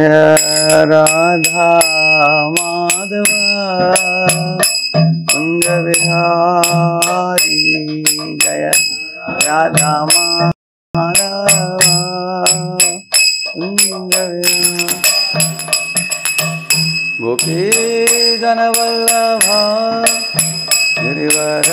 राधा माधव कुंज बिहारी जय राधा माधवा कुंज गोपी जन वल्लभा गिरिवर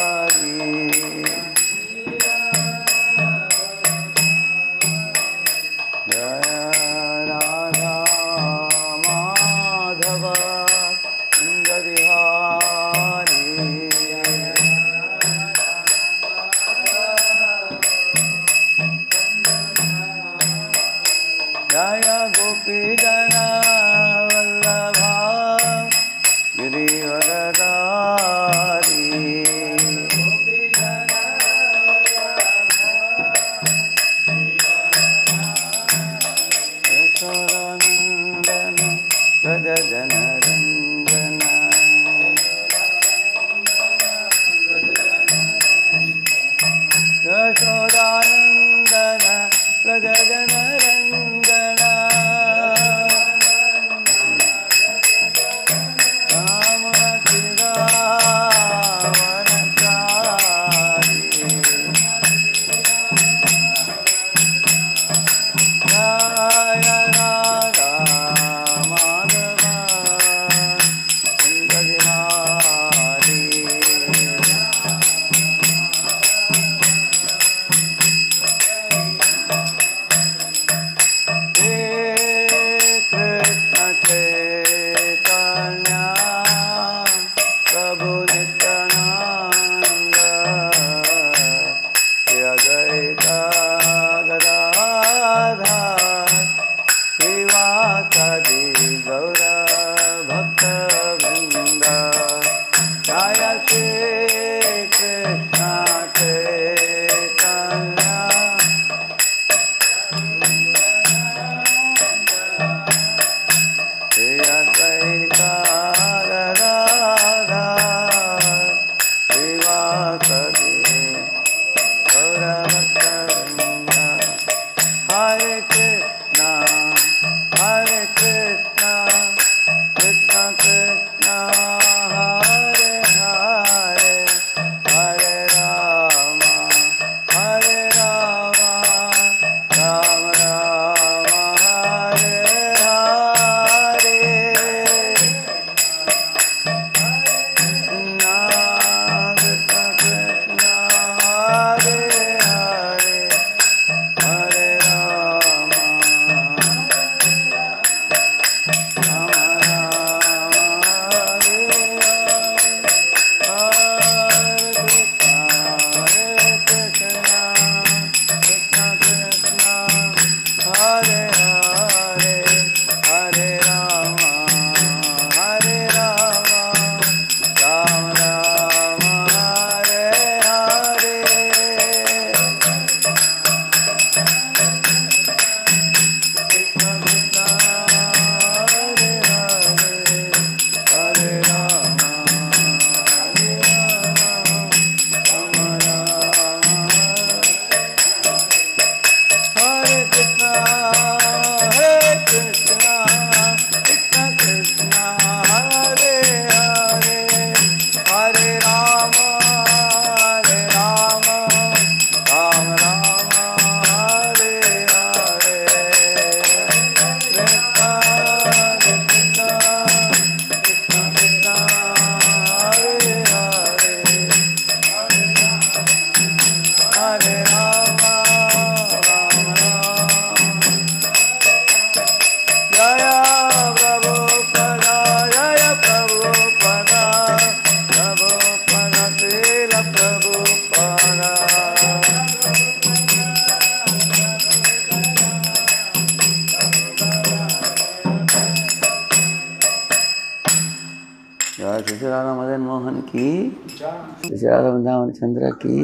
चंद्र की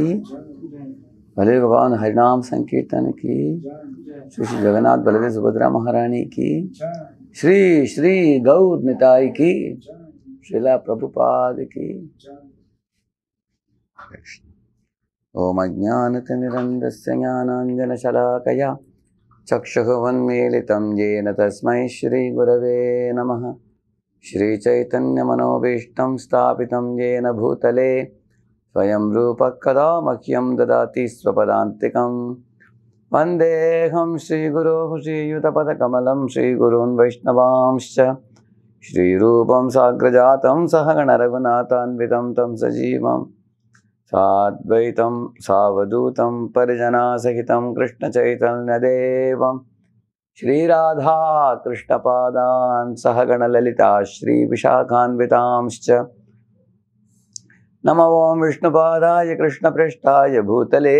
भले भगवान हरिनाम संकीर्तन की श्री श्री जगन्नाथ बलदेव सुभद्रा महारानी की श्री श्री गौर मिताई की शिला प्रभुपाद की ओम अज्ञानतिरन्दस्य ज्ञानाञ्जनशलाकया चक्षुः वन्मीलितं येन तस्मै श्रीगुरवे नम श्रीचैतन्यमनोभीष्टं स्थापितं येन भूतले स्वयं रूपः कदा मह्यं ददाति स्वपदान्तिकं वन्देहं श्रीगुरोः श्रीयुतपदकमलं श्रीगुरून् वैष्णवांश्च श्रीरूपं साग्रजातं गणरघुनाथान्वितं तं सजीवं साद्वैतं सावधूतं परिजनासहितं कृष्णचैतं श्रीराधाकृष्णपादान् सह गणललिता सहगणललिता श्रीविशाखान्वितांश्च नमो ओं विष्णुपादाय कृष्णपृष्ठाय भूतले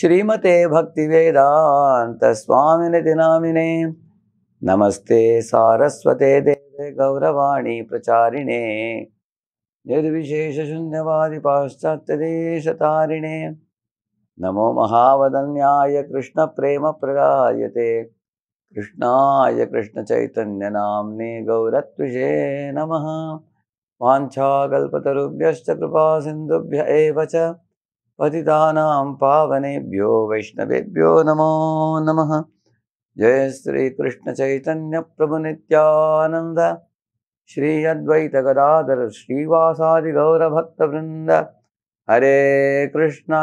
श्रीमते भक्तिवेदान्तस्वामिनिति नामिने नमस्ते सारस्वते देवे गौरवाणी प्रचारिणे यद्विशेषशून्यवादिपाश्चात्यदेशतारिणे नमो महावदन्याय कृष्णप्रेमप्रदायते कृष्णाय कृष्णचैतन्यनाम्ने गौरत्विषे नमः वाञ्छाकल्पतरुभ्यश्च कृपासिन्धुभ्य एव च पतितानां पावनेभ्यो वैष्णवेभ्यो नमो नमः जय श्रीकृष्णचैतन्यप्रभुनित्यानन्द अद्वैतगदाधर श्रीवासादिगौरभक्तवृन्द हरे कृष्ण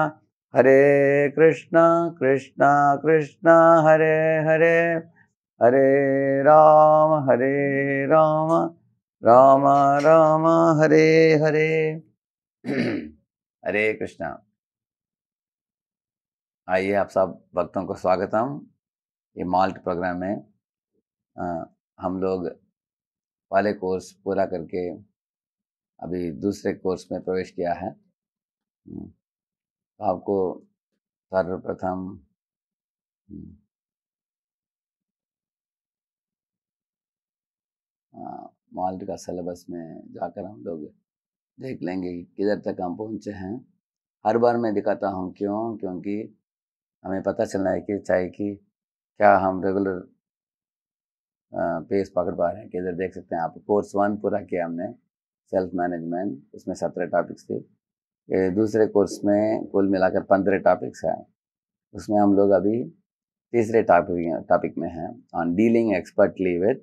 हरे कृष्ण कृष्ण कृष्ण हरे हरे हरे राम हरे राम राम राम हरे हरे हरे कृष्णा आइए आप सब भक्तों को हम ये माल्ट प्रोग्राम में आ, हम लोग पहले कोर्स पूरा करके अभी दूसरे कोर्स में प्रवेश किया है हम्म, तो आपको सर्वप्रथम हाँ मॉल का सलेबस में जाकर हम लोग देख लेंगे कि किधर तक हम पहुँचे हैं हर बार मैं दिखाता हूँ क्यों क्योंकि हमें पता चलना है कि चाहे कि क्या हम रेगुलर पेस पकड़ पा रहे हैं किधर देख सकते हैं आप कोर्स वन पूरा किया हमने सेल्फ मैनेजमेंट उसमें सत्रह टॉपिक्स थे दूसरे कोर्स में कुल मिलाकर पंद्रह टॉपिक्स हैं उसमें हम लोग अभी तीसरे टॉपिक टॉपिक में हैं on dealing expertly with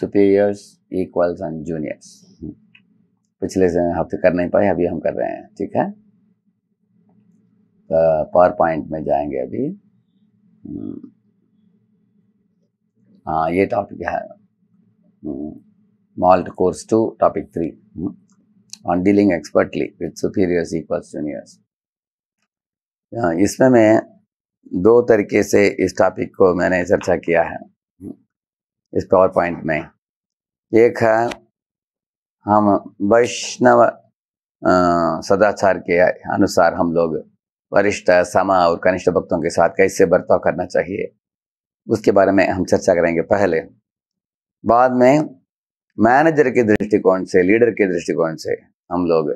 superiors equals and juniors पिछले हफ्ते तो कर नहीं पाए अभी हम कर रहे हैं ठीक है पावर पॉइंट में जाएंगे अभी हम्म। हाँ ये टॉपिक है मॉल्ट course two topic three on dealing expertly with superiors equals juniors इसमें मैं दो तरीके से इस टॉपिक को मैंने चर्चा किया है इस पावर पॉइंट में एक है हम वैष्णव सदाचार के अनुसार हम लोग वरिष्ठ समा और कनिष्ठ भक्तों के साथ कैसे बर्ताव करना चाहिए उसके बारे में हम चर्चा करेंगे पहले बाद में मैनेजर के दृष्टिकोण से लीडर के दृष्टिकोण से हम लोग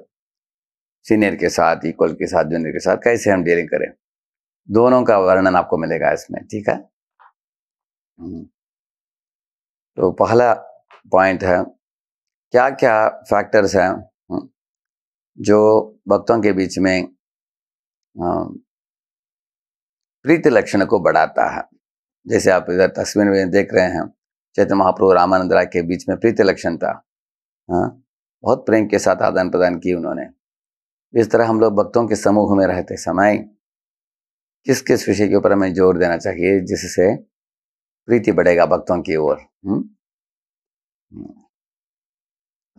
सीनियर के साथ इक्वल के साथ जूनियर के साथ कैसे हम डीलिंग करें दोनों का वर्णन आपको मिलेगा इसमें ठीक है हम्म। तो पहला पॉइंट है क्या क्या फैक्टर्स हैं हम्म, जो भक्तों के बीच में हाँ, प्रीति लक्षण को बढ़ाता है जैसे आप इधर तस्वीर में देख रहे हैं चैत्य महाप्रभु रामानंद राय के बीच में प्रीति लक्षण था हाँ, बहुत प्रेम के साथ आदान प्रदान की उन्होंने इस तरह हम लोग भक्तों के समूह में रहते समय किस किस विषय के ऊपर हमें जोर देना चाहिए जिससे प्रीति बढ़ेगा भक्तों की ओर हम्म?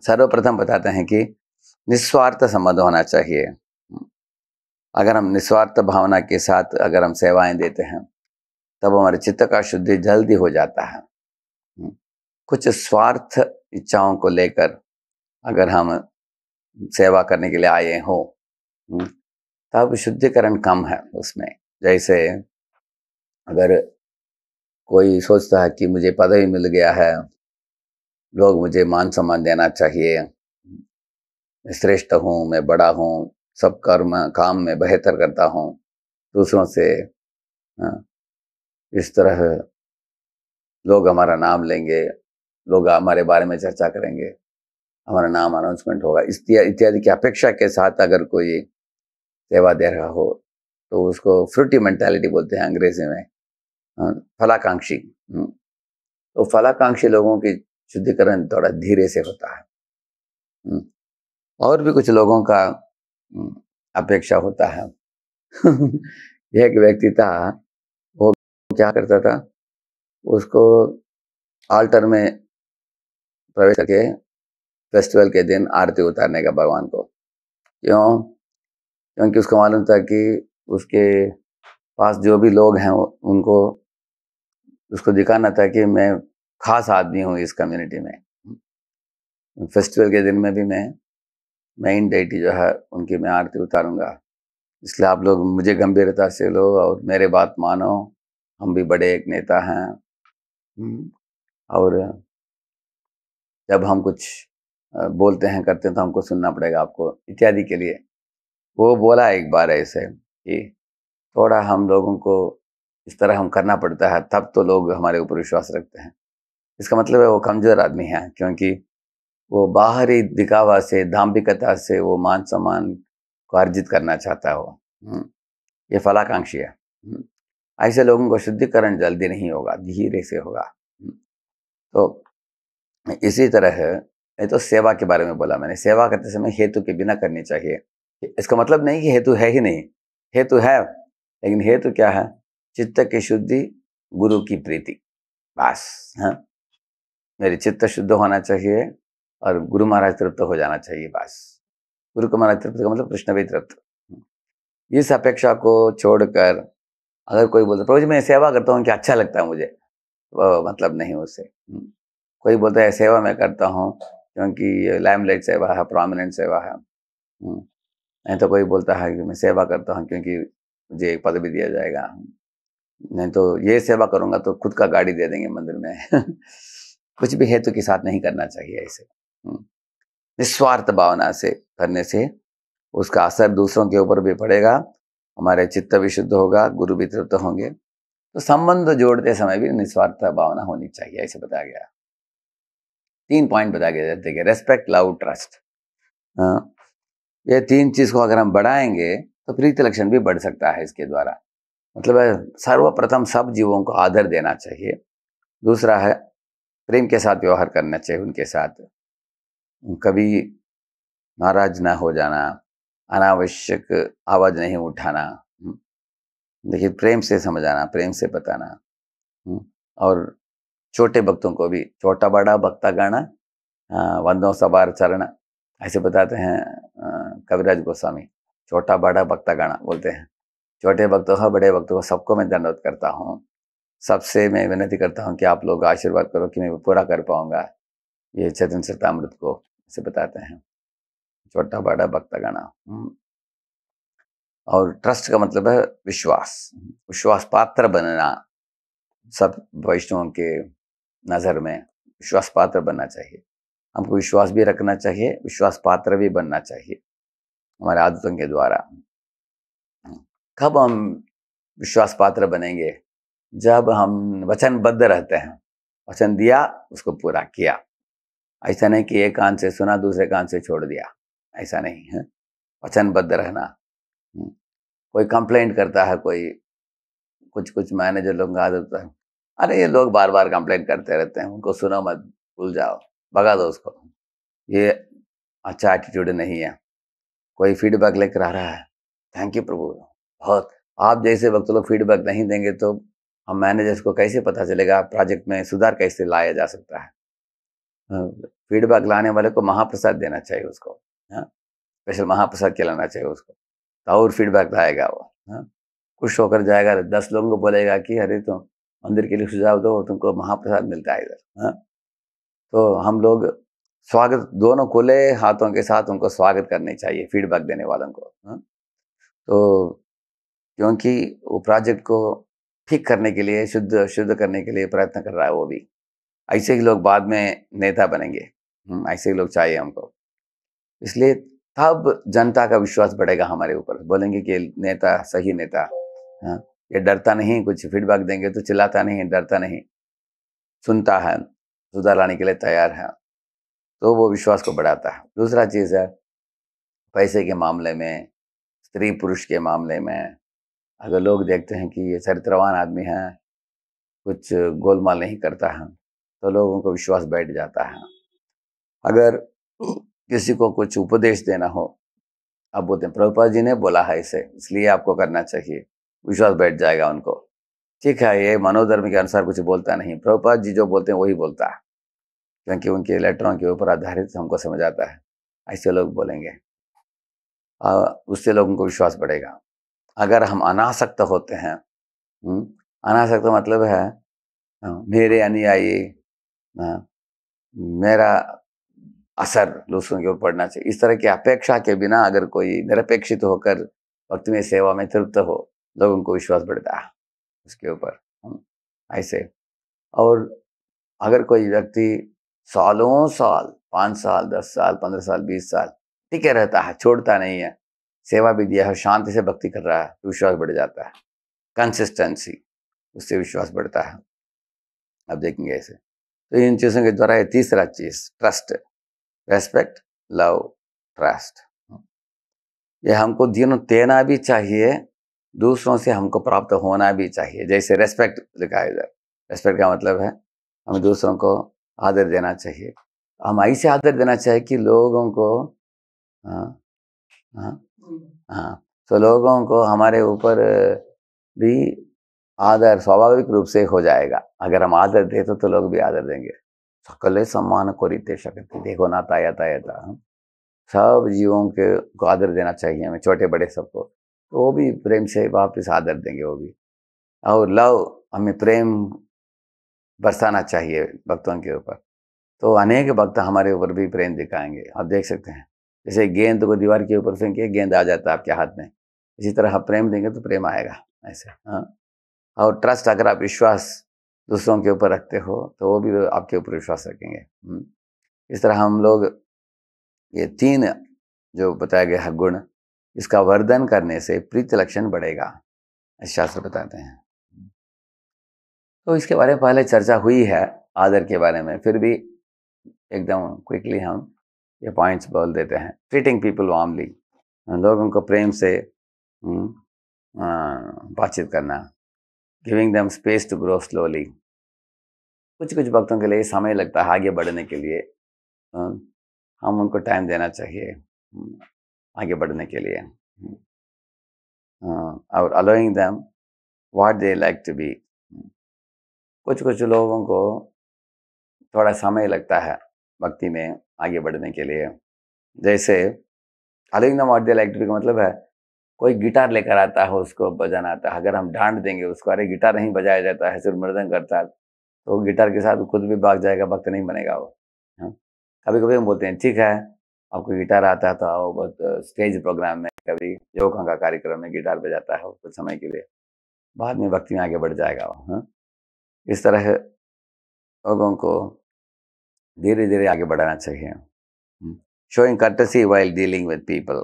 सर्वप्रथम बताते हैं कि निस्वार्थ संबंध होना चाहिए अगर हम निस्वार्थ भावना के साथ अगर हम सेवाएं देते हैं तब हमारे चित्त का शुद्धि जल्दी हो जाता है कुछ स्वार्थ इच्छाओं को लेकर अगर हम सेवा करने के लिए आए हो तब शुद्धिकरण कम है उसमें जैसे अगर कोई सोचता है कि मुझे पदवी मिल गया है लोग मुझे मान सम्मान देना चाहिए मैं श्रेष्ठ हूँ मैं बड़ा हूँ सब कर्म काम में बेहतर करता हूँ दूसरों से हाँ, इस तरह लोग हमारा नाम लेंगे लोग हमारे बारे में चर्चा करेंगे हमारा नाम अनाउंसमेंट होगा इत्यादि की अपेक्षा के साथ अगर कोई सेवा दे रहा हो तो उसको फ्रूटी मेंटालिटी बोलते हैं अंग्रेजी में फलाकांक्षी हम्म। तो फलाकांक्षी लोगों की शुद्धिकरण थोड़ा धीरे से होता है हम्म। और भी कुछ लोगों का हम्म, अपेक्षा होता है एक व्यक्ति था वो क्या करता था उसको आल्टर में प्रवेश करके फेस्टिवल के दिन आरती उतारने का भगवान को क्यों क्योंकि उसको मालूम था कि उसके पास जो भी लोग हैं उनको उसको दिखाना था कि मैं खास आदमी हूँ इस कम्युनिटी में फेस्टिवल के दिन में भी मैं मेन डेटी जो है उनकी मैं आरती उतारूंगा इसलिए आप लोग मुझे गंभीरता से लो और मेरे बात मानो हम भी बड़े एक नेता हैं हम्म। और जब हम कुछ बोलते हैं करते हैं तो हमको सुनना पड़ेगा आपको इत्यादि के लिए वो बोला एक बार ऐसे कि थोड़ा हम लोगों को इस तरह हम करना पड़ता है तब तो लोग हमारे ऊपर विश्वास रखते हैं इसका मतलब है वो कमज़ोर आदमी है क्योंकि वो बाहरी दिखावा से दाम्भिकता से वो मान सम्मान को अर्जित करना चाहता हो हम्म, ये फलाकांक्षी है हम्म, ऐसे लोगों को शुद्धिकरण जल्दी नहीं होगा धीरे से होगा हम्म, तो इसी तरह ये तो सेवा के बारे में बोला मैंने सेवा करते समय हेतु के बिना करनी चाहिए इसका मतलब नहीं कि हेतु है ही नहीं हेतु है लेकिन हेतु क्या है चित्त की शुद्धि गुरु की प्रीति बस हाँ मेरी चित्त शुद्ध होना चाहिए और गुरु महाराज तृप्त हो जाना चाहिए बस गुरु को महाराज तृप्त का मतलब कृष्ण भी तृप्त इस अपेक्षा को छोड़कर अगर कोई बोलता प्रभु जी मैं सेवा करता हूँ कि अच्छा लगता है मुझे वह मतलब नहीं उसे कोई बोलता है सेवा मैं करता हूँ क्योंकि लाइमलाइट सेवा है प्रोमिनेंट सेवा है नहीं तो कोई बोलता है कि मैं सेवा करता हूँ क्योंकि मुझे एक भी दिया जाएगा नहीं तो ये सेवा करूंगा तो खुद का गाड़ी दे देंगे मंदिर में कुछ भी हेतु के साथ नहीं करना चाहिए ऐसे हम्म। निस्वार्थ भावना से करने से उसका असर दूसरों के ऊपर भी पड़ेगा हमारे चित्त भी शुद्ध होगा गुरु भी तृप्त होंगे तो संबंध जोड़ते समय भी निस्वार्थ भावना होनी चाहिए ऐसे बताया गया तीन पॉइंट बताया गया देखिए रेस्पेक्ट लव ट्रस्ट ये तीन चीज को अगर हम बढ़ाएंगे तो प्रीति लक्षण भी बढ़ सकता है इसके द्वारा मतलब सर्वप्रथम सब जीवों को आदर देना चाहिए दूसरा है प्रेम के साथ व्यवहार करना चाहिए उनके साथ कभी नाराज ना हो जाना अनावश्यक आवाज नहीं उठाना हम्म। देखिए प्रेम से समझाना प्रेम से बताना हम्म। और छोटे भक्तों को भी छोटा बड़ा भक्ता गाना वंदो सवार चरण ऐसे बताते हैं कविराज गोस्वामी छोटा बड़ा भक्ता गाना बोलते हैं छोटे भक्तों का बड़े भक्तों का सबको मैं धन्यवाद करता हूँ सबसे मैं विनती करता हूँ कि आप लोग आशीर्वाद करो कि मैं पूरा कर पाऊंगा ये चैतन सतामृत को से बताते हैं छोटा बड़ा भक्त गाना हम्म। और ट्रस्ट का मतलब है विश्वास विश्वास पात्र बनना सब वैष्णव के नज़र में विश्वास पात्र बनना चाहिए हमको विश्वास भी रखना चाहिए विश्वास पात्र भी बनना चाहिए हमारे आदतों के द्वारा कब हम विश्वास पात्र बनेंगे जब हम वचनबद्ध रहते हैं वचन दिया उसको पूरा किया ऐसा नहीं कि एक कान से सुना दूसरे कान से छोड़ दिया ऐसा नहीं है वचनबद्ध रहना हम्म। कोई कंप्लेंट करता है कोई कुछ कुछ मैनेजर लोग गा देता है अरे ये लोग बार बार कंप्लेंट करते रहते हैं उनको सुनो मत भूल जाओ भगा दो उसको ये अच्छा एटीट्यूड नहीं है कोई फीडबैक लेकर आ रहा है थैंक यू प्रभु बहुत आप जैसे वक्त लोग फीडबैक नहीं देंगे तो हम मैनेजर्स को कैसे पता चलेगा प्रोजेक्ट में सुधार कैसे लाया जा सकता है फीडबैक लाने वाले को महाप्रसाद देना चाहिए उसको स्पेशल हाँ? महाप्रसाद खिलाना चाहिए उसको तो और फीडबैक लाएगा वो हाँ? खुश होकर जाएगा दस लोगों को बोलेगा कि अरे तुम तो, मंदिर के लिए सुझाव दो तुमको महाप्रसाद मिलता है इधर हाँ तो हम लोग स्वागत दोनों खुले हाथों के साथ उनको स्वागत करने चाहिए फीडबैक देने वालों को हाँ तो क्योंकि वो प्रोजेक्ट को ठीक करने के लिए शुद्ध शुद्ध करने के लिए प्रयत्न कर रहा है वो भी ऐसे ही लोग बाद में नेता बनेंगे हम्म, ऐसे ही लोग चाहिए हमको इसलिए तब जनता का विश्वास बढ़ेगा हमारे ऊपर बोलेंगे कि नेता सही नेता हाँ, ये डरता नहीं कुछ फीडबैक देंगे तो चिल्लाता नहीं डरता नहीं सुनता है सुधार लाने के लिए तैयार है तो वो विश्वास को बढ़ाता है दूसरा चीज़ है पैसे के मामले में स्त्री पुरुष के मामले में अगर लोग देखते हैं कि ये चरित्रवान आदमी है कुछ गोलमाल नहीं करता है तो लोगों को विश्वास बैठ जाता है अगर किसी को कुछ उपदेश देना हो आप बोलते हैं प्रभुपाद जी ने बोला है इसे इसलिए आपको करना चाहिए विश्वास बैठ जाएगा उनको ठीक है ये मनोधर्म के अनुसार कुछ बोलता नहीं प्रभुपाद जी जो बोलते हैं वही बोलता है क्योंकि उनके लेटरों के ऊपर आधारित हमको समझ आता है ऐसे लोग बोलेंगे उससे लोगों को विश्वास बढ़ेगा अगर हम अनासक्त होते हैं हम्म, अनासक्त मतलब है मेरे अनुयायी मेरा असर दूसरों के ऊपर पड़ना चाहिए इस तरह की अपेक्षा के बिना अगर कोई निरपेक्षित होकर वक्त में सेवा में तृप्त हो लोगों को विश्वास बढ़ता है उसके ऊपर ऐसे और अगर कोई व्यक्ति सालों साल पाँच साल दस साल पंद्रह साल बीस साल टिके रहता है छोड़ता नहीं है सेवा भी दिया है शांति से भक्ति कर रहा है तो विश्वास बढ़ जाता है कंसिस्टेंसी उससे विश्वास बढ़ता है अब देखेंगे ऐसे तो इन चीज़ों के द्वारा ये तीसरा चीज़ ट्रस्ट रेस्पेक्ट लव ट्रस्ट ये हमको दिन देना भी चाहिए दूसरों से हमको प्राप्त होना भी चाहिए जैसे रेस्पेक्ट लिखा है इधर रेस्पेक्ट का मतलब है हमें दूसरों को आदर देना चाहिए हम ऐसे आदर देना चाहिए कि लोगों को हाँ हाँ हाँ तो लोगों को हमारे ऊपर भी आदर स्वाभाविक रूप से हो जाएगा अगर हम आदर दे तो, तो लोग भी आदर देंगे सकले सम्मान को रीते शक्ति देखो ना ताया ताया था सब जीवों के को आदर देना चाहिए हमें छोटे बड़े सबको तो वो भी प्रेम से वापस आदर देंगे वो भी और लव हमें प्रेम बरसाना चाहिए भक्तों के ऊपर तो अनेक भक्त हमारे ऊपर भी प्रेम दिखाएंगे आप देख सकते हैं जैसे गेंद को दीवार के ऊपर फेंके गेंद आ जाता है आपके हाथ में इसी तरह आप प्रेम देंगे तो प्रेम आएगा ऐसे हाँ और ट्रस्ट अगर आप विश्वास दूसरों के ऊपर रखते हो तो वो भी आपके ऊपर विश्वास रखेंगे हम्म। इस तरह हम लोग ये तीन जो बताया गया गुण इसका वर्धन करने से प्रीत लक्षण बढ़ेगा शास्त्र बताते हैं तो इसके बारे में पहले चर्चा हुई है आदर के बारे में फिर भी एकदम क्विकली हम ये पॉइंट्स बोल देते हैं ट्रीटिंग पीपल वार्मली लोगों को प्रेम से हम्म, बातचीत करना giving them space to grow slowly कुछ कुछ वक्तों के लिए समय लगता है आगे बढ़ने के लिए हम उनको टाइम देना चाहिए हम्म, आगे बढ़ने के लिए हम्म, और allowing them what they like to be कुछ कुछ लोगों को थोड़ा समय लगता है भक्ति में आगे बढ़ने के लिए जैसे आलोचना वाट इलेक्ट्रिक का मतलब है कोई गिटार लेकर आता है उसको बजाना आता है अगर हम डांट देंगे उसको अरे गिटार नहीं बजाया जाता है सिर्फ मृदंग करता है तो गिटार के साथ खुद भी भाग जाएगा वक्त नहीं बनेगा वो हाँ कभी कभी हम बोलते हैं ठीक है आपको गिटार आता तो आओ बहुत स्टेज प्रोग्राम में कभी योग का कार्यक्रम में गिटार बजाता है कुछ समय के लिए बाद में भक्ति में आगे बढ़ जाएगा वो हाँ इस तरह लोगों को धीरे धीरे आगे बढ़ाना चाहिए showing courtesy while dealing with people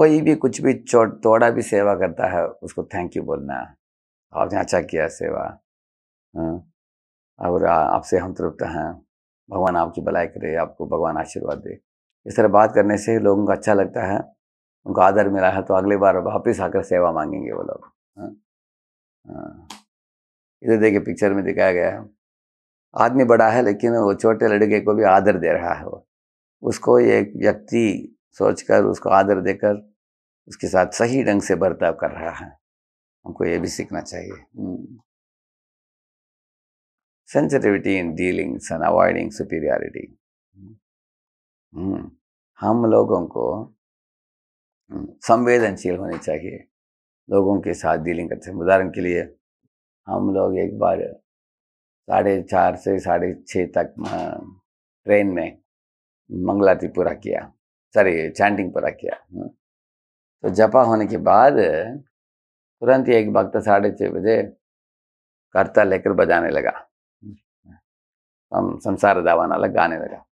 कोई भी कुछ भी थोड़ा भी सेवा करता है उसको थैंक यू बोलना आपने अच्छा किया सेवा हाँ, और आपसे हम तृप्त हैं भगवान आपकी भलाई करे आपको भगवान आशीर्वाद दे इस तरह बात करने से लोगों को अच्छा लगता है उनको आदर मिला है तो अगली बार वापस आकर सेवा मांगेंगे वो लोग हाँ, हाँ। इधर देखिए पिक्चर में दिखाया गया है आदमी बड़ा है लेकिन वो छोटे लड़के को भी आदर दे रहा है वो उसको एक व्यक्ति सोचकर उसको आदर देकर उसके साथ सही ढंग से बर्ताव कर रहा है हमको ये भी सीखना चाहिए sensitivity in dealings and avoiding superiority हम लोगों को हम्म, संवेदनशील होनी चाहिए लोगों के साथ डीलिंग करते हैं उदाहरण के लिए हम लोग एक बार साढ़े चार से साढ़े छः तक ट्रेन में मंगलाती पूरा किया सॉरी चैंटिंग पूरा किया हम्म। तो जपा होने के बाद तुरंत ही एक भक्त साढ़े छः बजे करता लेकर बजाने लगा हम संसार दावाना लग गाने लगा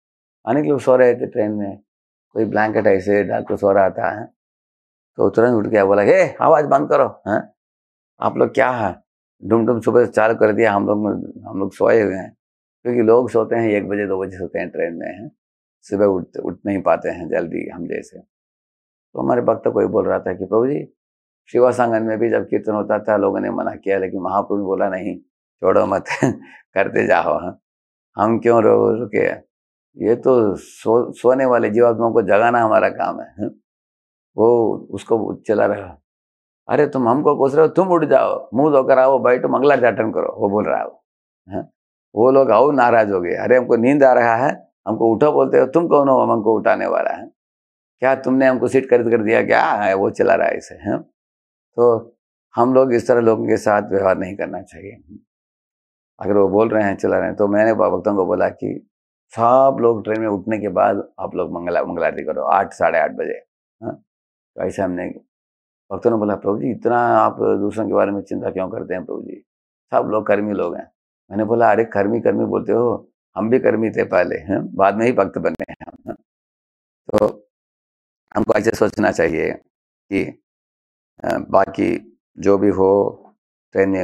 अनेक लोग सो रहे थे ट्रेन में कोई ब्लैंकेट ऐसे डाल के सो रहा था तो तुरंत उठ गया बोला हे आवाज़ बंद करो हैं आप लोग क्या है डुम डुम सुबह चालू कर दिया हम लोग हम लोग सोए हुए हैं क्योंकि लोग सोते हैं एक बजे दो बजे सोते हैं ट्रेन में हैं सुबह उठ उठ नहीं पाते हैं जल्दी हम जैसे तो हमारे भक्त कोई बोल रहा था कि प्रभु जी शिवा सांगन में भी जब कीर्तन होता था लोगों ने मना किया लेकिन महाप्रभु बोला नहीं छोड़ो मत करते जाओ हाँ। हम क्यों रो रुके ये तो सो सोने वाले जीवात्माओं को जगाना हमारा काम है हाँ। वो उसको चला रहा अरे तुम हमको कोस रहे हो तुम उठ जाओ मुंह धोकर आओ बैठो मंगला जाटन करो वो बोल रहा है वो लोग आओ नाराज हो गए अरे हमको नींद आ रहा है हमको उठो बोलते हो तुम कौन हो हम हमको उठाने वाला है क्या तुमने हमको सीट खरीद कर दिया क्या है वो चला रहा है इसे है तो हम लोग इस तरह लोगों के साथ व्यवहार नहीं करना चाहिए अगर वो बोल रहे हैं चला रहे हैं तो मैंने भक्तों को बोला कि सब लोग ट्रेन में उठने के बाद आप लोग मंगला मंगलारती करो आठ साढ़े आठ बजे हाँ तो ऐसे हमने भक्तों ने बोला प्रभु जी इतना आप दूसरों के बारे में चिंता क्यों करते हैं प्रभु जी सब लोग कर्मी लोग हैं मैंने बोला अरे कर्मी कर्मी बोलते हो हम भी कर्मी थे पहले हैं बाद में ही भक्त बने हैं तो हमको ऐसे सोचना चाहिए कि बाकी जो भी हो ट्रेन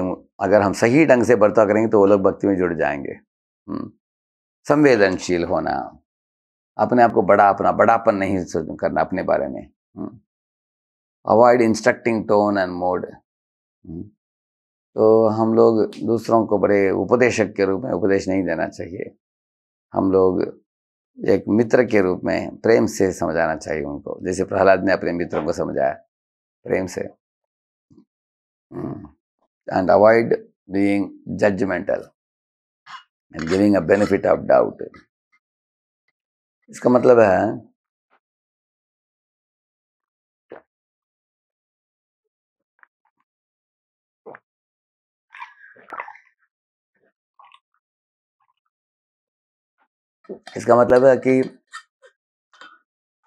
अगर हम सही ढंग से बर्ताव करेंगे तो वो लोग भक्ति में जुड़ जाएंगे हम्म। संवेदनशील होना अपने आप को बड़ा अपना बड़ापन नहीं करना अपने बारे में हम्म। Avoid instructing tone and mode तो हम लोग दूसरों को बड़े उपदेशक के रूप में उपदेश नहीं देना चाहिए हम लोग एक मित्र के रूप में प्रेम से समझाना चाहिए उनको जैसे प्रहलाद ने अपने मित्रों को समझाया प्रेम से and avoid being judgmental and giving a benefit of doubt इसका मतलब है इसका मतलब है कि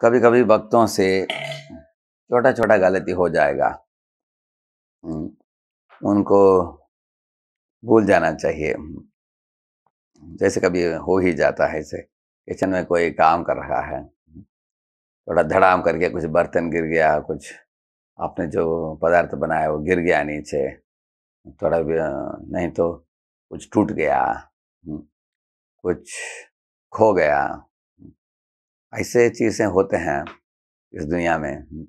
कभी कभी भक्तों से छोटा छोटा गलती हो जाएगा हम्म, उनको भूल जाना चाहिए हम्म, जैसे कभी हो ही जाता है इसे किचन में कोई काम कर रहा है थोड़ा धड़ाम करके कुछ बर्तन गिर गया कुछ आपने जो पदार्थ बनाया वो गिर गया नीचे थोड़ा भी नहीं तो कुछ टूट गया हम्म, कुछ खो गया ऐसे चीज़ें होते हैं इस दुनिया में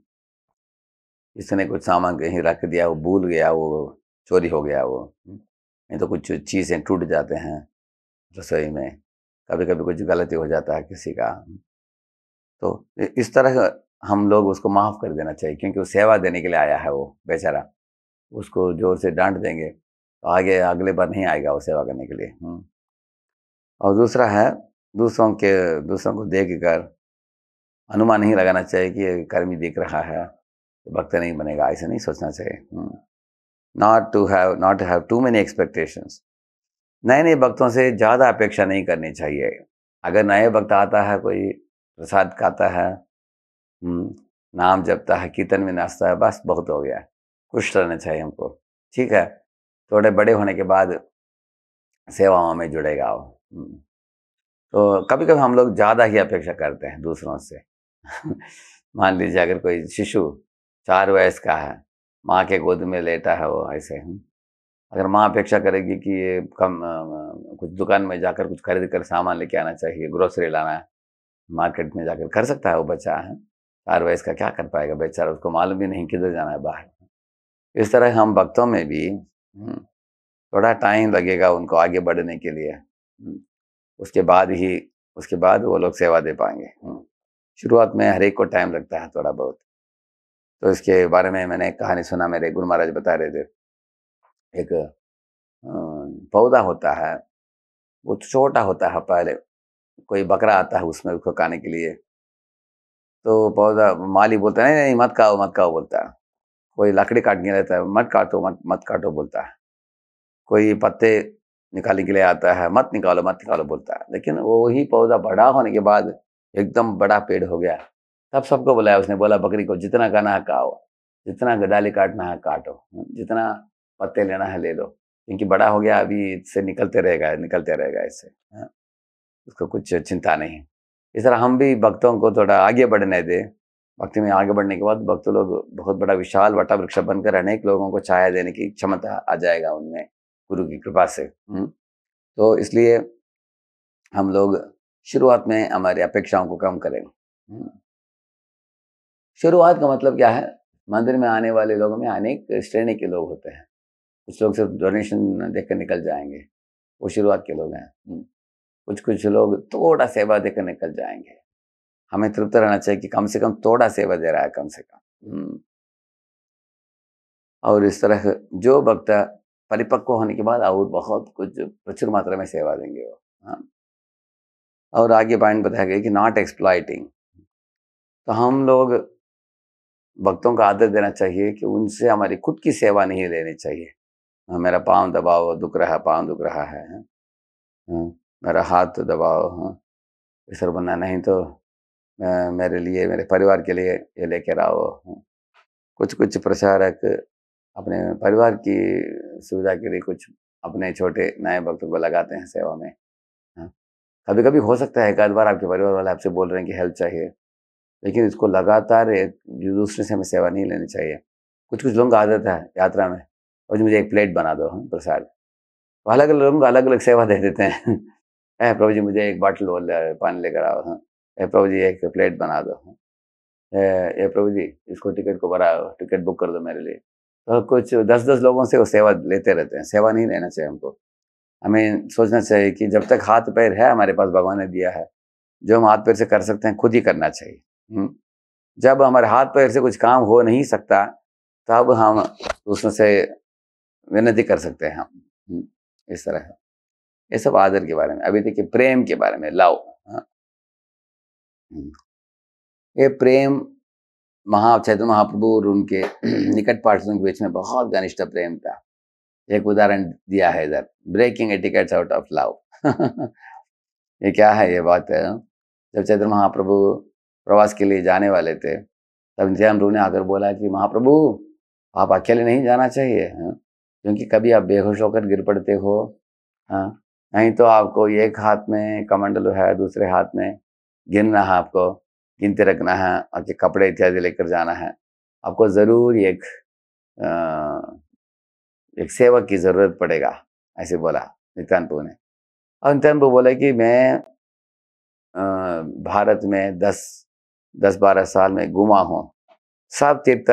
इसने कुछ सामान कहीं रख दिया वो भूल गया वो चोरी हो गया वो नहीं तो कुछ चीज़ें टूट जाते हैं रसोई में कभी कभी कुछ गलती हो जाता है किसी का तो इस तरह हम लोग उसको माफ़ कर देना चाहिए क्योंकि वो सेवा देने के लिए आया है वो बेचारा उसको जोर से डांट देंगे तो आगे अगले बार नहीं आएगा वो सेवा करने के लिए और दूसरा है दूसरों के दूसरों को देख कर अनुमान ही लगाना चाहिए कि कर्मी देख रहा है तो भक्त नहीं बनेगा ऐसा नहीं सोचना चाहिए not to have not have too many expectations नए नए भक्तों से ज़्यादा अपेक्षा नहीं करनी चाहिए अगर नए भक्त आता है कोई प्रसाद खाता है हम्म, नाम जपता है कीर्तन में नाचता है बस बहुत हो गया खुश रहना चाहिए हमको ठीक है थोड़े बड़े होने के बाद सेवाओं में जुड़ेगा वो हम्म। तो कभी कभी हम लोग ज़्यादा ही अपेक्षा करते हैं दूसरों से मान लीजिए अगर कोई शिशु चार वयस का है माँ के गोद में लेटा है वो ऐसे हम अगर माँ अपेक्षा करेगी कि ये कम कुछ दुकान में जाकर कुछ खरीद कर सामान लेके आना चाहिए ग्रोसरी लाना है मार्केट में जाकर कर सकता है वो बच्चा है चार वयस का क्या कर पाएगा बेचारा उसको मालूम भी नहीं किधर जाना है बाहर इस तरह हम भक्तों में भी हम्म, थोड़ा टाइम लगेगा उनको आगे बढ़ने के लिए उसके बाद ही उसके बाद वो लोग सेवा दे पाएंगे हम्म। शुरुआत में हर एक को टाइम लगता है थोड़ा बहुत तो इसके बारे में मैंने कहानी सुना मेरे गुरु महाराज बता रहे थे एक पौधा होता है वो छोटा होता है पहले कोई बकरा आता है उसमें उसको खाने के लिए तो पौधा माली बोलता है नहीं नहीं मत काओ मत काओ बोलता है कोई लकड़ी काटने रहता है मत काटो मत मत काटो बोलता है कोई पत्ते निकालने के लिए आता है मत निकालो मत निकालो बोलता है लेकिन वो ही पौधा बड़ा होने के बाद एकदम बड़ा पेड़ हो गया तब सबको बुलाया उसने बोला बकरी को जितना गाना है काओ जितना गडाली काटना है काटो जितना पत्ते लेना है ले लो क्योंकि बड़ा हो गया अभी इससे निकलते रहेगा निकलते रहेगा इससे हाँ। उसको कुछ चिंता नहीं इस तरह हम भी भक्तों को थोड़ा आगे बढ़ने दें भक्ति में आगे बढ़ने के बाद भक्त लोग बहुत बड़ा विशाल वटा वृक्ष बनकर अनेक लोगों को छाया देने की क्षमता आ जाएगा उनमें गुरु की कृपा से हम्म। तो इसलिए हम लोग शुरुआत में हमारी अपेक्षाओं को कम करें हम्म। शुरुआत का मतलब क्या है मंदिर में आने वाले लोगों में अनेक श्रेणी के लोग होते हैं कुछ लोग सिर्फ डोनेशन देकर निकल जाएंगे वो शुरुआत के लोग हैं हम्म। कुछ कुछ लोग थोड़ा सेवा देकर निकल जाएंगे हमें तृप्त रहना चाहिए कि कम से कम थोड़ा सेवा दे रहा है कम से कम और इस तरह जो भक्त परिपक्व होने के बाद और बहुत कुछ प्रचुर मात्रा में सेवा देंगे वो हाँ। और आगे पॉइंट बताया गया कि नॉट एक्सप्लाइटिंग तो हम लोग भक्तों को आदर देना चाहिए कि उनसे हमारी खुद की सेवा नहीं लेनी चाहिए हाँ, मेरा पाँव दबाओ दुख रहा है पाँव दुख रहा है हाँ। मेरा हाथ दबाओ इस बनना नहीं तो मेरे लिए मेरे परिवार के लिए ये लेकर आओ कुछ कुछ प्रचारक अपने परिवार की सुविधा के लिए कुछ अपने छोटे नए भक्तों को लगाते हैं सेवा में हाँ। कभी कभी हो सकता है एक आध बार आपके परिवार वाले आपसे बोल रहे हैं कि हेल्प चाहिए लेकिन इसको लगातार एक दूसरे से हमें सेवा नहीं लेनी चाहिए कुछ कुछ लोगों का आदत है यात्रा में और जी मुझे एक प्लेट बना दो हम हाँ, प्रसाद वो अलग अलग लोगों को अलग अलग सेवा दे देते हैं अः प्रभु जी मुझे एक बाटल पानी लेकर आओ हाँ ए प्रभु जी एक प्लेट बना दो हाँ ए प्रभु जी इसको टिकट को बनाओ टिकट बुक कर दो मेरे लिए तो कुछ दस दस लोगों से वो सेवा लेते रहते हैं सेवा नहीं लेना चाहिए हमको हमें सोचना चाहिए कि जब तक हाथ पैर है हमारे पास भगवान ने दिया है जो हम हाथ पैर से कर सकते हैं खुद ही करना चाहिए जब हमारे हाथ पैर से कुछ काम हो नहीं सकता तब हम दूसरों से विनती कर सकते हैं हम इस तरह ये सब आदर के बारे में अभी देखिए प्रेम के बारे में लव हाँ। ये प्रेम महा चैतन्य महाप्रभु और उनके निकट पार्षदों के बीच में बहुत घनिष्ठ प्रेम था एक उदाहरण दिया है इधर breaking etiquettes out of love ये क्या है ये बात है जब चैतन्य महाप्रभु प्रवास के लिए जाने वाले थे तब नित्यान प्रभु ने आकर बोला कि महाप्रभु आप अकेले नहीं जाना चाहिए हाँ? क्योंकि कभी आप बेहोश होकर गिर पड़ते हो हाँ नहीं तो आपको एक हाथ में कमंडल है दूसरे हाथ में गिरना है आपको गिनते रखना है आपके कपड़े इत्यादि लेकर जाना है आपको ज़रूर एक आ, एक सेवक की ज़रूरत पड़ेगा ऐसे बोला प्रभु ने और प्रभु बोला कि मैं आ, भारत में दस दस बारह साल में घुमा हूँ सब तीर्थ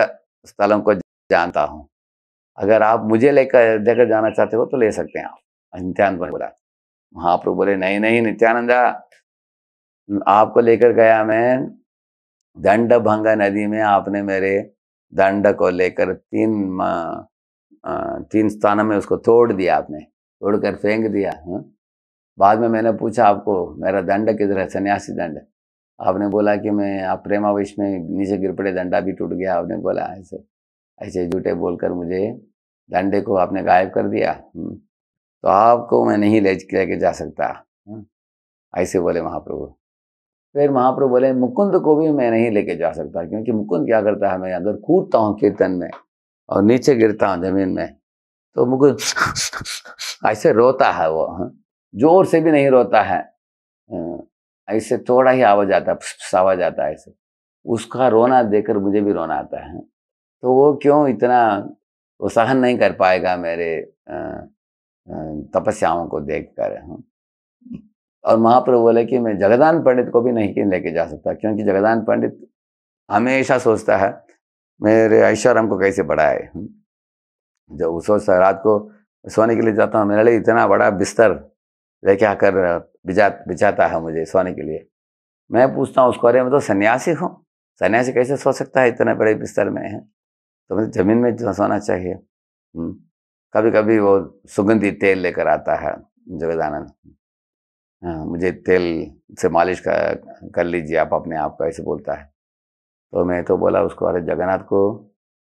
स्थलों को जानता हूँ अगर आप मुझे लेकर लेकर जाना चाहते हो तो ले सकते हैं आप नित्यानंद बोला महाप्रभु बोले नहीं नहीं नित्यानंदा आपको लेकर गया मैं दंड भंगा नदी में आपने मेरे दंड को लेकर तीन तीन स्थानों में उसको तोड़ दिया आपने तोड़कर फेंक दिया हा? बाद में मैंने पूछा आपको मेरा दंड किधर है सन्यासी दंड आपने बोला कि मैं आप प्रेमावेश में नीचे गिर पड़े दंडा भी टूट गया आपने बोला ऐसे ऐसे झूठे बोलकर मुझे दंडे को आपने गायब कर दिया हाँ। तो आपको मैं नहीं ले लेके जा सकता हाँ। ऐसे बोले महाप्रभु फिर तो महाप्रभु बोले मुकुंद को भी मैं नहीं लेके जा सकता क्योंकि मुकुंद क्या करता है मैं अंदर कूदता हूँ कीर्तन में और नीचे गिरता हूँ जमीन में तो मुकुंद ऐसे रोता है वो हाँ। जोर से भी नहीं रोता है ऐसे थोड़ा ही आवाज आता है आवाज आता है ऐसे उसका रोना देखकर मुझे भी रोना आता है तो वो क्यों इतना वो सहन नहीं कर पाएगा मेरे तपस्याओं को देख कर हाँ। और महाप्रभु बोले कि मैं जगदान पंडित को भी नहीं लेके जा सकता क्योंकि जगदान पंडित हमेशा सोचता है मेरे ऐश्वर्य को कैसे बढ़ाए हम्म। जब वो सोचता रात को सोने के लिए जाता हूँ मेरे लिए इतना बड़ा बिस्तर लेके आकर बिजा बिछाता है मुझे सोने के लिए मैं पूछता हूँ उसको अरे मैं तो सन्यासी हूँ सन्यासी कैसे सो सकता है इतने बड़े बिस्तर में है तो मुझे ज़मीन में सोना चाहिए हम्म। कभी कभी वो सुगंधी तेल लेकर आता है जगदानंद हाँ, मुझे तेल से मालिश कर, कर लीजिए आप अपने आप को ऐसे बोलता है तो मैं तो बोला उसको अरे जगन्नाथ को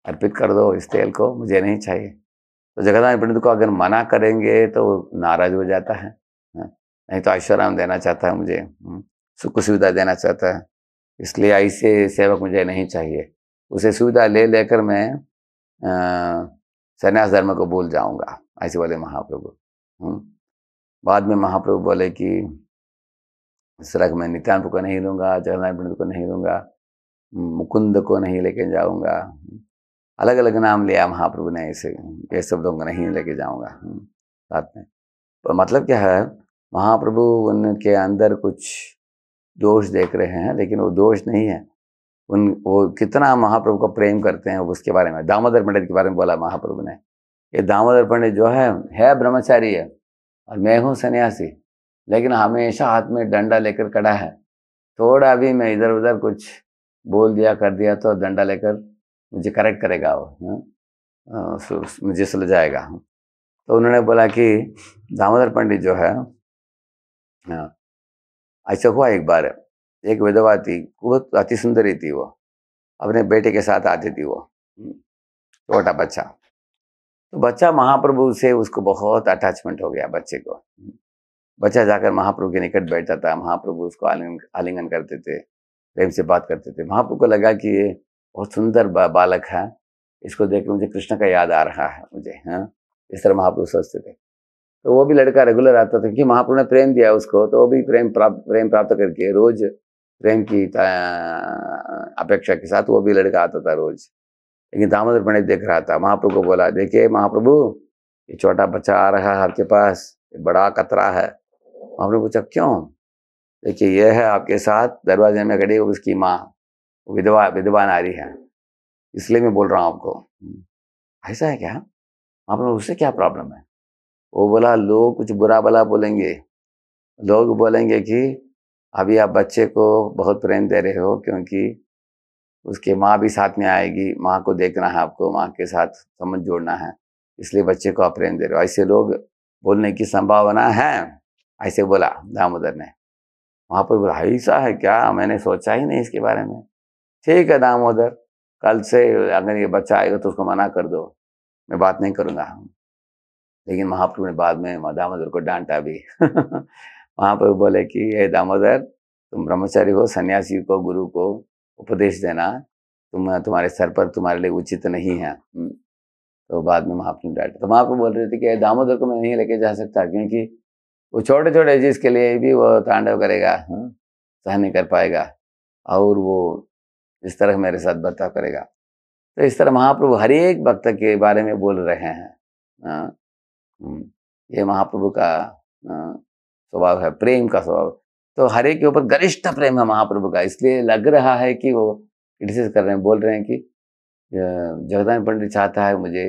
अर्पित कर दो इस तेल को मुझे नहीं चाहिए तो जगन्नाथ पंडित को अगर मना करेंगे तो नाराज हो जाता है हाँ, नहीं तो ऐश्वर्य देना चाहता है मुझे हम्म, सुख सुविधा देना चाहता है इसलिए ऐसे सेवक मुझे नहीं चाहिए उसे सुविधा ले लेकर मैं संन्यास धर्म को भूल जाऊंगा ऐसे बोले महाप्रभु हम्म, बाद में महाप्रभु बोले कि इस में मैं को नहीं दूंगा जगन्नाथ पंडित को नहीं दूंगा मुकुंद को नहीं लेके जाऊंगा अलग अलग नाम लिया महाप्रभु ने ऐसे ये सब लोग नहीं लेके जाऊंगा साथ में पर मतलब क्या है महाप्रभु उनके अंदर कुछ दोष देख रहे हैं लेकिन वो दोष नहीं है उन वो कितना महाप्रभु को प्रेम करते हैं उसके बारे में दामोदर पंडित के बारे में बोला महाप्रभु ने ये दामोदर पंडित जो है है ब्रह्मचारी है और मैं हूँ सन्यासी लेकिन हमेशा हाथ में डंडा लेकर खड़ा है थोड़ा भी मैं इधर उधर कुछ बोल दिया कर दिया तो डंडा लेकर मुझे करेक्ट करेगा वो हाँ? हाँ, मुझे सुलझाएगा हाँ। तो उन्होंने बोला कि दामोदर पंडित जो है ऐसा हुआ एक बार एक विधवा थी बहुत अति सुंदरी थी वो अपने बेटे के साथ आती थी वो छोटा बच्चा तो बच्चा महाप्रभु से उसको बहुत अटैचमेंट हो गया बच्चे को बच्चा जाकर महाप्रभु के निकट बैठता था महाप्रभु उसको आलिंगन आलिंगन करते थे प्रेम से बात करते थे महाप्रभु को लगा कि ये बहुत सुंदर बा, बालक है इसको देख के मुझे कृष्ण का याद आ रहा है मुझे हाँ इस तरह महाप्रभु सोचते थे तो वो भी लड़का रेगुलर आता था क्योंकि महाप्रभु ने प्रेम दिया उसको तो वो भी प्रेम प्राप्त प्रेम प्राप्त करके रोज प्रेम की अपेक्षा के साथ वो भी लड़का आता था रोज लेकिन दामोदर पंडित देख रहा था महाप्रभु को बोला देखिए महाप्रभु ये छोटा बच्चा आ रहा है आपके पास ये बड़ा कतरा है महाप्रभु पूछा क्यों देखिए यह है आपके साथ दरवाजे में खड़ी उसकी माँ विधवा विधवा नारी है इसलिए मैं बोल रहा हूँ आपको हम्म, ऐसा है क्या आपने उससे क्या प्रॉब्लम है वो बोला लोग कुछ बुरा भला बोलेंगे लोग बोलेंगे कि अभी आप बच्चे को बहुत प्रेम दे रहे हो क्योंकि उसके माँ भी साथ में आएगी माँ को देखना है आपको माँ के साथ समझ जोड़ना है इसलिए बच्चे को आप प्रेम दे रहे हो ऐसे लोग बोलने की संभावना है ऐसे बोला दामोदर ने वहाँ पर बोला ऐसा है क्या मैंने सोचा ही नहीं इसके बारे में ठीक है दामोदर कल से अगर ये बच्चा आएगा तो उसको मना कर दो मैं बात नहीं करूँगा लेकिन महाप्रभु ने बाद में दामोदर को डांटा भी वहाँ पर बोले कि ये दामोदर तुम ब्रह्मचारी हो सन्यासी को गुरु को उपदेश देना तुम तुम्हारे सर पर तुम्हारे लिए उचित नहीं है हाँ। हम्म। तो बाद में महाप्रभु डांटे तो महाप्रभु बोल रहे थे कि दामोदर को मैं नहीं लेके जा सकता क्योंकि वो छोटे छोटे जिसके लिए भी वो तांडव करेगा हम्म। सहन नहीं कर पाएगा और वो इस तरह मेरे साथ बर्ताव करेगा तो इस तरह महाप्रभु हर एक भक्त के बारे में बोल रहे हैं हाँ। हम्म। ये महाप्रभु का हाँ, स्वभाव है प्रेम का स्वभाव तो हरे के ऊपर गरिष्ठ प्रेम है महाप्रभु का इसलिए लग रहा है कि वो क्रिटिसाइज कर रहे हैं बोल रहे हैं कि जगदान पंडित चाहता है मुझे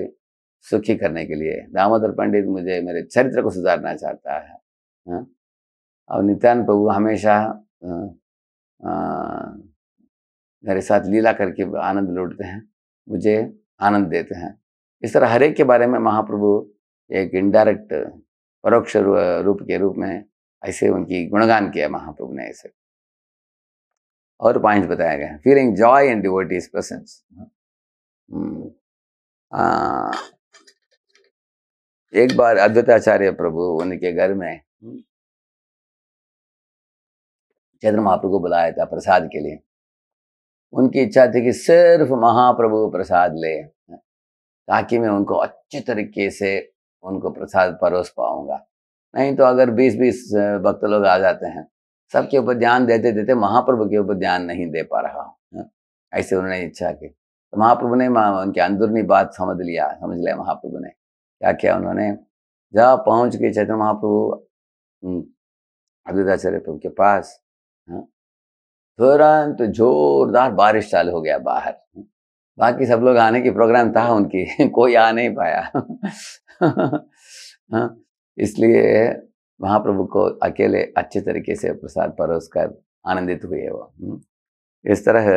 सुखी करने के लिए दामोदर पंडित मुझे मेरे चरित्र को सुधारना चाहता है और नित्यान प्रभु हमेशा मेरे साथ लीला करके आनंद लौटते हैं मुझे आनंद देते हैं इस तरह हरेक के बारे में महाप्रभु एक इनडायरेक्ट परोक्ष रूप के रूप में ऐसे उनकी गुणगान किया महाप्रभु ने ऐसे और पॉइंट बताया गया feeling joy and devotee presence हम्म। एक बार आचार्य प्रभु उनके घर में चंद्र महाप्रभु को बुलाया था प्रसाद के लिए उनकी इच्छा थी कि सिर्फ महाप्रभु प्रसाद ले ताकि मैं उनको अच्छे तरीके से उनको प्रसाद परोस पाऊंगा नहीं तो अगर बीस बीस भक्त लोग आ जाते हैं सबके ऊपर ध्यान देते देते महाप्रभु के ऊपर ध्यान नहीं दे पा रहा हूँ हाँ। ऐसे उन्होंने इच्छा की तो महाप्रभु ने उनकी अंदरूनी बात समझ लिया समझ लिया महाप्रभु ने क्या किया उन्होंने जब पहुंच के चैत्र महाप्रभु अद्वैताचार्य प्रभु के पास हाँ, तुरंत तो जोरदार बारिश चालू हो गया बाहर हाँ। बाकी सब लोग आने की प्रोग्राम था उनकी कोई आ नहीं पाया इसलिए महाप्रभु को अकेले अच्छे तरीके से प्रसाद परोस कर आनंदित हुए वो हम्म। इस तरह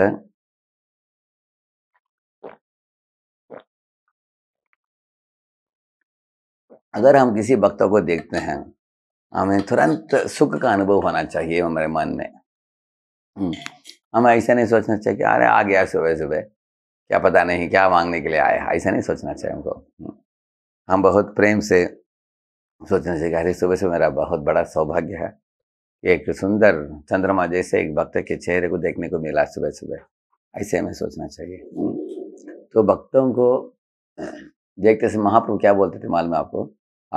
अगर हम किसी भक्तों को देखते हैं हमें तुरंत सुख का अनुभव होना चाहिए हमारे मन में हम्म। हम ऐसा नहीं सोचना चाहिए कि अरे आ गया सुबह सुबह क्या पता नहीं क्या मांगने के लिए आया ऐसा नहीं सोचना चाहिए हमको हम्म। हम बहुत प्रेम से सोचने से गहरी सुबह से मेरा बहुत बड़ा सौभाग्य है एक सुंदर चंद्रमा जैसे एक भक्त के चेहरे को देखने को मिला सुबह सुबह ऐसे हमें सोचना चाहिए तो भक्तों को देखते से महाप्रभु क्या बोलते थे मालूम में आपको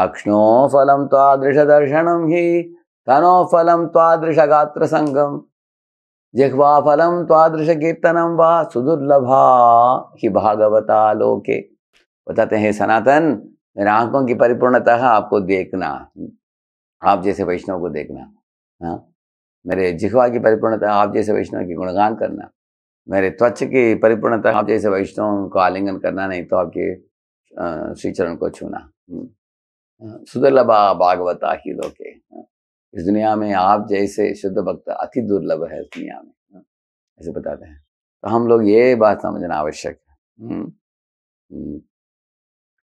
अक्षणो फलम त्वादृश दर्शनम ही तनो फलम त्वादृश गात्र संगम जिह्वा फलम त्वादृश कीर्तनम वा सुदुर्लभा ही भागवता लोके बताते हैं सनातन मेरे आंखों की परिपूर्णता है आपको देखना आप जैसे वैष्णव को देखना हाँ मेरे जिहवा की परिपूर्णता आप जैसे वैष्णव की गुणगान करना मेरे त्वच की परिपूर्णता आप जैसे वैष्णव को आलिंगन करना नहीं तो आपके श्रीचरण को छूना हम्म। सुदुर्लभा भागवता ही लोके हाँ? इस दुनिया में आप जैसे शुद्ध भक्त अति दुर्लभ है इस दुनिया में हाँ? ऐसे बताते हैं तो हम लोग ये बात समझना आवश्यक है हम्म। हम्म।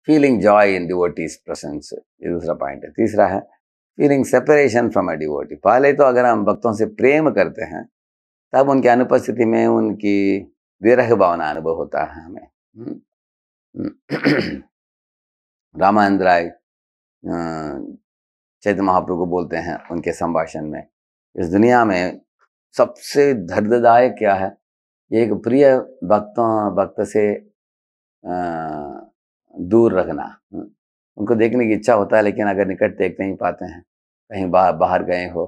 Feeling joy in devotee presence ये दूसरा पॉइंट है तीसरा है feeling separation from a devotee पहले तो अगर हम भक्तों से प्रेम करते हैं तब उनकी अनुपस्थिति में उनकी विरह भावना अनुभव होता है हमें हम्म। रामायण राय चैत्य महाप्रभु को बोलते हैं उनके संभाषण में इस दुनिया में सबसे दर्ददायक क्या है एक प्रिय भक्तों भक्त से आ, दूर रखना हम्म। उनको देखने की इच्छा होता है लेकिन अगर निकट देख नहीं पाते हैं कहीं बाहर बाहर गए हो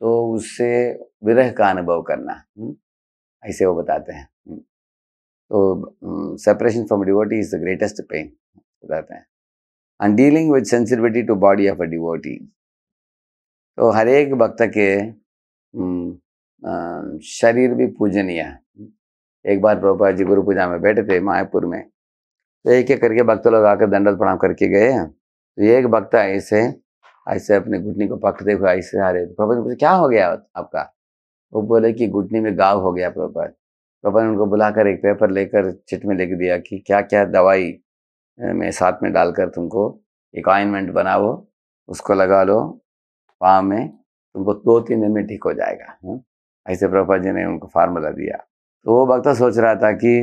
तो उससे विरह का अनुभव करना हम्म। ऐसे वो बताते हैं हम्म। तो separation from devotee is the greatest pain बताते हैं and dealing with sensitivity to body of a devotee तो हर एक भक्त के शरीर भी पूजनीय है एक बार प्रभुपा जी गुरु पूजा में बैठे थे मायापुर में तो एक एक करके भक्त लोग आकर दंडवत प्रणाम करके गए तो एक भक्त ऐसे ऐसे अपने घुटनी को पकड़ते हुए ऐसे आ रहे प्रभा ने क्या हो गया आपका वो बोले कि घुटनी में गाव हो गया प्रभा पापा ने उनको बुलाकर एक पेपर लेकर चिट में लिख दिया कि क्या क्या दवाई में साथ में डालकर तुमको एक ऑइनमेंट बनाओ उसको लगा लो पाँव में तुमको दो तीन दिन में ठीक हो जाएगा हम्म, ऐसे प्रभा जी ने उनको फार्मूला दिया तो वो वक्त सोच रहा था कि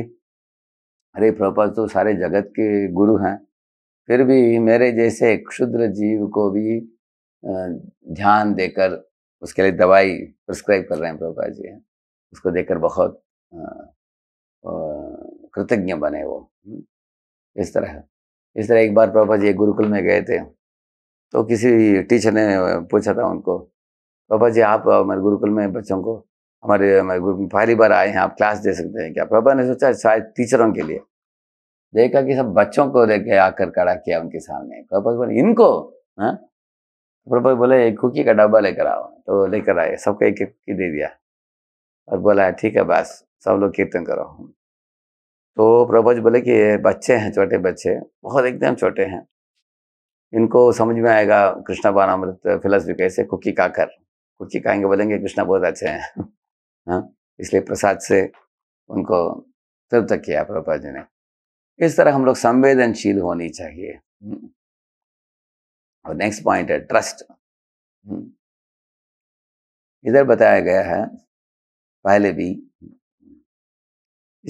अरे प्रभुपाद तो सारे जगत के गुरु हैं फिर भी मेरे जैसे क्षुद्र जीव को भी ध्यान देकर उसके लिए दवाई प्रिस्क्राइब कर रहे हैं प्रभुपाद जी उसको देखकर बहुत कृतज्ञ बने वो हम्म, इस तरह इस तरह एक बार प्रभा जी गुरुकुल में गए थे तो किसी टीचर ने पूछा था उनको पापा जी आप मेरे गुरुकुल में बच्चों को हमारे पहली बार आए हैं आप क्लास दे सकते हैं क्या पापा ने सोचा शायद टीचरों के लिए देखा कि सब बच्चों को लेके आकर खड़ा किया उनके सामने पापा बोले इनको हाँ पापा बोले एक कुकी का डब्बा लेकर आओ तो लेकर आए सबको एक एक दे दिया और बोला ठीक है बस सब लोग कीर्तन करो तो प्रभु बोले कि बच्चे हैं छोटे बच्चे बहुत एकदम छोटे हैं इनको समझ में आएगा कृष्णा बानामृत फिलोसफी कैसे कुकी काकर कुकी खाएंगे बोलेंगे कृष्णा बहुत अच्छे हैं हाँ इसलिए प्रसाद से उनको तृप्त किया प्रभा जी ने इस तरह हम लोग संवेदनशील होनी चाहिए हम्म। और नेक्स्ट पॉइंट है ट्रस्ट हम्म। इधर बताया गया है पहले भी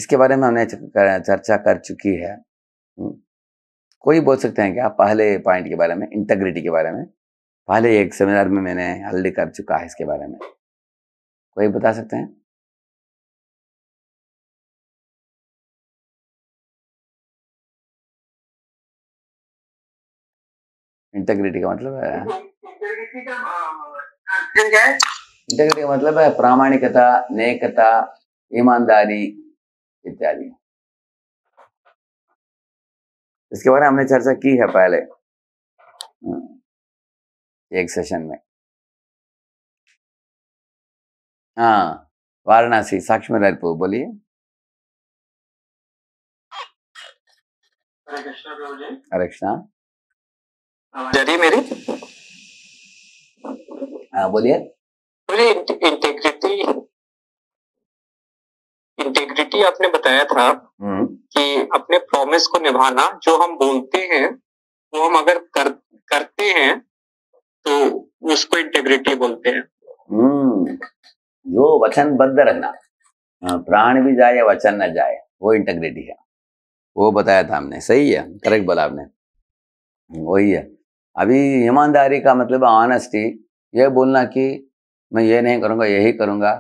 इसके बारे में हमने चर्चा कर चुकी है हम्म। कोई बोल सकते हैं क्या पहले पॉइंट के बारे में इंटेग्रिटी के बारे में पहले एक सेमिनार में मैंने हल्दी कर चुका है इसके बारे में कोई बता सकते हैं इंटेग्रिटी का मतलब है इंटेग्रिटी का मतलब है प्रामाणिकता नेकता ईमानदारी इत्यादि इसके बारे में हमने चर्चा की है पहले हम्म। एक सेशन में हाँ वाराणसी साक्षी में बोलिए हरे कृष्णा मेरी हाँ बोलिए इंटेग्रिटी इंटेग्रिटी आपने बताया था हम्म। कि अपने प्रॉमिस को निभाना जो हम बोलते हैं वो हम अगर कर, करते हैं तो उसको इंटेग्रिटी बोलते हैं हम्म। जो वचनबद्ध रहना प्राण भी जाए या वचन न जाए वो इंटेग्रिटी है वो बताया था हमने सही है करेक्ट बोला आपने वही है अभी ईमानदारी का मतलब ऑनेस्टी ये बोलना कि मैं ये नहीं करूँगा यही करूँगा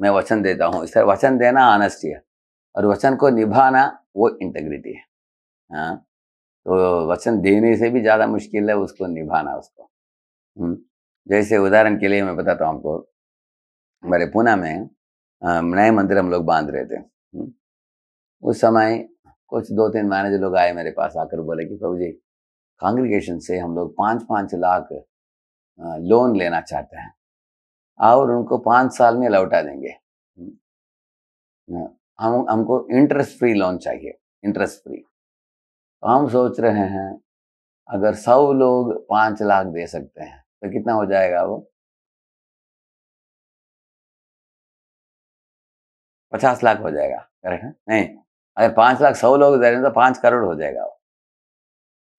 मैं वचन देता हूँ इस तरह वचन देना ऑनेस्टी है और वचन को निभाना वो इंटेग्रिटी है हाँ तो वचन देने से भी ज़्यादा मुश्किल है उसको निभाना उसको हम्म, जैसे उदाहरण के लिए मैं बताता हूँ आपको हमारे पूना में नए मंदिर हम लोग बांध रहे थे उस समय कुछ दो तीन मैनेजर लोग आए मेरे पास आकर बोले कि प्रभु जी कांग्रीगेशन से हम लोग पाँच पाँच लाख लोन लेना चाहते हैं और उनको पाँच साल में लौटा देंगे हम हमको इंटरेस्ट फ्री लोन चाहिए इंटरेस्ट फ्री तो हम सोच रहे हैं अगर सौ लोग पाँच लाख दे सकते हैं तो कितना हो जाएगा वो पचास लाख हो जाएगा करेक्ट है नहीं अगर पांच लाख सौ लोग दे रहे हैं तो पांच करोड़ हो जाएगा वो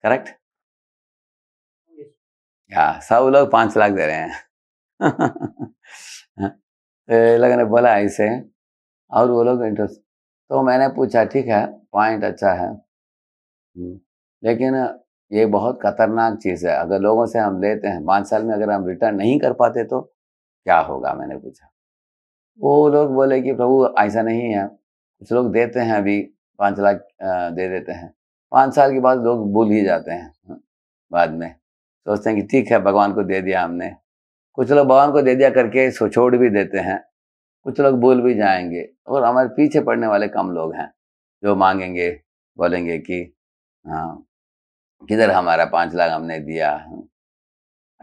करेक्ट हाँ सौ लोग पांच लाख दे रहे हैं हाँ, तो लोगों ने बोला ऐसे और वो लोग इंटरेस्ट तो मैंने पूछा ठीक है पॉइंट अच्छा है हम्म, लेकिन ये बहुत खतरनाक चीज़ है अगर लोगों से हम लेते हैं पाँच साल में अगर हम रिटर्न नहीं कर पाते तो क्या होगा मैंने पूछा वो लोग बोले कि प्रभु ऐसा नहीं है कुछ लोग देते हैं अभी पाँच लाख दे देते हैं पाँच साल के बाद लोग भूल ही जाते हैं हाँ, बाद में सोचते हैं कि ठीक है भगवान को दे दिया हमने कुछ लोग भगवान को दे दिया करके सो छोड़ भी देते हैं कुछ लोग भूल भी जाएंगे और हमारे पीछे पड़ने वाले कम लोग हैं जो मांगेंगे बोलेंगे कि हाँ किधर हमारा पाँच लाख हमने दिया हाँ,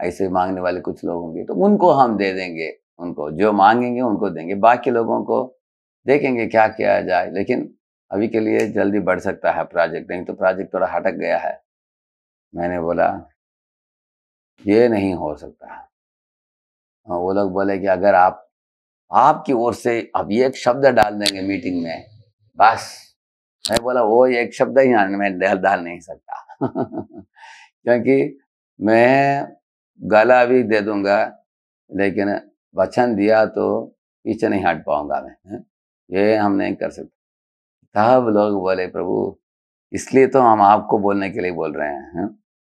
ऐसे मांगने वाले कुछ लोग होंगे तो उनको हम दे देंगे उनको जो मांगेंगे उनको देंगे बाकी लोगों को देखेंगे क्या किया जाए लेकिन अभी के लिए जल्दी बढ़ सकता है प्रोजेक्ट नहीं तो प्रोजेक्ट थोड़ा हटक गया है मैंने बोला ये नहीं हो सकता हाँ, वो लोग बोले कि अगर आप आपकी ओर से अब ये एक शब्द डाल देंगे मीटिंग में बस मैं बोला वो एक शब्द ही मैं डाल नहीं सकता क्योंकि मैं गला भी दे दूंगा लेकिन वचन दिया तो पीछे नहीं हट पाऊंगा मैं है? ये हम नहीं कर सकते तब लोग बोले प्रभु इसलिए तो हम आपको बोलने के लिए बोल रहे हैं है?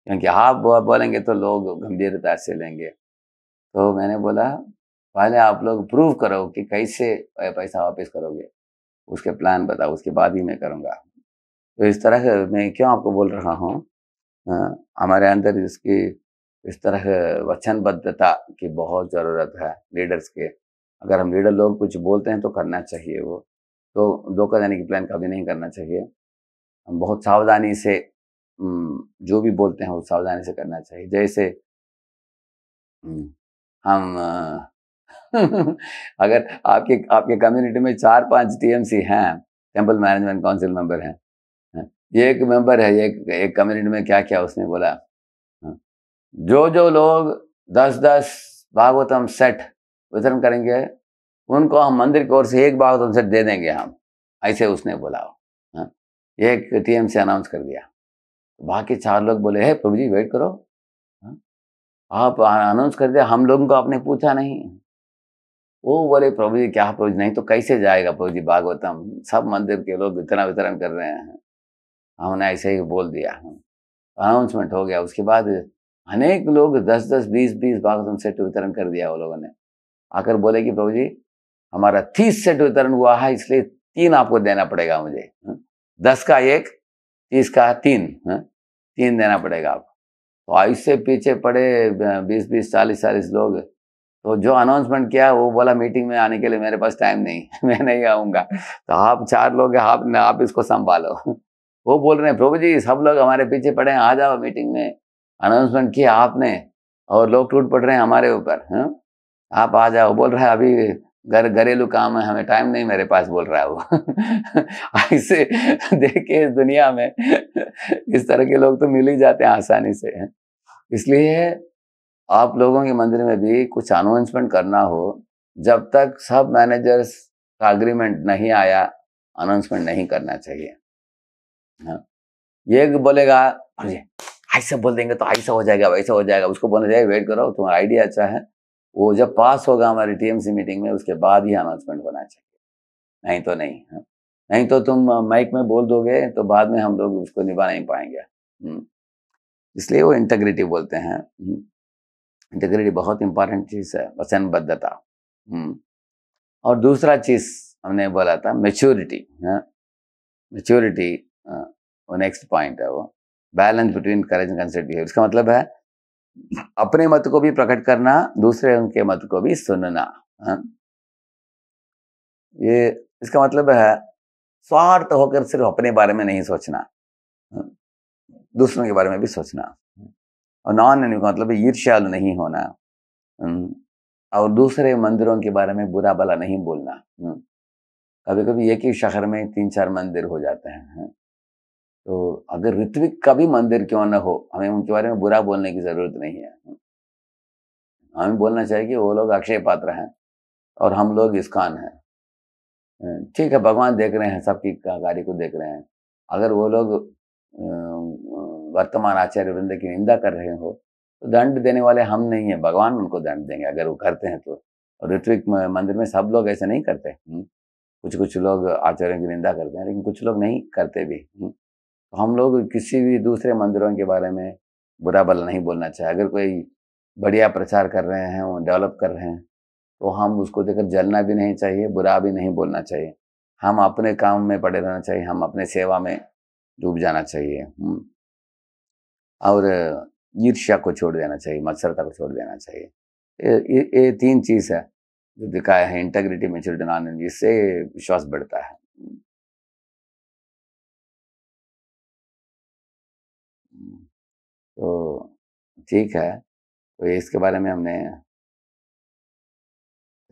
क्योंकि आप बोलेंगे तो लोग गंभीरता से लेंगे तो मैंने बोला पहले आप लोग प्रूव करो कि कैसे पैसा वापस करोगे उसके प्लान बताओ उसके बाद ही मैं करूँगा तो इस तरह से मैं क्यों आपको बोल रहा हूँ हाँ, हमारे अंदर इसकी इस तरह वचनबद्धता की बहुत ज़रूरत है लीडर्स के अगर हम लीडर लोग कुछ बोलते हैं तो करना चाहिए वो तो धोखा देने की प्लान कभी नहीं करना चाहिए हम बहुत सावधानी से जो भी बोलते हैं वो सावधानी से करना चाहिए जैसे हम अगर आपके आपके कम्युनिटी में चार पांच टीएमसी हैं टेम्पल मैनेजमेंट काउंसिल मेंबर हैं एक मेंबर है एक एक कम्युनिटी में क्या क्या उसने बोला जो जो लोग दस दस भागवतम सेट वितरण करेंगे उनको हम मंदिर की ओर से एक भागवतम सेट दे देंगे हम ऐसे उसने बोला हाँ, एक टीएम से अनाउंस कर दिया बाकी चार लोग बोले हे प्रभु जी वेट करो हाँ, आप अनाउंस कर दिया हम लोगों को आपने पूछा नहीं वो बोले प्रभु जी क्या प्रभु जी नहीं तो कैसे जाएगा प्रभु जी भागवतम सब मंदिर के लोग इतना वितरण कर रहे हैं हमने ऐसे ही बोल दिया अनाउंसमेंट हाँ, हो गया उसके बाद अनेक लोग दस दस बीस बीस भाग सेट वितरण कर दिया वो लोगों ने आकर बोले कि प्रभु जी हमारा तीस सेट वितरण हुआ है इसलिए तीन आपको देना पड़ेगा मुझे हाँ? दस का एक तीस का तीन हाँ? तीन देना पड़ेगा आपको तो इससे पीछे पड़े बीस बीस चालीस चालीस लोग तो जो अनाउंसमेंट किया वो बोला मीटिंग में आने के लिए मेरे पास टाइम नहीं मैं नहीं आऊँगा तो आप चार लोग आप आप इसको संभालो वो बोल रहे हैं प्रभु जी सब लोग हमारे पीछे पड़े हैं आ जाओ मीटिंग में अनाउंसमेंट किया आपने और लोग टूट पड़ रहे हैं हमारे ऊपर हाँ आप आ जाओ बोल रहा है अभी घर गर, घरेलू काम है हमें टाइम नहीं मेरे पास बोल रहा है वो ऐसे देखे इस दुनिया में इस तरह के लोग तो मिल ही जाते हैं आसानी से हाँ? इसलिए आप लोगों के मंदिर में भी कुछ अनाउंसमेंट करना हो जब तक सब मैनेजर्स का अग्रीमेंट नहीं आया अनाउंसमेंट नहीं करना चाहिए हाँ ये बोलेगा अरे ऐसे बोल देंगे तो ऐसा हो जाएगा वैसा हो जाएगा उसको बोलना चाहिए वेट करो तुम्हारा आइडिया अच्छा है वो जब पास होगा हमारी टीएमसी मीटिंग में उसके बाद ही अनाउंसमेंट होना चाहिए नहीं तो नहीं हाँ। नहीं तो तुम माइक में बोल दोगे तो बाद में हम लोग उसको निभा नहीं पाएंगे हम्म। इसलिए वो इंटेग्रिटी बोलते हैं इंटेग्रिटी हम्म। बहुत इंपॉर्टेंट चीज़ है वचनबद्धता हम्म। और दूसरा चीज़ हमने बोला था मेच्योरिटी मेच्योरिटी हाँ। हाँ, वो नेक्स्ट पॉइंट है वो balance between courage and consent behaviour इसका मतलब है अपने मत को भी प्रकट करना दूसरे उनके मत को भी सुनना हाँ? ये इसका मतलब है स्वार्थ होकर सिर्फ अपने बारे में नहीं सोचना हाँ? दूसरों के बारे में भी सोचना और नॉन एनिमी का मतलब ईर्ष्याल नहीं होना हाँ? और दूसरे मंदिरों के बारे में बुरा भला नहीं बोलना कभी कभी एक ही शहर में तीन चार मंदिर हो जाते हैं तो अगर ऋत्विक का भी मंदिर क्यों ना हो हमें उनके बारे में बुरा बोलने की जरूरत नहीं है हमें बोलना चाहिए कि वो लोग अक्षय पात्र हैं और हम लोग इस्कान हैं ठीक है भगवान देख रहे हैं सबकी कार्य को देख रहे हैं अगर वो लोग वर्तमान आचार्य वृंद की निंदा कर रहे हो तो दंड देने वाले हम नहीं है भगवान उनको दंड देंगे अगर वो करते हैं तो ऋत्विक मंदिर में सब लोग ऐसे नहीं करते हम्म। कुछ कुछ लोग आचार्यों की निंदा करते हैं लेकिन कुछ लोग नहीं करते भी हम्म। तो हम लोग किसी भी दूसरे मंदिरों के बारे में बुरा भला नहीं बोलना चाहिए अगर कोई बढ़िया प्रचार कर रहे हैं वो डेवलप कर रहे हैं तो हम उसको देखकर जलना भी नहीं चाहिए बुरा भी नहीं बोलना चाहिए हम अपने काम में पड़े रहना चाहिए हम अपने सेवा में डूब जाना चाहिए हम्म। और ईर्ष्या को छोड़ देना चाहिए मत्सरता को छोड़ देना चाहिए ये तीन चीज़ है जो दिखाया है इंटेग्रिटी मेच्योरिटी नॉन इससे विश्वास बढ़ता है तो ठीक है तो इसके बारे में हमने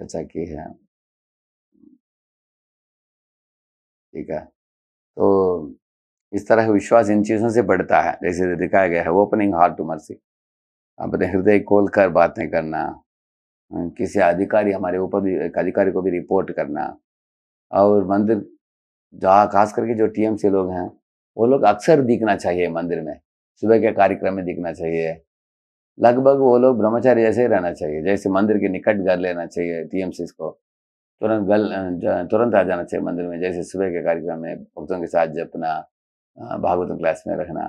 चर्चा की है ठीक है तो इस तरह विश्वास इन चीज़ों से बढ़ता है जैसे दिखाया गया है ओपनिंग हार्ट टू मर्सी अपने हृदय खोल कर बातें करना किसी अधिकारी हमारे ऊपर भी एक अधिकारी को भी रिपोर्ट करना और मंदिर जहाँ खास करके जो टीएमसी लोग हैं वो लोग अक्सर दिखना चाहिए मंदिर में सुबह के कार्यक्रम में दिखना चाहिए लगभग वो लोग ब्रह्मचारी जैसे ही रहना चाहिए जैसे मंदिर के निकट घर लेना चाहिए टीएमसी को तुरंत गल तुरंत आ जाना चाहिए मंदिर में जैसे सुबह के कार्यक्रम में भक्तों के साथ जपना भागवत क्लास में रखना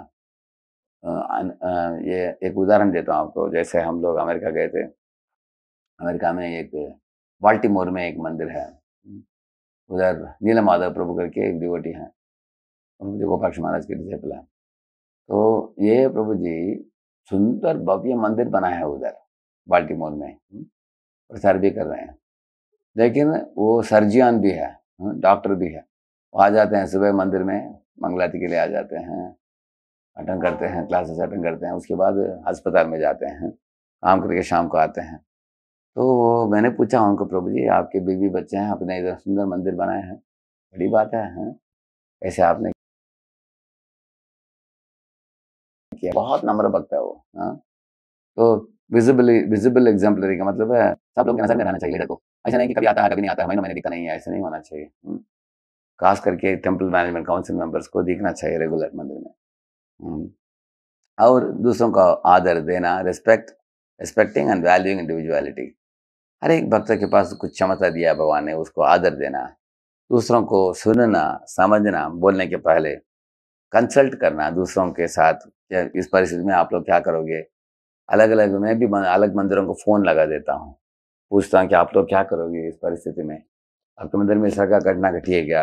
ये एक उदाहरण देता हूँ आपको जैसे हम लोग अमेरिका गए थे अमेरिका में एक बाल्टीमोर में एक मंदिर है उधर नीलम माधव प्रभु करके एक डिवोटी हैं उनके गोपाक्ष महाराज के डिसेपल हैं तो ये प्रभु जी सुंदर भव्य मंदिर बनाया है उधर बाल्टीमोर में प्रचार भी कर रहे हैं लेकिन वो सर्जियन भी है डॉक्टर भी है वो आ जाते हैं सुबह मंदिर में मंगलाती के लिए आ जाते हैं अटेंड करते हैं क्लासेस अटेंड करते हैं उसके बाद अस्पताल में जाते हैं काम करके शाम को आते हैं तो मैंने पूछा उनको प्रभु जी आपके बीवी बच्चे हैं अपने इधर सुंदर मंदिर बनाए हैं बड़ी बात है, है? ऐसे आपने किया बहुत नम्र भक्त है वो हाँ। तो विजिबल विजिबल एग्जाम्पलरी का मतलब है सब लोग नजर में रहना चाहिए को ऐसा नहीं कि कभी आता है कभी नहीं आता है मैंने दिखा नहीं है ऐसे नहीं होना चाहिए हम्म। खास करके टेम्पल मैनेजमेंट काउंसिल मेंबर्स को देखना चाहिए रेगुलर मंदिर में हम्म। और दूसरों का आदर देना respect respecting and valuing individuality हर एक भक्त के पास कुछ क्षमता दिया भगवान ने उसको आदर देना दूसरों को सुनना समझना बोलने के पहले कंसल्ट करना दूसरों के साथ इस परिस्थिति में आप लोग क्या करोगे अलग अलग मैं भी अलग मंदिरों को फ़ोन लगा देता हूँ पूछता हूँ कि आप लोग क्या करोगे इस परिस्थिति में आपके तो मंदिर में इस का घटना घटी है क्या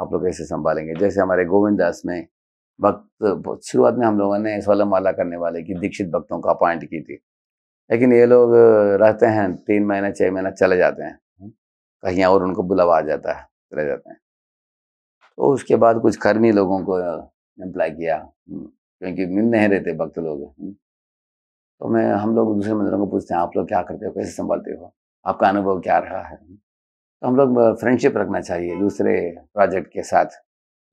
आप लोग कैसे संभालेंगे जैसे हमारे गोविंद दास में भक्त शुरुआत में हम लोगों ने सोलह माला करने वाले की दीक्षित भक्तों को अपॉइंट की थी लेकिन ये लोग रहते हैं तीन महीना छः महीना चले जाते हैं कहीं और उनको बुलावा आ जाता है चले जाते हैं तो उसके बाद कुछ कर्मी लोगों को एम्प्लाई किया क्योंकि मिल नहीं रहते भक्त लोग हम्म। तो मैं हम लोग दूसरे मंदिरों को पूछते हैं आप लोग क्या करते हो कैसे संभालते हो आपका अनुभव क्या रहा है हम्म। तो हम लोग फ्रेंडशिप रखना चाहिए दूसरे प्रोजेक्ट के साथ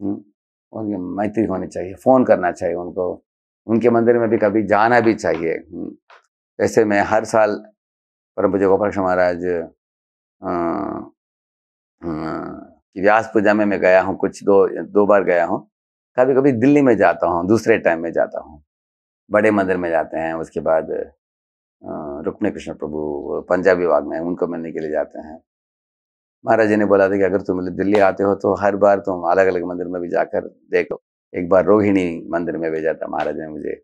हम्म। उनकी मैत्री होनी चाहिए फ़ोन करना चाहिए उनको उनके मंदिर में भी कभी जाना भी चाहिए ऐसे मैं हर साल परम पूज्य गोपाल महाराज की व्यास पूजा में मैं गया हूँ कुछ दो दो बार गया हूँ कभी कभी दिल्ली में जाता हूँ दूसरे टाइम में जाता हूँ बड़े मंदिर में जाते हैं उसके बाद रुक्न कृष्ण प्रभु पंजाबी बाग में उनको मिलने के लिए जाते हैं महाराज जी ने बोला था कि अगर तुम दिल्ली आते हो तो हर बार तुम अलग अलग मंदिर में भी जाकर देखो एक बार रोहिणी मंदिर में भेजा था महाराज ने मुझे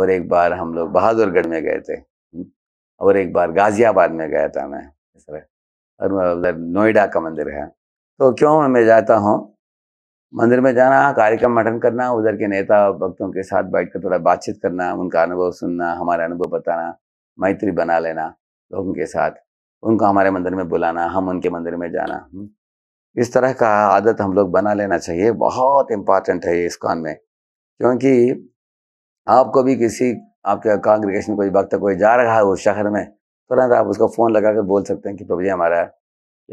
और एक बार हम लोग बहादुरगढ़ में गए थे और एक बार गाजियाबाद में गया था मैं और नोएडा का मंदिर है तो क्यों मैं जाता हूँ मंदिर में जाना कार्यक्रम अटन करना उधर के नेता भक्तों के साथ बैठ कर थोड़ा बातचीत करना उनका अनुभव सुनना हमारा अनुभव बताना मैत्री बना लेना लोगों के साथ उनको हमारे मंदिर में बुलाना हम उनके मंदिर में जाना हम्म। इस तरह का आदत हम लोग बना लेना चाहिए बहुत इम्पॉर्टेंट है ये इस्कॉन में क्योंकि आपको भी किसी आपके कांग्रेगेशन कोई वक्त कोई जा रहा है उस शहर में तुरंत आप उसको फ़ोन लगा कर बोल सकते हैं कि प्रभु जी हमारा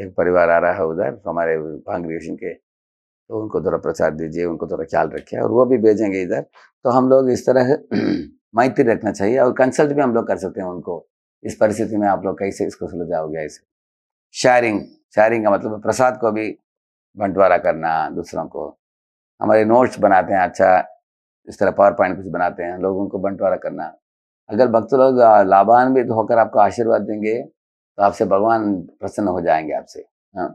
एक परिवार आ रहा है उधर हमारे कांग्रेगेशन के तो उनको थोड़ा प्रचार दीजिए उनको थोड़ा ख्याल रखिए और वो भी भेजेंगे इधर तो हम लोग इस तरह मैत्री रखना चाहिए और कंसल्ट भी हम लोग कर सकते हैं उनको इस परिस्थिति में आप लोग कैसे इसको सुलझाओगे ऐसे शेयरिंग शेयरिंग का मतलब प्रसाद को भी बंटवारा करना दूसरों को हमारे नोट्स बनाते हैं अच्छा इस तरह पावर पॉइंट कुछ बनाते हैं लोगों को बंटवारा करना अगर भक्त लोग लाभान्वित होकर आपको आशीर्वाद देंगे तो आपसे भगवान प्रसन्न हो जाएंगे आपसे हाँ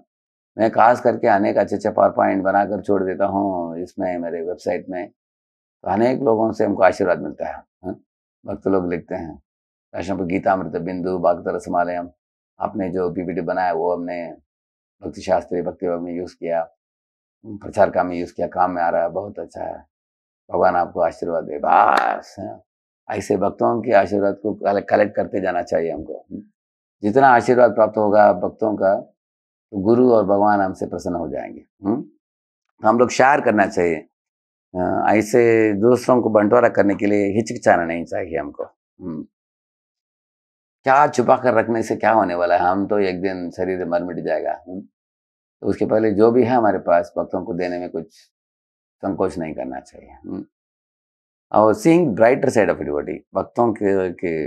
मैं खास करके अनेक अच्छे अच्छे पावर पॉइंट बनाकर छोड़ देता हूँ इसमें मेरे वेबसाइट में तो अनेक लोगों से हमको आशीर्वाद मिलता है हाँ। भक्त लोग लिखते हैं गीता गीतामृत बिंदु भक्त रसमालयम आपने जो पीपीटी बनाया वो हमने भक्ति शास्त्री भक्ति में यूज़ किया प्रचार काम में यूज़ किया काम में आ रहा है बहुत अच्छा है भगवान आपको आशीर्वाद दे बस हाँ। ऐसे भक्तों के आशीर्वाद को कलेक्ट करते जाना चाहिए हमको हाँ। जितना आशीर्वाद प्राप्त होगा भक्तों का तो गुरु और भगवान हमसे प्रसन्न हो जाएंगे हुँ? हम्म? तो हम लोग शार करना चाहिए ऐसे दूसरों को बंटवारा करने के लिए हिचकिचाना नहीं चाहिए हमको हम्म। क्या छुपा कर रखने से क्या होने वाला है हम तो एक दिन शरीर मर मिट जाएगा हम्म? तो उसके पहले जो भी है हमारे पास भक्तों को देने में कुछ संकोच नहीं करना चाहिए और seeing brighter side of devotee भक्तों के, के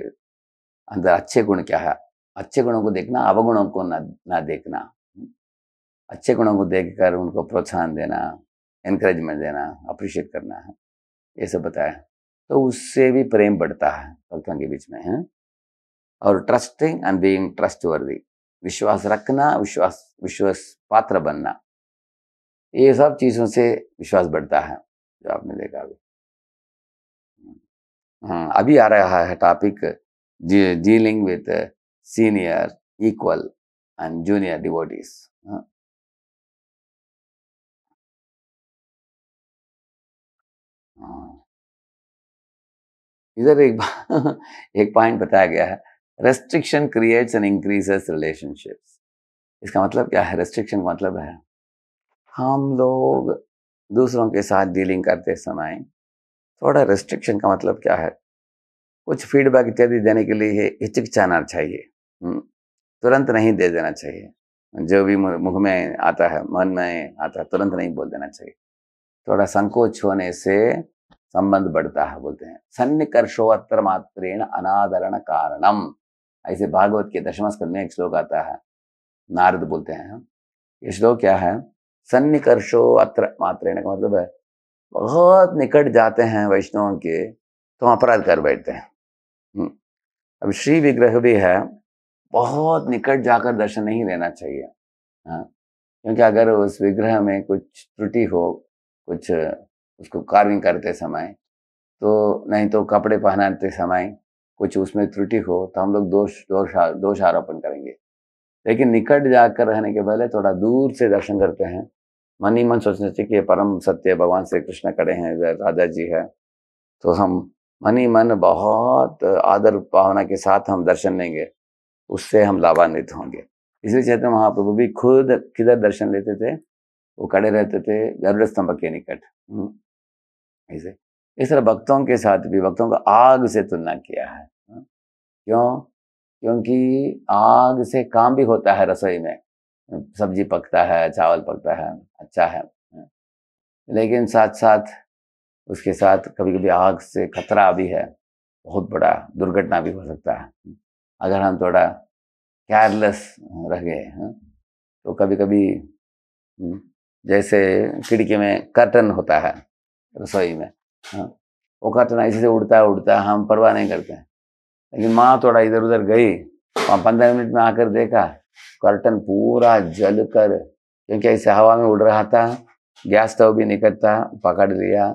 अंदर अच्छे गुण क्या है अच्छे गुणों को देखना अवगुणों को ना ना देखना अच्छे गुणों को देखकर उनको प्रोत्साहन देना इनक्रेजमेंट देना अप्रिशिएट करना है ये सब बताया तो उससे भी प्रेम बढ़ता है भक्तों के बीच में है और ट्रस्टिंग एंड बीइंग ट्रस्ट वर्दी विश्वास रखना विश्वास विश्वास पात्र बनना ये सब चीज़ों से विश्वास बढ़ता है जो आपने देखा अभी हाँ अभी आ रहा है topic dealing with senior equal and junior devotees हाँ। इधर एक एक पॉइंट बताया गया है restriction creates and increases relationships इसका मतलब क्या है रेस्ट्रिक्शन का मतलब है हम लोग दूसरों के साथ डीलिंग करते समय थोड़ा रेस्ट्रिक्शन का मतलब क्या है कुछ फीडबैक इत्यादि देने के लिए हिचकिचाना चाहिए हम्म, तुरंत नहीं दे देना चाहिए जो भी मुख में आता है मन में आता है तुरंत नहीं बोल देना चाहिए थोड़ा संकोच होने से संबंध बढ़ता है बोलते हैं सन्निकर्षो अत्र मात्रेण अनादरण कारणम ऐसे भागवत के दशम स्कंद में एक श्लोक आता है नारद बोलते हैं ये श्लोक क्या है सन्निकर्षो अत्र मात्रेण का मतलब है बहुत निकट जाते हैं वैष्णव के तो अपराध कर बैठते हैं हम्म। अब श्री विग्रह भी है बहुत निकट जाकर दर्शन नहीं लेना चाहिए हाँ क्योंकि अगर उस विग्रह में कुछ त्रुटि हो कुछ उसको कार्विंग करते समय तो नहीं तो कपड़े पहनाते समय कुछ उसमें त्रुटि हो तो हम लोग दोष दोष दोष आरोपण करेंगे लेकिन निकट जाकर रहने के पहले थोड़ा दूर से दर्शन करते हैं मन ही मन सोचना चाहिए कि ये परम सत्य भगवान श्री कृष्ण खड़े हैं राधा जी है तो हम मन ही मन बहुत आदर भावना के साथ हम दर्शन लेंगे उससे हम लाभान्वित होंगे इसलिए चाहते महाप्रभु भी खुद किधर दर्शन लेते थे वो खड़े रहते थे गरुड़ स्तंभ के निकट हम्म, ऐसे इस तरह भक्तों के साथ भी भक्तों को आग से तुलना किया है हाँ, क्यों क्योंकि आग से काम भी होता है रसोई में हाँ, सब्जी पकता है चावल पकता है अच्छा है हाँ, लेकिन साथ साथ उसके साथ कभी कभी आग से खतरा भी है बहुत बड़ा दुर्घटना भी हो सकता है अगर हम थोड़ा केयरलेस रह गए तो कभी कभी जैसे खिड़की में कर्टन होता है रसोई में हाँ वो कर्टन ऐसे से उड़ता उड़ता है हम परवाह नहीं करते लेकिन माँ थोड़ा इधर उधर गई वहाँ पंद्रह मिनट में आकर देखा कर्टन पूरा जल कर क्योंकि ऐसे हवा में उड़ रहा था गैस स्टोव भी निकलता पकड़ लिया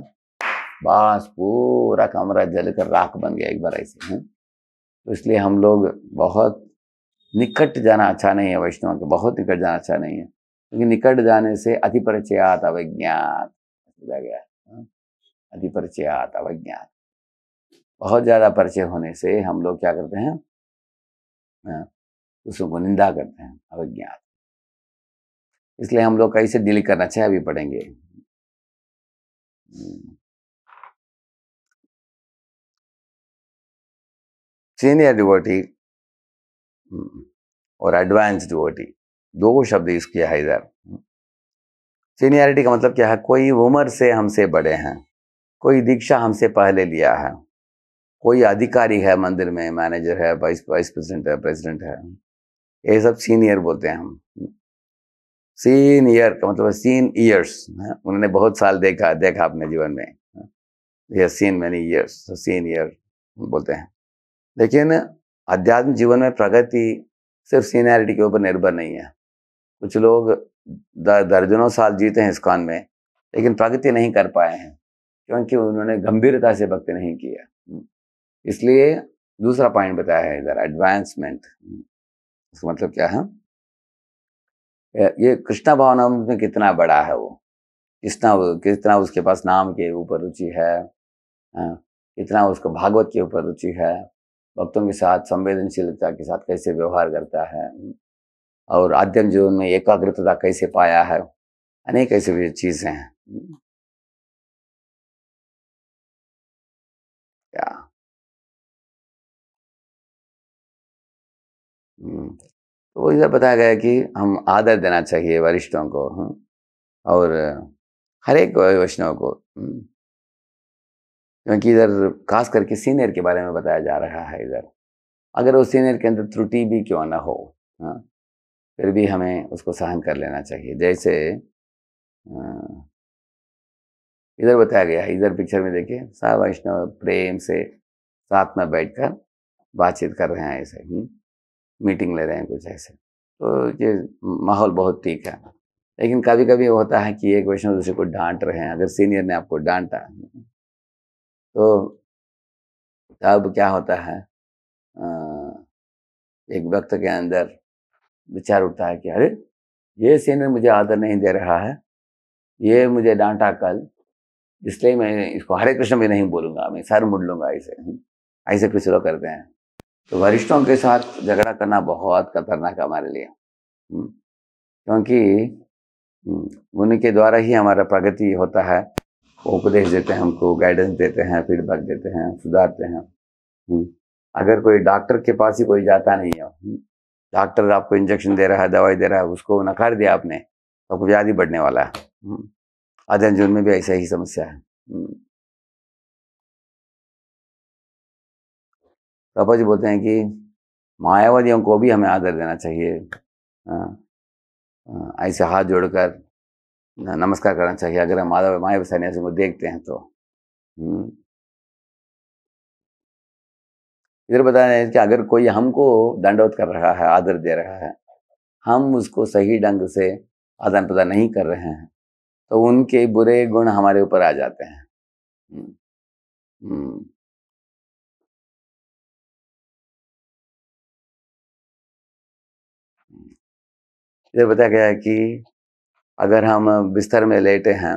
बस पूरा कमरा जलकर राख बन गया एक बार ऐसे हाँ। तो इसलिए हम लोग बहुत निकट जाना अच्छा नहीं है वैष्णव के बहुत निकट जाना अच्छा नहीं है क्योंकि निकट जाने से परिचयात अवज्ञात गया हाँ। अति परिचयात अवज्ञात बहुत ज़्यादा परिचय होने से हम लोग क्या करते हैं हाँ, दूसरों को निंदा करते हैं अवज्ञात इसलिए हम लोग कहीं से डील करना चाहिए अभी पढ़ेंगे सीनियर हम्म। डिवोटी हम्म, और एडवांस डिवोटी दो शब्द यूज किया है इधर सीनियरिटी का मतलब क्या है कोई उम्र से हमसे बड़े हैं कोई दीक्षा हमसे पहले लिया है कोई अधिकारी है मंदिर में मैनेजर है वाइस वाइस प्रेसिडेंट है प्रेसिडेंट है ये सब सीनियर बोलते हैं हम सीनियर का मतलब सीन ईयर्स उन्होंने बहुत साल देखा देखा अपने जीवन में ये सीन मैनी ईयर्स सीन बोलते हैं लेकिन आध्यात्मिक जीवन में प्रगति सिर्फ सीनियरिटी के ऊपर निर्भर नहीं है कुछ लोग दर्जनों साल जीते हैं इस्कॉन में लेकिन प्रगति नहीं कर पाए हैं क्योंकि उन्होंने गंभीरता से भक्ति नहीं किया इसलिए दूसरा पॉइंट बताया है इधर एडवांसमेंट इसका मतलब क्या है ये कृष्णा भावना में कितना बड़ा है वो कितना कितना उसके पास नाम के ऊपर रुचि है हाँ, कितना उसको भागवत के ऊपर रुचि है भक्तों के साथ संवेदनशीलता के साथ कैसे व्यवहार करता है और आद्यम जीवन में एकाग्रता कैसे पाया है अनेक ऐसी चीजें हैं क्या हम्म, तो इधर बताया गया कि हम आदर देना चाहिए वरिष्ठों को हम्म, और हर एक वैष्णव को हम्म, क्योंकि इधर खास करके सीनियर के बारे में बताया जा रहा है इधर अगर वो सीनियर के अंदर त्रुटि भी क्यों ना हो हाँ फिर भी हमें उसको सहन कर लेना चाहिए जैसे इधर बताया गया इधर पिक्चर में देखिए सा वैष्णव प्रेम से साथ में बैठकर बातचीत कर रहे हैं ऐसे ही मीटिंग ले रहे हैं कुछ ऐसे तो ये माहौल बहुत ठीक है लेकिन कभी कभी होता है कि एक वैष्णव दूसरे को डांट रहे हैं अगर सीनियर ने आपको डांटा तो तब क्या होता है एक वक्त के अंदर विचार उठता है कि अरे ये सीनियर मुझे आदर नहीं दे रहा है ये मुझे डांटा कल इसलिए मैं इसको हरे कृष्ण भी नहीं बोलूंगा मैं सर मुड़ लूंगा ऐसे हम्म, ऐसे कुछ लोग करते हैं तो वरिष्ठों के साथ झगड़ा करना बहुत खतरनाक है हमारे लिए हम्म, क्योंकि हम्म, उनके द्वारा ही हमारा प्रगति होता है वो उपदेश देते हैं हमको गाइडेंस देते हैं फीडबैक देते हैं सुधारते हैं अगर कोई डॉक्टर के पास ही कोई जाता नहीं है डॉक्टर आपको इंजेक्शन दे रहा है दवाई दे रहा है उसको नकार दिया आपने तो आपको व्याधि बढ़ने वाला है हम्म। अध्ययन जून में भी ऐसा ही समस्या है हम्म। पापा जी बोलते हैं कि मायावादियों को भी हमें आदर देना चाहिए हाँ। हाँ, ऐसे हाथ जोड़कर नमस्कार करना चाहिए अगर हम माधव माया सन्यासी को देखते हैं तो हम्म। इधर बता रहे हैं कि अगर कोई हमको दंडवत कर रहा है आदर दे रहा है हम उसको सही ढंग से आदान प्रदान नहीं कर रहे हैं तो उनके बुरे गुण हमारे ऊपर आ जाते हैं हम्म, हम्म। इधर बताया गया है कि अगर हम बिस्तर में लेटे हैं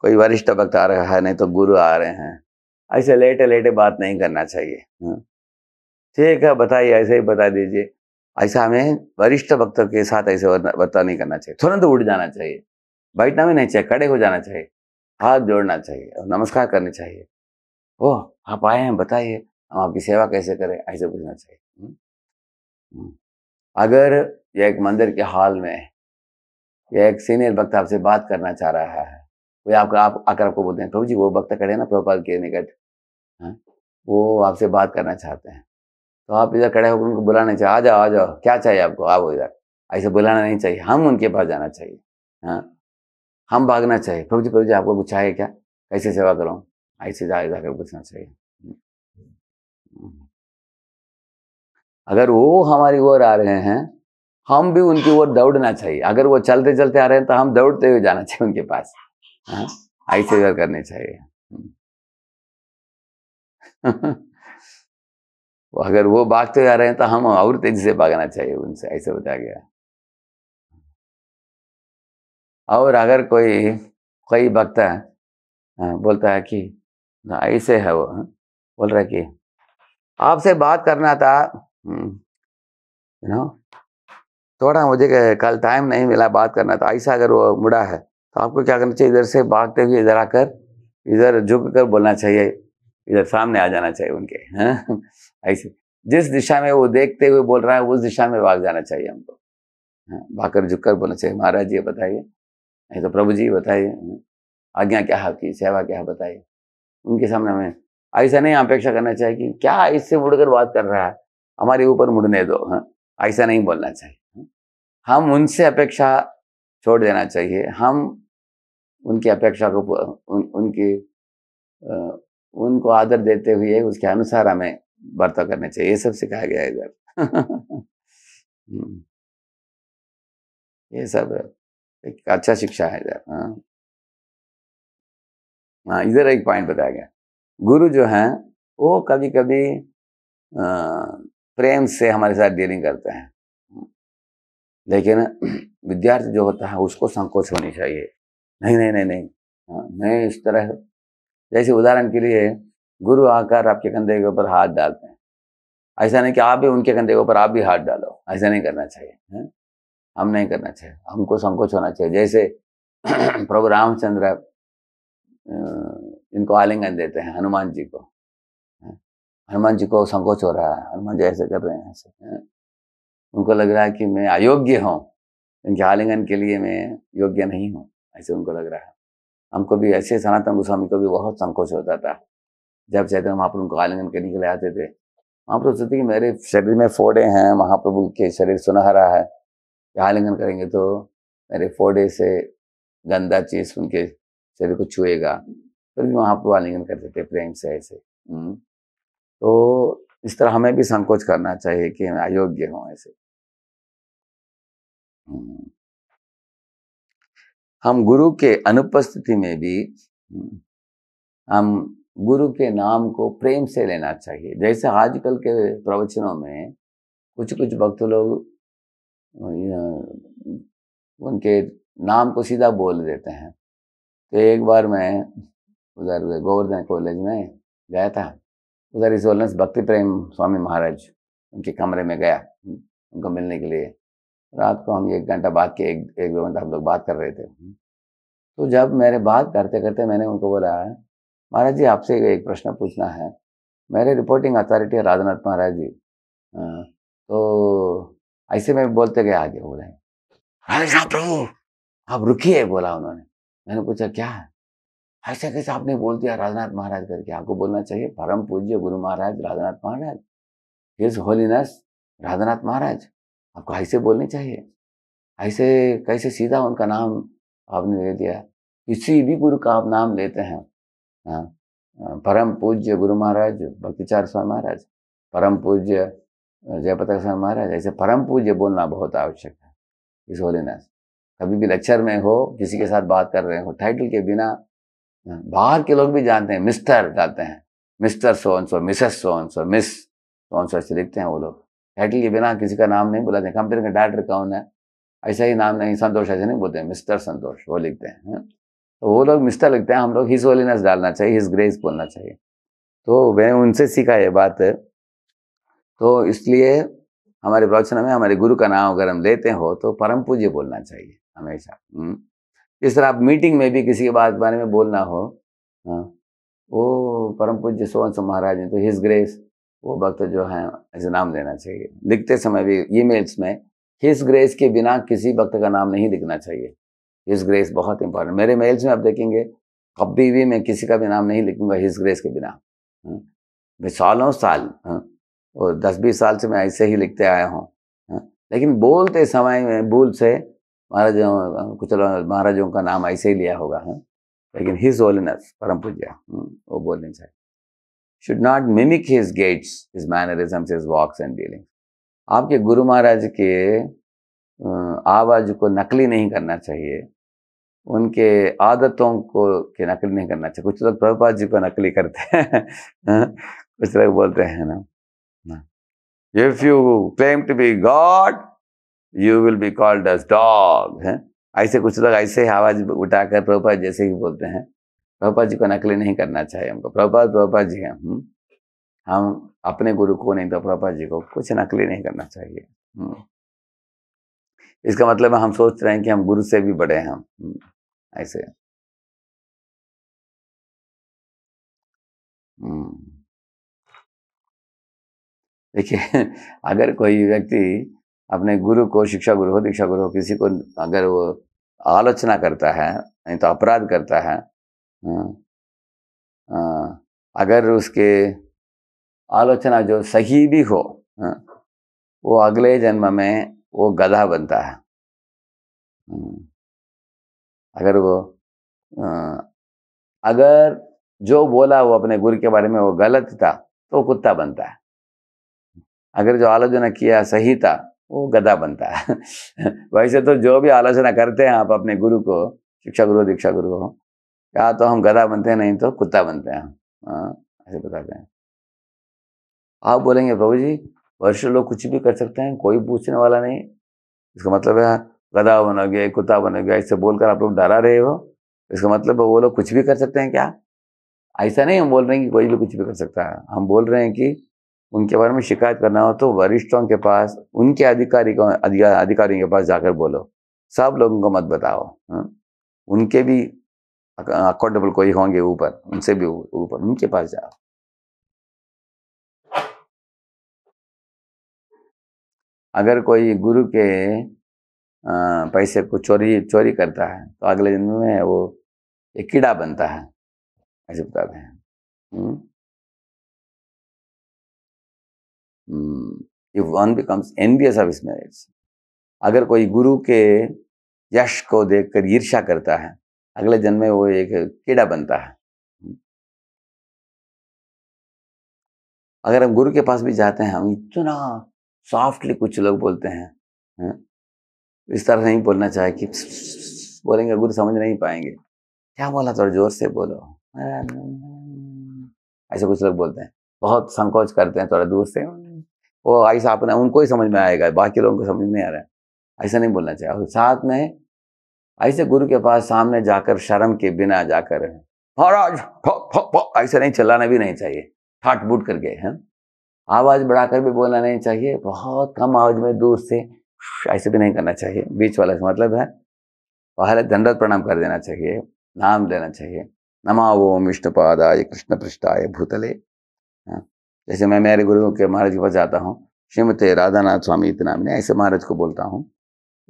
कोई वरिष्ठ वक्त आ रहा है नहीं तो गुरु आ रहे हैं ऐसे लेटे लेटे बात नहीं करना चाहिए हुँ? हम्म। ठीक है बताइए ऐसे ही बता दीजिए ऐसा हमें वरिष्ठ भक्तों के साथ ऐसे बता नहीं करना चाहिए तुरंत उठ जाना चाहिए बैठना भी नहीं चाहिए खड़े हो जाना चाहिए हाथ जोड़ना चाहिए और नमस्कार करने चाहिए ओह आप आए हैं बताइए हम आपकी सेवा कैसे करें ऐसे पूछना चाहिए हम्म। हम्म। अगर यह एक मंदिर के हॉल में यह एक सीनियर भक्त आपसे बात करना चाह रहा है वो आपका आप आकर आपको बोलते हैं प्रभु जी वो भक्त खड़े ना प्रभुपाल के निकट हाँ? वो आपसे बात करना चाहते हैं तो आप इधर खड़े होकर उनको बुलाना चाहिए आ जाओ आ जाओ क्या चाहिए आपको आओ इधर ऐसे बुलाना नहीं चाहिए हम उनके पास जाना चाहिए हाँ हम भागना चाहिए प्रभु जी प्रभु जी आपको कुछ चाहिए क्या कैसे सेवा करूँ ऐसे जा जाकर पूछना चाहिए अगर वो हमारी ओर आ रहे हैं हम भी उनकी ओर दौड़ना चाहिए अगर वो चलते चलते आ रहे हैं तो हम दौड़ते हुए जाना चाहिए उनके पास हाँ। ऐसे करने चाहिए वो अगर वो भागते जा रहे हैं तो हम और तेजी से भागना चाहिए उनसे ऐसे बताया गया और अगर कोई कोई भक्त बोलता है कि ऐसे है वो हाँ? बोल रहा है कि आपसे बात करना था यू हम्म, नो थोड़ा मुझे कल टाइम नहीं मिला बात करना था तो ऐसा अगर वो मुड़ा है तो आपको क्या करना चाहिए इधर से भागते हुए इधर आकर इधर झुक कर बोलना चाहिए इधर सामने आ जाना चाहिए उनके हाँ? ऐसे जिस दिशा में वो देखते हुए बोल रहा है उस दिशा में भाग जाना चाहिए हमको हाँ, भाकर झुककर बोलना चाहिए महाराज जी बताइए नहीं तो प्रभु जी बताइए हाँ, आज्ञा क्या आपकी सेवा क्या बताइए उनके सामने हमें ऐसा नहीं अपेक्षा करना चाहिए कि क्या इससे मुड़कर बात कर रहा है हमारे ऊपर मुड़ने दो हाँ ऐसा नहीं बोलना चाहिए हाँ, हम उनसे अपेक्षा छोड़ देना चाहिए हम उनकी अपेक्षा को उन, उनकी उनको आदर देते हुए उसके अनुसार हमें बर्ताव करने चाहिए ये सब सिखाया गया है इधर हम्म। ये सब एक अच्छा शिक्षा है इधर हाँ, हाँ इधर एक पॉइंट बताया गया गुरु जो है वो कभी कभी प्रेम से हमारे साथ डीलिंग करते हैं लेकिन विद्यार्थी जो होता है उसको संकोच होनी चाहिए नहीं नहीं नहीं नहीं हाँ, मैं इस तरह जैसे उदाहरण के लिए गुरु आकर आपके कंधे के ऊपर हाथ डालते हैं ऐसा नहीं कि आप भी उनके कंधे के ऊपर आप भी हाथ डालो ऐसा नहीं करना चाहिए है? हम नहीं करना चाहिए हमको संकोच होना चाहिए जैसे प्रभु रामचंद्र इनको आलिंगन देते हैं हनुमान जी को हनुमान जी को संकोच हो रहा है हनुमान जी ऐसे कर रहे हैं ऐसे उनको लग रहा है कि मैं अयोग्य हूँ इनके आलिंगन के लिए मैं योग्य नहीं हूँ ऐसे उनको लग रहा है हमको भी ऐसे सनातन गोस्वामी को भी बहुत संकोच होता था जब वहाँ पर उनको आलिंगन करने के लिए आते थे वहाँ पर सोचते कि मेरे शरीर में फोड़े हैं वहाँ महाप्रभु के शरीर सुनहरा है आलिंगन करेंगे तो मेरे फोड़े से गंदा चीज उनके शरीर को छुएगा फिर भी वहाँ पर आलिंगन करते थे प्रेम से ऐसे हम्म। तो इस तरह हमें भी संकोच करना चाहिए कि हम अयोग्य हों ऐसे हम्म। हम गुरु के अनुपस्थिति में भी हम्म, हम गुरु के नाम को प्रेम से लेना चाहिए जैसे आजकल के प्रवचनों में कुछ कुछ भक्त लोग उनके नाम को सीधा बोल देते हैं तो एक बार मैं उधर गोवर्धन कॉलेज में गया था उधर इस ओलनेस भक्ति प्रेम स्वामी महाराज उनके कमरे में गया उनको मिलने के लिए रात को हम एक घंटा बात के एक एक दो घंटा हम लोग बात कर रहे थे तो जब मेरे बात करते करते मैंने उनको बोला महाराज जी आपसे एक प्रश्न पूछना है मेरे रिपोर्टिंग अथॉरिटी है राजनाथ महाराज जी तो ऐसे में बोलते गए आगे बोले राजा प्रभु आप रुकिए बोला उन्होंने मैंने पूछा क्या है ऐसा कैसे आपने बोल दिया राजनाथ महाराज करके आपको बोलना चाहिए परम पूज्य गुरु महाराज राजनाथ महाराज हिज होलीनेस राजनाथ महाराज आपको ऐसे बोलनी चाहिए ऐसे कैसे सीधा उनका नाम आपने ले दिया किसी भी गुरु का आप नाम लेते हैं परम पूज्य गुरु महाराज भक्तिचार स्वामी महाराज परम पूज्य जयपतक स्वामी महाराज ऐसे परम पूज्य बोलना बहुत आवश्यक है इस होलीनेस कभी भी लेक्चर में हो किसी के साथ बात कर रहे हो टाइटल के बिना बाहर के लोग भी जानते हैं मिस्टर डालते हैं Mr so and so Mrs so and so miss so and so ऐसे लिखते हैं वो लोग टाइटल के बिना किसी का नाम नहीं बुलाते कंपनी का डायरेक्टर कौन है ऐसा ही नाम नहीं संतोष ऐसे नहीं बोलते मिस्टर संतोष वो लिखते हैं तो वो लोग मिस्टर लगते हैं हम लोग हिज होलीनेस डालना चाहिए हिज ग्रेस बोलना चाहिए तो वह उनसे सीखा ये बात तो इसलिए हमारे प्रवचन में हमारे गुरु का नाम अगर हम लेते हो तो परम पूज्य बोलना चाहिए हमेशा इस हम्म। तरह आप मीटिंग में भी किसी के बात बारे में बोलना हो हाँ, वो परम पूज्य सोहन सो महाराज हैं तो हिज ग्रेस वो भक्त जो है ऐसे नाम लेना चाहिए लिखते समय भी ईमेल्स में हिज ग्रेस के बिना किसी भक्त का नाम नहीं लिखना चाहिए हिज ग्रेस बहुत इंपॉर्टेंट मेरे मेल्स में आप देखेंगे कभी भी मैं किसी का भी नाम नहीं लिखूंगा हिज ग्रेस के बिना हाँ। मैं सालों साल हाँ, और दस बीस साल से मैं ऐसे ही लिखते आया हूँ हाँ। लेकिन बोलते समय में भूल से महाराज कुछ महाराजों का नाम ऐसे ही लिया होगा है लेकिन हिज होलीनेस परम पूज्य वो बोलने चाहिए should not mimic his gaits his mannerism his walks and dealing आपके गुरु महाराज के आवाज को नकली नहीं करना चाहिए उनके आदतों को की नकली नहीं करना चाहिए कुछ लोग प्रभुपाद जी को नकली करते हैं हाँ? कुछ लोग बोलते हैं ना if you claim to be God you will be called as dog ऐसे कुछ लोग ऐसे ही आवाज उठाकर प्रभुपाद जैसे ही बोलते हैं प्रभुपाद जी को नकली नहीं करना चाहिए हमको प्रभुपाद प्रभुपाद जी हैं हम्म? हम अपने गुरु को नहीं तो प्रभुपाद जी को कुछ नकली नहीं करना चाहिए हम्म। इसका मतलब हम सोच रहे हैं कि हम गुरु से भी बड़े हैं हम हम्म। ऐसे देखिए अगर कोई व्यक्ति अपने गुरु को शिक्षा गुरु हो दीक्षा गुरु हो किसी को अगर वो आलोचना करता है नहीं तो अपराध करता है अगर उसके आलोचना जो सही भी हो वो अगले जन्म में वो गधा बनता है अगर वो आ, अगर जो बोला वो अपने गुरु के बारे में वो गलत था तो वो कुत्ता बनता है अगर जो आलोचना किया सही था वो गधा बनता है वैसे तो जो भी आलोचना करते हैं आप अपने गुरु को शिक्षा गुरु दीक्षा गुरु हो या तो हम गधा बनते हैं नहीं तो कुत्ता बनते हैं ऐसे बताते हैं आप बोलेंगे प्रभु जी वर्ष लोग कुछ भी कर सकते हैं कोई पूछने वाला नहीं इसका मतलब है गधा बनोगे कुत्ता बनोगे ऐसे बोलकर आप लोग डरा रहे हो इसका मतलब वो लोग कुछ भी कर सकते हैं क्या ऐसा नहीं हम बोल रहे हैं कि कोई भी कुछ भी कर सकता है हम बोल रहे हैं कि उनके बारे में शिकायत करना हो तो वरिष्ठों के पास उनके अधिकारी को अधिकारियों के पास जाकर बोलो सब लोगों को मत बताओ हाँ? उनके भी अकाउंटेबल कोई होंगे ऊपर उनसे भी ऊपर उनके पास जाओ अगर कोई गुरु के पैसे को चोरी चोरी करता है तो अगले जन्म में वो एक कीड़ा बनता है ऐसे बताते हैं if one becomes envious of इस अगर कोई गुरु के यश को देखकर ईर्ष्या करता है अगले जन्म में वो एक कीड़ा बनता है हम्म। अगर हम गुरु के पास भी जाते हैं हम इतना सॉफ्टली कुछ लोग बोलते हैं इस तरह नहीं बोलना चाहे कि बोलेंगे गुरु समझ नहीं पाएंगे क्या बोला थोड़ा तो जोर से बोलो ऐसे कुछ लोग बोलते हैं बहुत संकोच करते हैं थोड़ा दूर से वो ऐसा अपना उनको ही समझ में आएगा बाकी लोगों को समझ नहीं आ रहा है ऐसा नहीं बोलना चाहिए और साथ में ऐसे गुरु के पास सामने जाकर शर्म के बिना जाकर महाराज ऐसा नहीं चलाना भी नहीं चाहिए ठाट बूट करके है आवाज बढ़ाकर भी बोलना नहीं चाहिए बहुत कम आवाज में दूर से ऐसे भी नहीं करना चाहिए बीच वाला मतलब है पहले दंडत प्रणाम कर देना चाहिए नाम लेना चाहिए नमा ओम विष्णु पादाय कृष्ण पृष्ठाय भूतले हाँ, जैसे मैं मेरे गुरु के महाराज के पास जाता हूँ श्रीमती राधानाथ स्वामी इतना नाम ऐसे महाराज को बोलता हूँ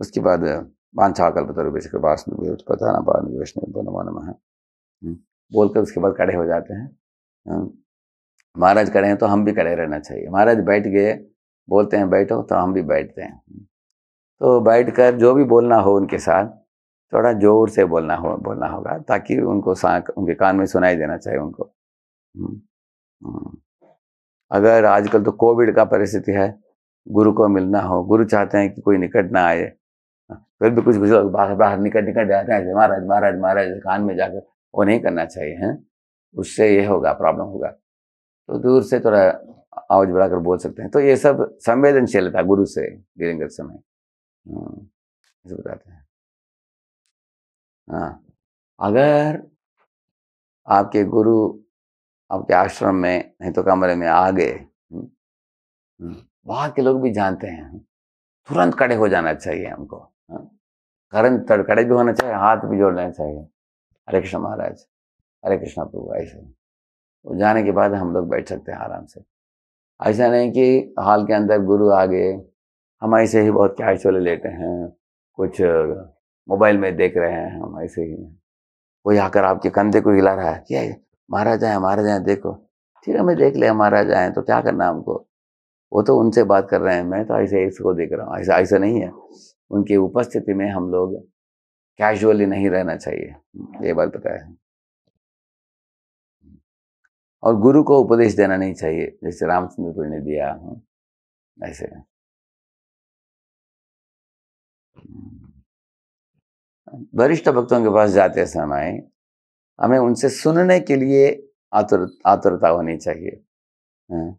उसके बाद बांछाकल्पत कल्पतरुपेश पता वैष्णव नमो नम है हम्म, बोलकर उसके बाद खड़े हो जाते हैं हाँ, महाराज खड़े हैं तो हम भी खड़े रहना चाहिए महाराज बैठ गए बोलते हैं बैठो तो हम भी बैठते हैं तो बैठकर जो भी बोलना हो उनके साथ थोड़ा जोर से बोलना हो बोलना होगा ताकि उनको सांक उनके कान में सुनाई देना चाहिए उनको हम्म, हम्म। अगर आजकल तो कोविड का परिस्थिति है गुरु को मिलना हो गुरु चाहते हैं कि कोई निकट ना आए हाँ, फिर भी कुछ कुछ लोग बाहर बाहर निकट निकट जाते हैं महाराज महाराज महाराज कान में जाकर वो नहीं करना चाहिए हैं उससे ये होगा प्रॉब्लम होगा तो दूर से थोड़ा आवाज बढ़ाकर बोल सकते हैं तो ये सब संवेदनशीलता गुरु से डीलिंग समय हाँ, ऐसे बताते हैं हाँ अगर आपके गुरु आपके आश्रम में नहीं तो कमरे में आ गए वहाँ के लोग भी जानते हैं तुरंत कड़े हो जाना चाहिए हमको हाँ, करंट तड़कड़े भी होना चाहिए हाथ भी जोड़ना चाहिए हरे कृष्ण महाराज हरे कृष्ण प्रभु ऐसे वो जाने के बाद हम लोग बैठ सकते हैं आराम से ऐसा नहीं कि हाल के अंदर गुरु आ गए हम ऐसे ही बहुत कैजुअल लेते हैं कुछ मोबाइल में देख रहे हैं हम ऐसे ही कोई आकर आपके कंधे को हिला रहा है क्या महाराज आए महाराज आए देखो ठीक है मैं देख ले महाराज आए तो क्या करना हमको वो तो उनसे बात कर रहे हैं मैं तो ऐसे इसको देख रहा हूँ ऐसा ऐसा नहीं है उनकी उपस्थिति में हम लोग कैजुअली नहीं रहना चाहिए ये बात पता है और गुरु को उपदेश देना नहीं चाहिए जैसे रामचंद्र ने दिया ऐसे वरिष्ठ भक्तों के पास जाते समय हमें उनसे सुनने के लिए आतुर आतुरता होनी चाहिए हाँ,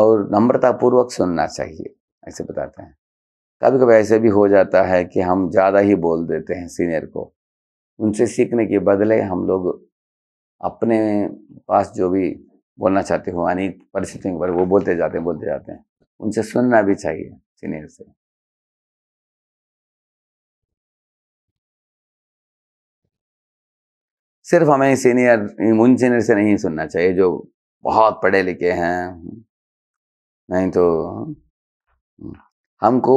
और नम्रता पूर्वक सुनना चाहिए ऐसे बताते हैं कभी कभी ऐसे भी हो जाता है कि हम ज़्यादा ही बोल देते हैं सीनियर को उनसे सीखने के बदले हम लोग अपने पास जो भी बोलना चाहते हो यानी परिस्थितियों पर वो बोलते जाते हैं बोलते जाते हैं उनसे सुनना भी चाहिए सीनियर से सिर्फ हमें सीनियर उन सीनियर से नहीं सुनना चाहिए जो बहुत पढ़े लिखे हैं नहीं तो हमको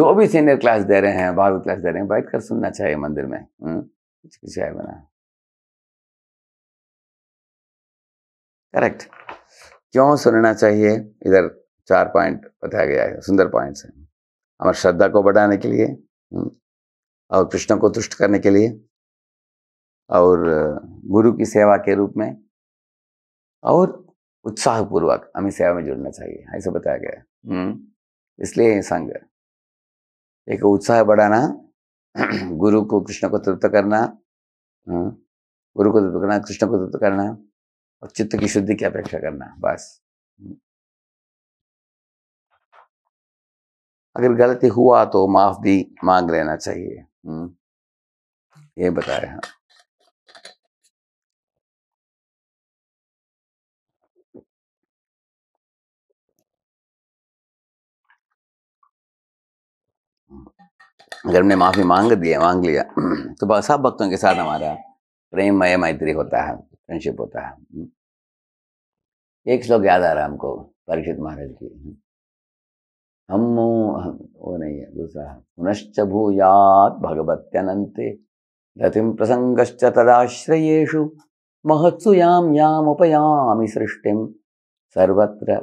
जो भी सीनियर क्लास दे रहे हैं बारहवीं क्लास दे रहे हैं बैठ कर सुनना चाहिए मंदिर में चाय हम्म, बना करेक्ट क्यों सुनना चाहिए इधर चार पॉइंट बताया गया है सुंदर पॉइंट्स हैं हमारे श्रद्धा को बढ़ाने के लिए हम्म, और कृष्ण को तुष्ट करने के लिए और गुरु की सेवा के रूप में और उत्साहपूर्वक हमें सेवा में जुड़ना चाहिए ऐसा बताया गया हम्म, इसलिए संघ एक उत्साह बढ़ाना गुरु को कृष्ण को तृप्त करना हम्म, गुरु को तृप्त करना कृष्ण को तृप्त करना और चित्त की शुद्धि की अपेक्षा करना बस हम्म। अगर गलती हुआ तो माफ भी मांग लेना चाहिए ये बताया अगर हमने माफ़ी मांग दिया मांग लिया तो सब भक्तों के साथ हमारा प्रेममय मैत्री होता है फ्रेंडशिप होता है एक श्लोक याद आ रहा है हमको परीक्षित महाराज की हम वो नहीं है दूसरा पुनश्च भूयात भगवत्यनंते रतिम प्रसंगश्च तदाश्रयेशु महत्सु याम याम उपयामि सृष्टिम सर्वत्र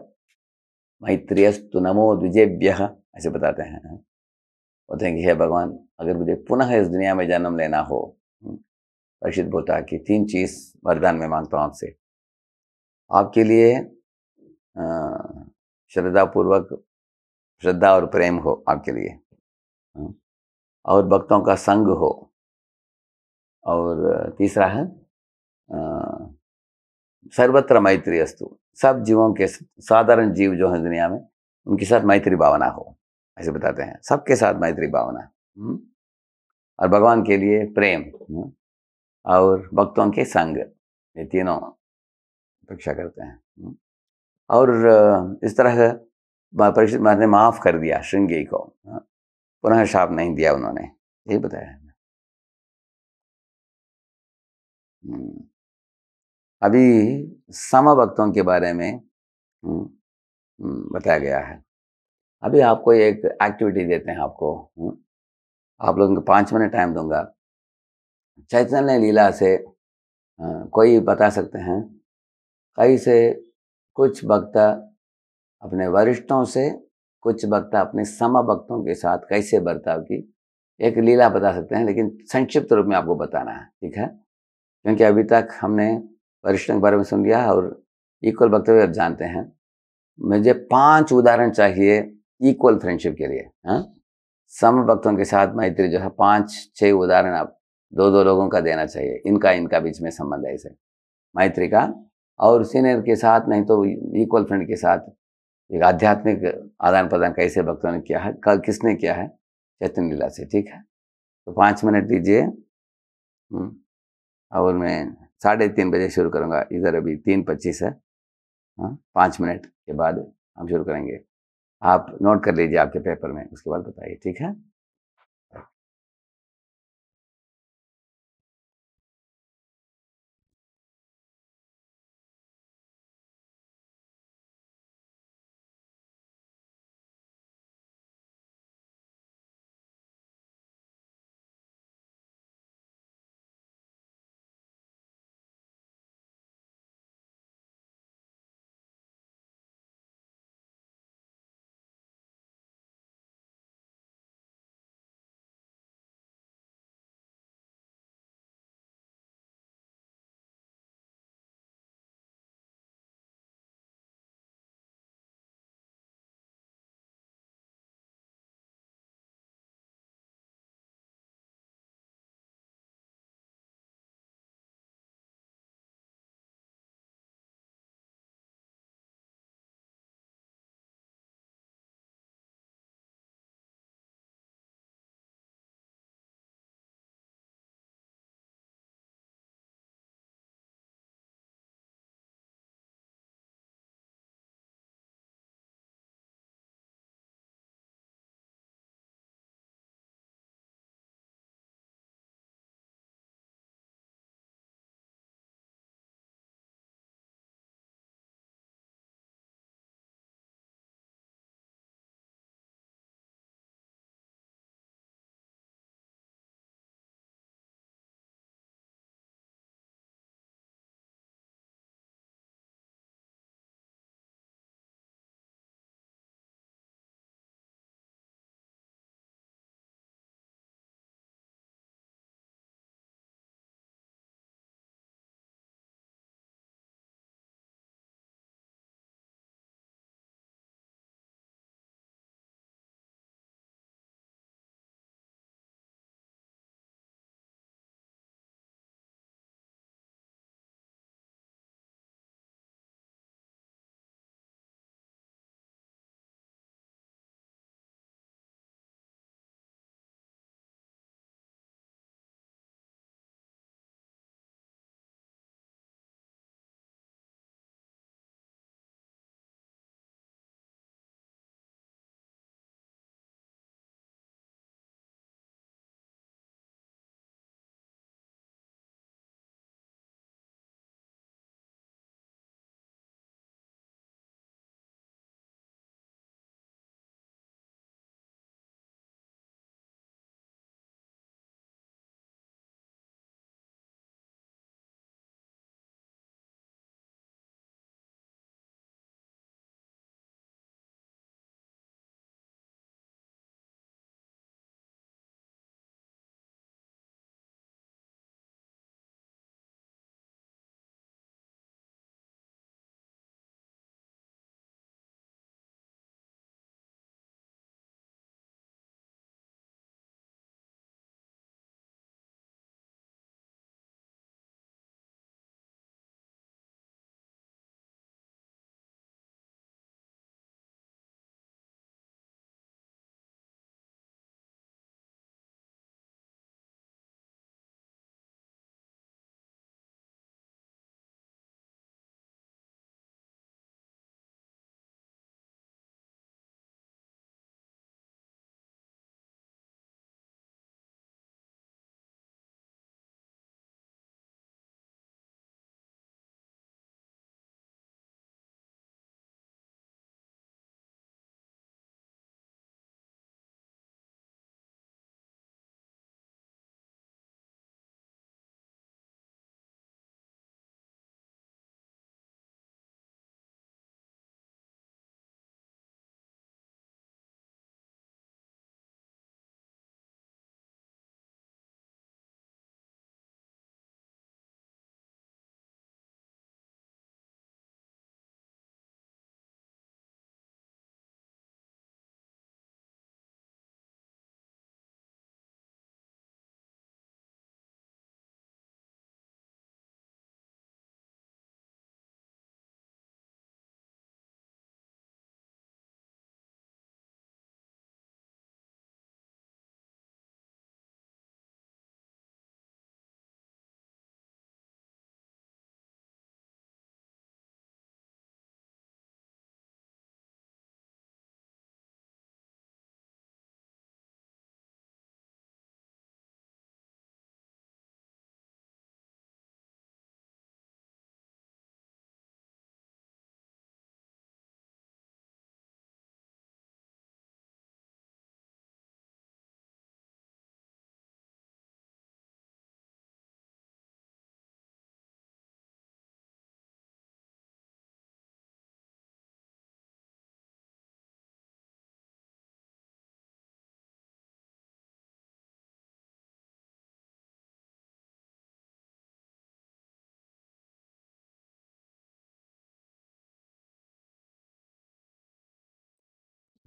मैत्रियस्तु नमो द्विजेभ्य ऐसे बताते हैं और कहेंगे हे भगवान अगर मुझे पुनः इस दुनिया में जन्म लेना हो हम्म, रशीद बोता की तीन चीज़ वरदान में मांगता हूँ आपसे आपके लिए श्रद्धापूर्वक श्रद्धा और प्रेम हो आपके लिए हम्म, और भक्तों का संग हो और तीसरा है सर्वत्र मैत्री अस्तु सब जीवों के साधारण जीव जो हैं दुनिया में उनके साथ मैत्री भावना हो ऐसे बताते हैं सबके साथ मैत्री भावना हम्म, और भगवान के लिए प्रेम हम्म, और भक्तों के संग ये तीनों अपेक्षा करते हैं हम्म, और इस तरह परीक्षित महाराज ने माफ़ कर दिया श्रृंगी को हाँ, पुनः शाप नहीं दिया उन्होंने यही बताया अभी सम भक्तों के बारे में बताया गया है अभी आपको एक एक्टिविटी देते हैं आपको हुँ? हम्म। आप लोगों को पाँच मिनट टाइम दूंगा चैतन्य लीला से आ, कोई बता सकते हैं कई से कुछ भक्त अपने वरिष्ठों से कुछ वक्त अपने सम भक्तों के साथ कैसे बर्ताव की एक लीला बता सकते हैं लेकिन संक्षिप्त रूप में आपको बताना है ठीक है क्योंकि अभी तक हमने वरिष्ठों के बारे में सुन लिया और इक्वल वक्त भी आप जानते हैं मुझे पांच उदाहरण चाहिए इक्वल फ्रेंडशिप के लिए हाँ सम भक्तों के साथ मैत्री जो है पाँच छः उदाहरण आप दो दो लोगों का देना चाहिए इनका इनका बीच में संबंध है इसे मैत्री का और सीनियर के साथ नहीं तो इक्वल फ्रेंड के साथ एक आध्यात्मिक आदान प्रदान कैसे भक्तों ने किया है कल किसने किया है चैतन्य लीला से ठीक है तो पाँच मिनट दीजिए हम्म। और मैं साढ़े तीन बजे शुरू करूँगा इधर अभी तीन पच्चीस है हाँ पाँच मिनट के बाद हम शुरू करेंगे आप नोट कर लीजिए आपके पेपर में उसके बाद बताइए ठीक है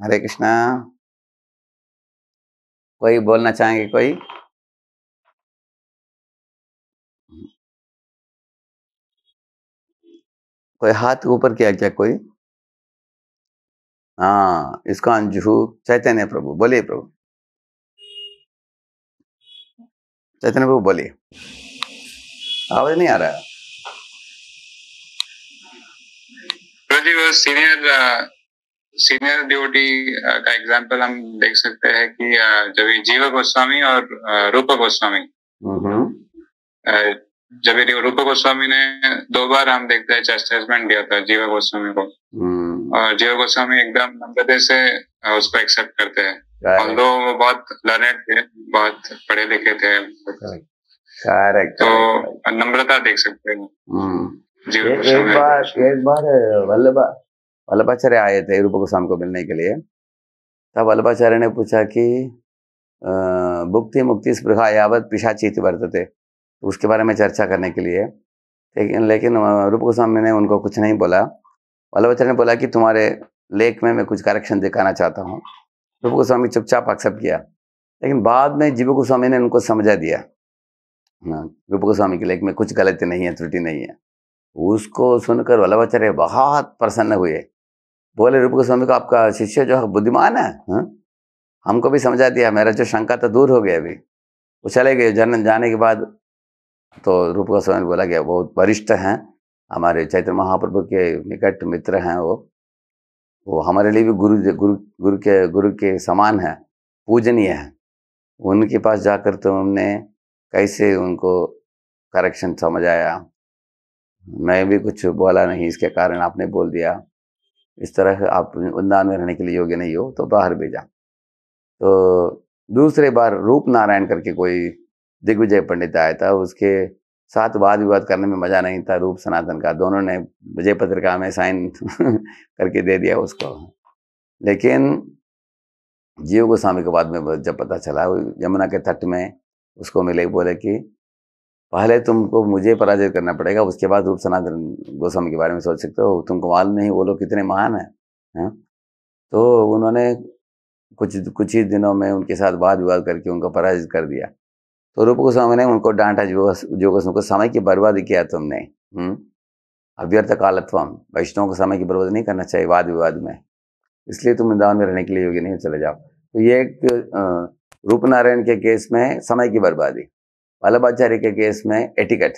हरे कृष्णा कोई बोलना चाहेंगे कोई कोई हाथ ऊपर किया क्या कोई हाँ इसका अंजू चैतन्य प्रभु बोलिए प्रभु चैतन्य प्रभु बोलिए आवाज नहीं आ रहा है सीनियर सीनियर ड्यूटी uh, का एग्जाम्पल हम देख सकते हैं कि uh, जब जीव गोस्वामी और uh, रूप गोस्वामी जब रूप गोस्वामी ने दो बार हम देखते हैं चेस्टाइजमेंट दिया था जीव गोस्वामी को हम्म। और जीव गोस्वामी एकदम नम्रता से उसको एक्सेप्ट करते हैं और दो वो बहुत लर्नेड थे बहुत पढ़े लिखे थे तो नम्रता देख सकते हैं हम्म। एक बार एक बार वल्लभ वल्लभाचार्य आए थे रूप गोस्वामी को मिलने के लिए तब वल्लभाचार्य ने पूछा कि भुक्ति मुक्ति स्पृहा यावत पिशाचित वर्तते तो उसके बारे में चर्चा करने के लिए लेकिन लेकिन रूप गोस्वामी ने उनको कुछ नहीं बोला वल्लभाचार्य ने बोला कि तुम्हारे लेख में मैं कुछ करेक्शन दिखाना चाहता हूँ रूप गोस्वामी चुपचाप एक्सेप्ट किया लेकिन बाद में जीव गोस्वामी ने उनको समझा दिया रूप गोस्वामी के लेख में कुछ गलती नहीं है त्रुटि नहीं है उसको सुनकर वल्लभाचार्य बहुत प्रसन्न हुए बोले रूप गोस्वामी को आपका शिष्य जो है बुद्धिमान है हा? हमको भी समझा दिया मेरा जो शंका तो दूर हो गया अभी वो चले गए जन जाने के बाद तो रूप गोस्वामी बोला गया बहुत वरिष्ठ हैं हमारे चैत्र महाप्रभु के निकट मित्र हैं वो वो हमारे लिए भी गुरु गुरु गुरु के गुरु के समान है पूजनीय है उनके पास जाकर तो हमने कैसे उनको करेक्शन समझाया मैं भी कुछ बोला नहीं इसके कारण आपने बोल दिया इस तरह आप उन्दान में रहने के लिए योग्य नहीं हो तो बाहर भेजा तो दूसरे बार रूप नारायण करके कोई दिग्विजय पंडित आया था उसके साथ वाद विवाद करने में मजा नहीं था रूप सनातन का दोनों ने विजय पत्रिका में साइन करके दे दिया उसको लेकिन जीव गोस्वामी को बाद में जब पता चला यमुना के तट में उसको मिले बोले कि पहले तुमको मुझे पराजित करना पड़ेगा उसके बाद रूप सनातन गोस्वामी के बारे में सोच सकते हो तुमको मालूम नहीं वो लोग कितने महान हैं है? तो उन्होंने कुछ कुछ ही दिनों में उनके साथ वाद विवाद करके उनको पराजित कर दिया तो रूप गोस्वामी ने उनको डांटा जो जो को समय की बर्बादी किया तुमने अव्यर्थ कालत्व वैष्णव को समय की बर्बाद नहीं करना चाहिए वाद विवाद में इसलिए तुम इंदौर में रहने के लिए योग्य नहीं चले जाओ तो ये एक रूपनारायण के केस में समय की बर्बादी वल्लभाचार्य के केस में एटिकेट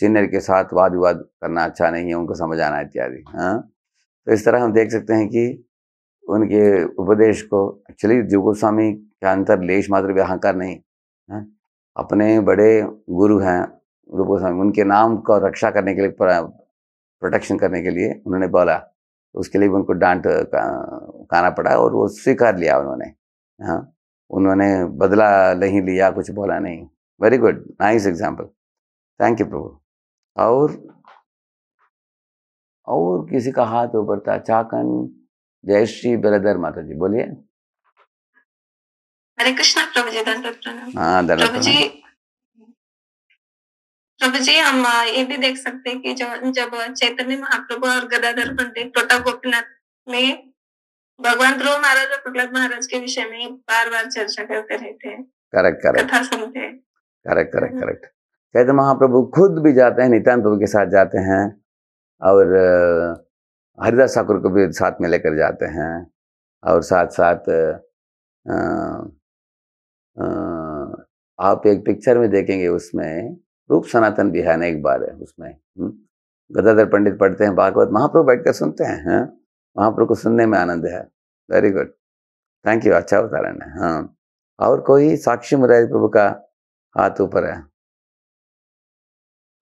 सीनियर के साथ वाद विवाद करना अच्छा नहीं है उनको समझाना इत्यादि हाँ तो इस तरह हम देख सकते हैं कि उनके उपदेश को एक्चुअली जीव गोस्वामी का अंतर लेश मात्र भी अहंकार नहीं है हाँ? अपने बड़े गुरु हैं रूप गोस्वामी उनके नाम का रक्षा करने के लिए प्रोटेक्शन करने के लिए उन्होंने बोला उसके लिए उनको डांट खाना पड़ा और वो स्वीकार लिया उन्होंने हाँ उन्होंने बदला नहीं लिया कुछ बोला नहीं very good nice example thank you prabhu और और किसी का हाथ ऊपर था चाकन जय श्री ब्रदर माता जी बोलिए हरे कृष्णा प्रभु जी हाँ प्रभु जी प्रभु जी हम ये भी देख सकते हैं कि जो जब चैतन्य महाप्रभु और गदाधर पंडित टोटा गोपीनाथ में भगवान ध्रुव महाराज और प्रहलाद महाराज के विषय में बार बार चर्चा करते रहते हैं करेक्ट करेक्ट कथा सुनते हैं करेक्ट करेक्ट करेक्ट चैत्य महाप्रभु खुद भी जाते हैं नित्यान प्रभु के साथ जाते हैं और हरिदास ठाकुर को भी साथ में लेकर जाते हैं और साथ साथ आ, आ, आप एक पिक्चर में देखेंगे उसमें रूप सनातन भी है ना एक बार है उसमें हम्म। गदाधर पंडित पढ़ते हैं भागवत महाप्रभु बैठकर सुनते हैं हाँ महाप्रभु को सुनने में आनंद है वेरी गुड थैंक यू अच्छा उदाहरण है हाँ और कोई साक्षी मुरारी प्रभु का हाथ ऊपर है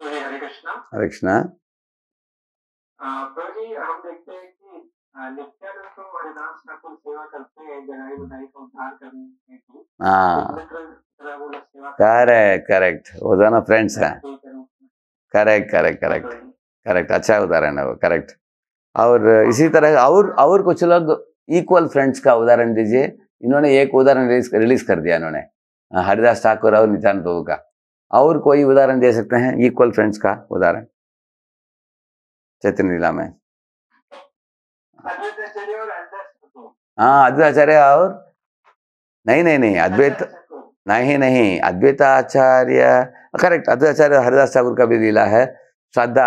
हरे कृष्णा तो हाँ तो करेक्ट करेक्ट वो दोनों फ्रेंड्स हैं करेक्ट करेक्ट तो करेक्ट करेक्ट अच्छा उदाहरण है वो करेक्ट और हाँ। इसी तरह और और कुछ लोग इक्वल फ्रेंड्स का उदाहरण दीजिए इन्होंने एक उदाहरण रिलीज कर दिया इन्होंने हरिदास ठाकुर और नित्यानंद प्रभु का और कोई उदाहरण दे सकते हैं इक्वल फ्रेंड्स का उदाहरण चैतन्य लीला में हाँ अद्वैताचार्य और नहीं नहीं नहीं अद्वैत नहीं नहीं आचार्य करेक्ट अद्वैताचार्य हरिदास ठाकुर का भी लीला है श्राद्धा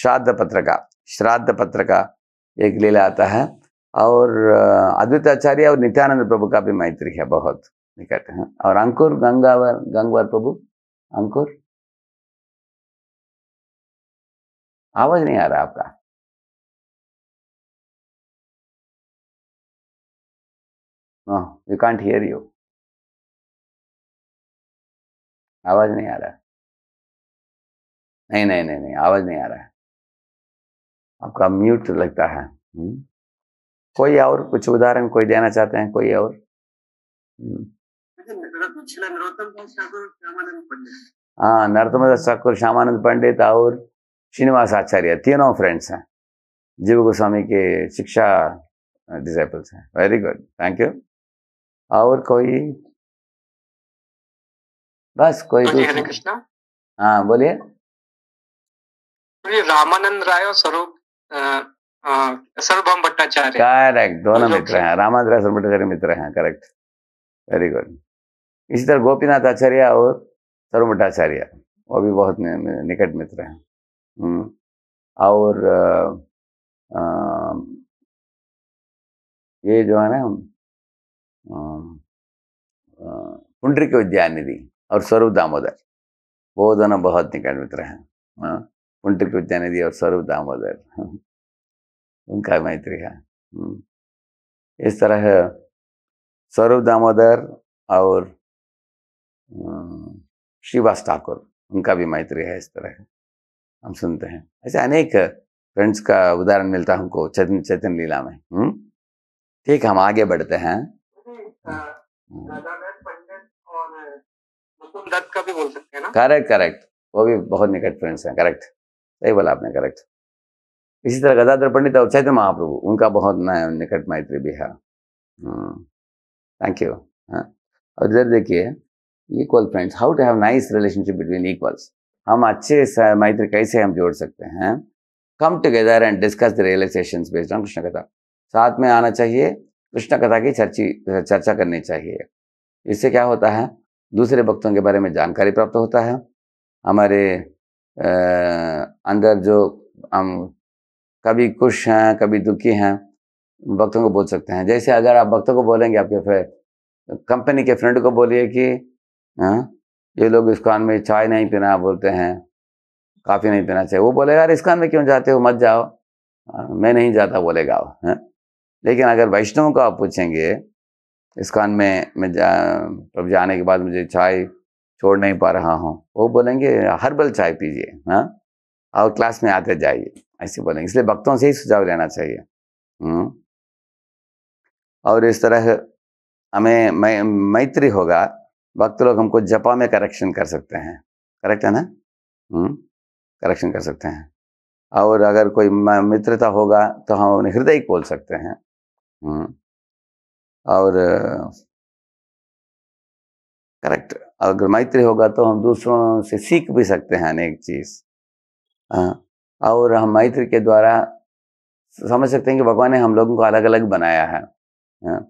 श्राद्ध पत्र का श्राद्ध पत्र का एक लीला आता है और अद्वैताचार्य और नित्यानंद प्रभु का भी मैत्री है बहुत कहते हैं और अंकुर गंगावर गंगवर प्रभु तो अंकुर आवाज नहीं आ रहा आपका यू कांट हियर यू आवाज नहीं आ रहा नहीं नहीं नहीं नहीं आवाज नहीं आ रहा आपका म्यूट लगता है हुँ? हम्म। कोई और कुछ उदाहरण कोई देना चाहते हैं कोई और हुँ? हम्म। हाँ नरोत्तम ठाकुर श्यामानंद पंडित और श्रीनिवास आचार्य तीनों फ्रेंड्स हैं जीव गोस्वामी के शिक्षा डिसेपल्स हैं वेरी गुड थैंक यू और कोई बस कोई दूसरा हाँ बोलिए रामानंद राय और स्वरूप सर्वम भट्टाचार्य करेक्ट दोनों मित्र हैं रामानंद राय सर्व भट्टाचार्य मित्र हैं करेक्ट वेरी गुड इसी तरह गोपीनाथ आचार्य और आचार्य वो भी बहुत निकट मित्र हैं हम्म। और आ, आ, ये जो है ना उद्यान विद्यानिधि और स्वरूप दामोदर वो दोनों बहुत निकट मित्र हैं उद्यान विद्यानिधि और स्वरूप दामोदर उनका मैत्री है हम्म। इस तरह स्वरूप दामोदर और श्रीवास ठाकुर उनका भी मैत्री है इस तरह हम सुनते हैं ऐसे अनेक फ्रेंड्स का उदाहरण मिलता है हमको चैतन चैतन लीला में हम्म? ठीक हम आगे बढ़ते हैं हम्म। हम्म। करेक्ट करेक्ट वो भी बहुत निकट फ्रेंड्स हैं करेक्ट सही बोला आपने करेक्ट इसी तरह गदाधर पंडित और चैतन महाप्रभु उनका बहुत निकट मैत्री भी है थैंक यू हाँ। और इधर देखिए equal friends how to have nice relationship between equals हम अच्छे मैत्री कैसे हम जोड़ सकते हैं come together and discuss the realisation based on Krishna कथा साथ में आना चाहिए कृष्ण कथा की चर्ची चर्चा करनी चाहिए इससे क्या होता है दूसरे भक्तों के बारे में जानकारी प्राप्त होता है हमारे अंदर जो हम कभी खुश हैं कभी दुखी हैं भक्तों को बोल सकते हैं जैसे अगर आप भक्तों को बोलेंगे आपके फिर कंपनी के फ्रेंड को बोलिए कि हाँ? ये लोग इस कान में चाय नहीं पीना बोलते हैं काफ़ी नहीं पीना चाहिए वो बोलेगा यार इस कान में क्यों जाते हो मत जाओ हाँ, मैं नहीं जाता बोलेगा वो हाँ। लेकिन अगर वैष्णव को आप पूछेंगे इस कान में मैं जा जाने के बाद मुझे चाय छोड़ नहीं पा रहा हूँ वो बोलेंगे हर्बल चाय पीजिए हाँ और क्लास में आते जाइए ऐसे बोलेंगे इसलिए भक्तों से ही सुझाव लेना चाहिए हम्म। और इस तरह हमें मै मैत्री होगा भक्त लोग हमको जपा में करेक्शन कर सकते हैं करेक्ट है ना करेक्शन हम्म, कर सकते हैं और अगर कोई मित्रता होगा तो हम अपने हृदय खोल सकते हैं हम्म, और करेक्ट अगर मैत्री होगा तो हम दूसरों से सीख भी सकते हैं अनेक चीज हाँ, और हम मैत्री के द्वारा समझ सकते हैं कि भगवान ने हम लोगों को अलग अलग बनाया है हाँ,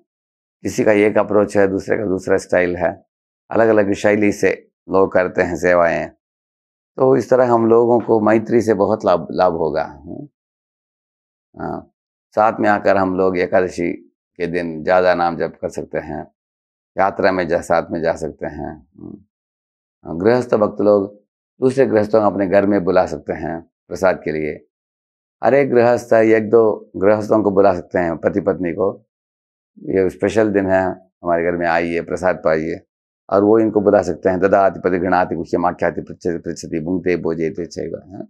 किसी का एक अप्रोच है दूसरे का दूसरा स्टाइल है अलग अलग शैली से लोग करते हैं सेवाएं तो इस तरह हम लोगों को मैत्री से बहुत लाभ लाभ होगा हाँ।, हाँ साथ में आकर हम लोग एकादशी के दिन ज़्यादा नाम जप कर सकते हैं यात्रा में जा साथ में जा सकते हैं हाँ। हाँ, गृहस्थ भक्त लोग दूसरे गृहस्थों को अपने घर में बुला सकते हैं प्रसाद के लिए अरे गृहस्थ एक दो गृहस्थों को बुला सकते हैं पति पत्नी को ये स्पेशल दिन है हमारे घर में आइए प्रसाद पाइए और वो इनको बुला सकते हैं दादा आतिपति घृणाति कुमाख्याति पृछति भूंगते बोझे थे है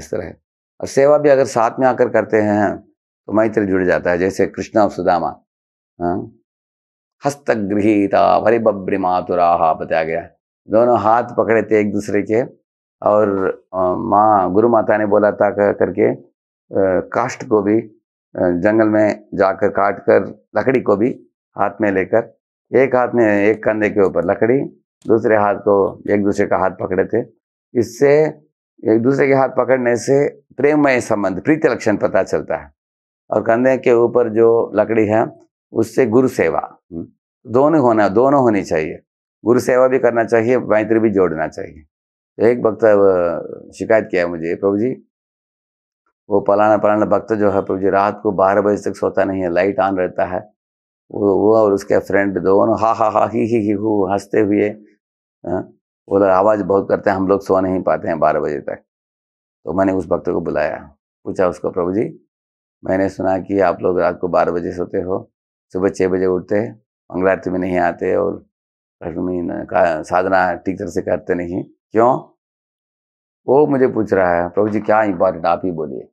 इस तरह और सेवा भी अगर साथ में आकर करते हैं तो मैत्री जुड़ जाता है जैसे कृष्णा और सुदामा हाँ? हस्तगृहिता भरी बब्री हा बताया गया दोनों हाथ पकड़े थे एक दूसरे के और माँ गुरु माता ने बोला था कर, करके काष्ट को भी जंगल में जाकर काट कर लकड़ी को भी हाथ में लेकर एक हाथ में एक कंधे के ऊपर लकड़ी दूसरे हाथ को एक दूसरे का हाथ पकड़े थे इससे एक दूसरे के हाथ पकड़ने से प्रेममय संबंध प्रीति लक्षण पता चलता है और कंधे के ऊपर जो लकड़ी है उससे गुरु सेवा हम्म, दोनों होना दोनों होनी चाहिए गुरु सेवा भी करना चाहिए मैत्री भी जोड़ना चाहिए एक भक्त शिकायत किया मुझे प्रभु जी वो पलाना पलाना भक्त जो है प्रभु जी रात को बारह बजे तक सोता नहीं है लाइट ऑन रहता है वो और उसके फ्रेंड दोनों हा हा हा ही ही ही हु हंसते हुए हाँ, वो लोग आवाज़ बहुत करते हैं हम लोग सो नहीं पाते हैं बारह बजे तक तो मैंने उस भक्त को बुलाया पूछा उसको प्रभु जी मैंने सुना कि आप लोग रात को बारह बजे सोते हो सुबह छः बजे उठते मंगल आरती में नहीं आते और का साधना ठीक तरह से करते नहीं क्यों वो मुझे पूछ रहा है प्रभु जी क्या इंपॉर्टेंट आप ही बोलिए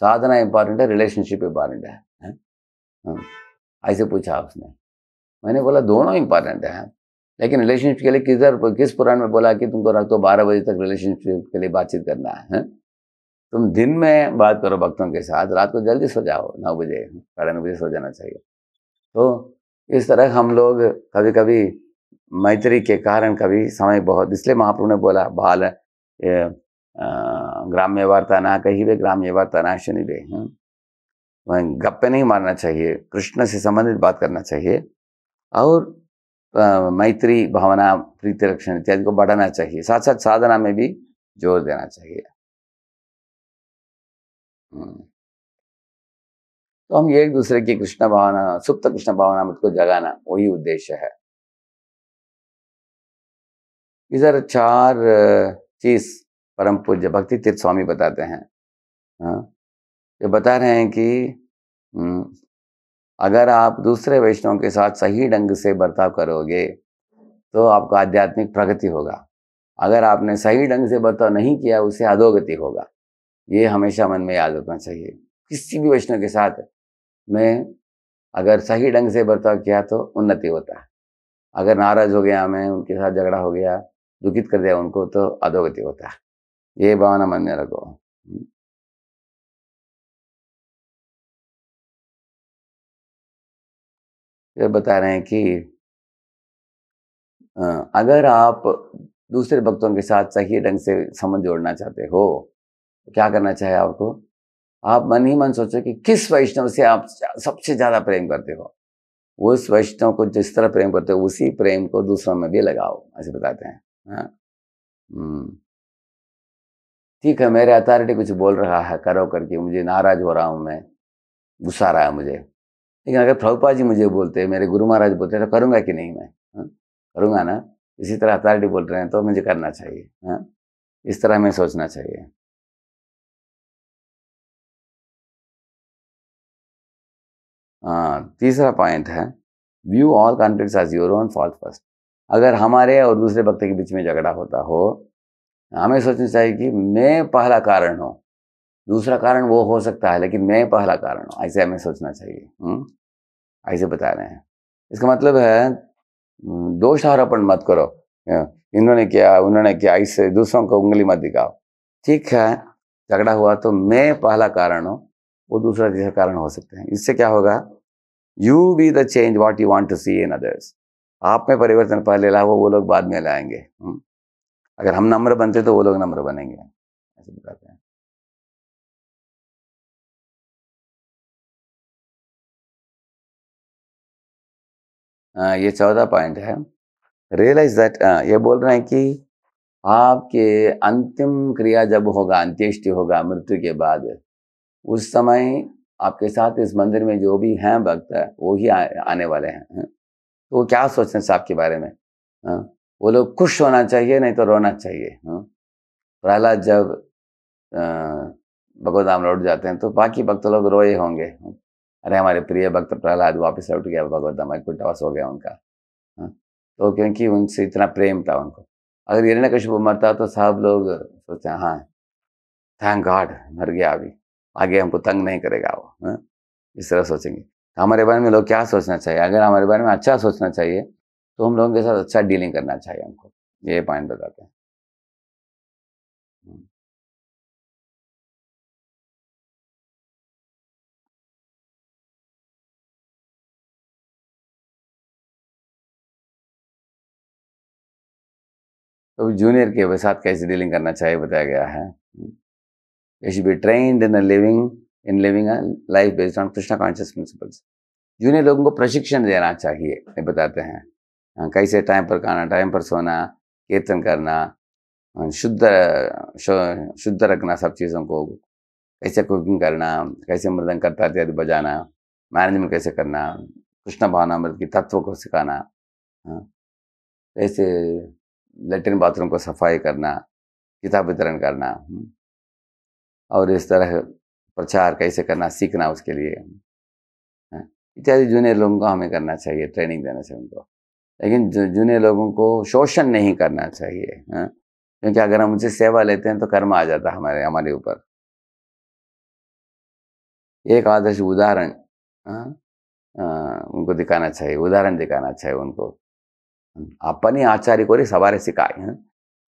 साधना इंपॉर्टेंट है रिलेशनशिप इंपॉर्टेंट है, है? हाँ, हाँ। ऐसे पूछा उसने मैंने बोला दोनों इंपॉर्टेंट हैं लेकिन रिलेशनशिप के लिए किधर किस पुराण में बोला कि तुमको रख दो बारह बजे तक रिलेशनशिप के लिए बातचीत करना है तुम दिन में बात करो भक्तों के साथ रात को जल्दी सो जाओ नौ बजे साढ़े नौ बजे सो जाना चाहिए तो इस तरह हम लोग कभी कभी मैत्री के कारण कभी समय बहुत इसलिए महाप्रभु ने बोला बाल ग्राम्य वार्ता ना कही वे ग्राम्य वार्ता ना शनि वे गप्पे नहीं मारना चाहिए कृष्ण से संबंधित बात करना चाहिए और मैत्री भावना प्रीति रक्षण इत्यादि को बढ़ाना चाहिए साथ साथ साधना में भी जोर देना चाहिए हम्म। तो हम एक दूसरे की कृष्ण भावना सुप्त कृष्ण भावना मुझको जगाना वही उद्देश्य है इधर चार चीज परम पूज्य भक्ति तीर्थ स्वामी बताते हैं हाँ ये बता रहे हैं कि हम्म, अगर आप दूसरे वैष्णव के साथ सही ढंग से बर्ताव करोगे तो आपका आध्यात्मिक प्रगति होगा अगर आपने सही ढंग से बर्ताव नहीं किया उसे अधोगति होगा ये हमेशा मन में याद रखना चाहिए किसी भी वैष्णव के साथ में अगर सही ढंग से बर्ताव किया तो उन्नति होता है अगर नाराज हो गया मैं उनके साथ झगड़ा हो गया दुखित कर दिया उनको तो अधोगति होता है ये भावना मन में रखो ये बता रहे हैं कि अगर आप दूसरे भक्तों के साथ सही ढंग से संबंध जोड़ना चाहते हो तो क्या करना चाहिए आपको आप मन ही मन सोचो कि किस वैष्णव से आप सबसे ज़्यादा प्रेम करते हो उस वैष्णव को जिस तरह प्रेम करते हो उसी प्रेम को दूसरों में भी लगाओ ऐसे बताते हैं हाँ। हम्म। ठीक है मेरे अथॉरिटी कुछ बोल रहा है करो करके मुझे नाराज हो रहा हूं मैं गुस्सा रहा है मुझे लेकिन अगर प्रभुपा जी मुझे बोलते हैं मेरे गुरु महाराज बोलते हैं तो करूँगा कि नहीं मैं करूंगा हाँ, करूँगा ना इसी तरह अथॉरिटी बोल रहे हैं तो मुझे करना चाहिए हा? इस तरह हमें सोचना चाहिए हाँ तीसरा पॉइंट है view all conflict as your own fault first अगर हमारे और दूसरे भक्त के बीच में झगड़ा होता हो हमें सोचना चाहिए कि मैं पहला कारण हूँ दूसरा कारण वो हो सकता है लेकिन मैं पहला कारण हूँ ऐसे हमें सोचना चाहिए हम्म? ऐसे बता रहे हैं इसका मतलब है हम्म, दोषारोपण मत करो हाँ, इन्होंने किया उन्होंने किया इससे दूसरों को उंगली मत दिखाओ ठीक है झगड़ा हुआ तो मैं पहला कारण हूँ वो दूसरा तीसरा कारण हो सकते हैं इससे क्या होगा you be the change what you want to see in others आप में परिवर्तन पहले लाओ वो लोग बाद में लाएंगे हम्म। अगर हम नम्र बनते तो वो लोग नम्र बनेंगे ऐसे बताते हैं ये चौदह पॉइंट है रियलाइज दैट ये बोल रहे हैं कि आपके अंतिम क्रिया जब होगा अंत्येष्टि होगा मृत्यु के बाद उस समय आपके साथ इस मंदिर में जो भी हैं भक्त है, वो ही आ, आने वाले हैं तो वो क्या सोचते हैं साहब के बारे में आ, वो लोग खुश होना चाहिए नहीं तो रोना चाहिए प्रहलाद जब भगवत राम लौट जाते हैं तो बाकी भक्त लोग रोए होंगे अरे हमारे प्रिय भक्त प्रहलाद वापस उठ गया भगवत में कुटवास हो गया उनका हाँ तो क्योंकि उनसे इतना प्रेम था उनको अगर हिरण्य कश्यप मरता तो सब लोग सोचते हैं हाँ थैंक गॉड मर गया अभी आगे हमको तंग नहीं करेगा वो हाँ? इस तरह सोचेंगे तो हमारे बारे में लोग क्या सोचना चाहिए अगर हमारे बारे में अच्छा सोचना चाहिए तो हम लोगों के साथ अच्छा डीलिंग करना चाहिए हमको ये पॉइंट बताते हैं तो जूनियर के साथ कैसे डीलिंग करना चाहिए बताया गया है you should be trained in living in living life based on Krishna conscious principles junior लोगों को प्रशिक्षण देना चाहिए बताते हैं हाँ, कैसे टाइम पर खाना टाइम पर सोना कीर्तन करना हाँ, शुद्ध शुद्ध रखना सब चीज़ों को कैसे कुकिंग करना कैसे मृदंग करता इत्यादि बजाना मैनेजमेंट कैसे करना कृष्ण मृत की तत्व को सिखाना हाँ। ऐसे लेटरिन बाथरूम को सफाई करना किताब वितरण करना हम्म, और इस तरह प्रचार कैसे करना सीखना उसके लिए हम्म, हाँ, इत्यादि जूनियर लोगों को हमें करना चाहिए ट्रेनिंग देना चाहिए उनको लेकिन जूनियर लोगों को शोषण नहीं करना चाहिए हाँ, क्योंकि अगर हम उनसे सेवा लेते हैं तो कर्म आ जाता है हमारे हमारे ऊपर एक आदर्श उदाहरण हाँ, उनको दिखाना चाहिए उदाहरण दिखाना चाहिए उनको अपने आचार्य को सवारे सिखाए हैं हाँ।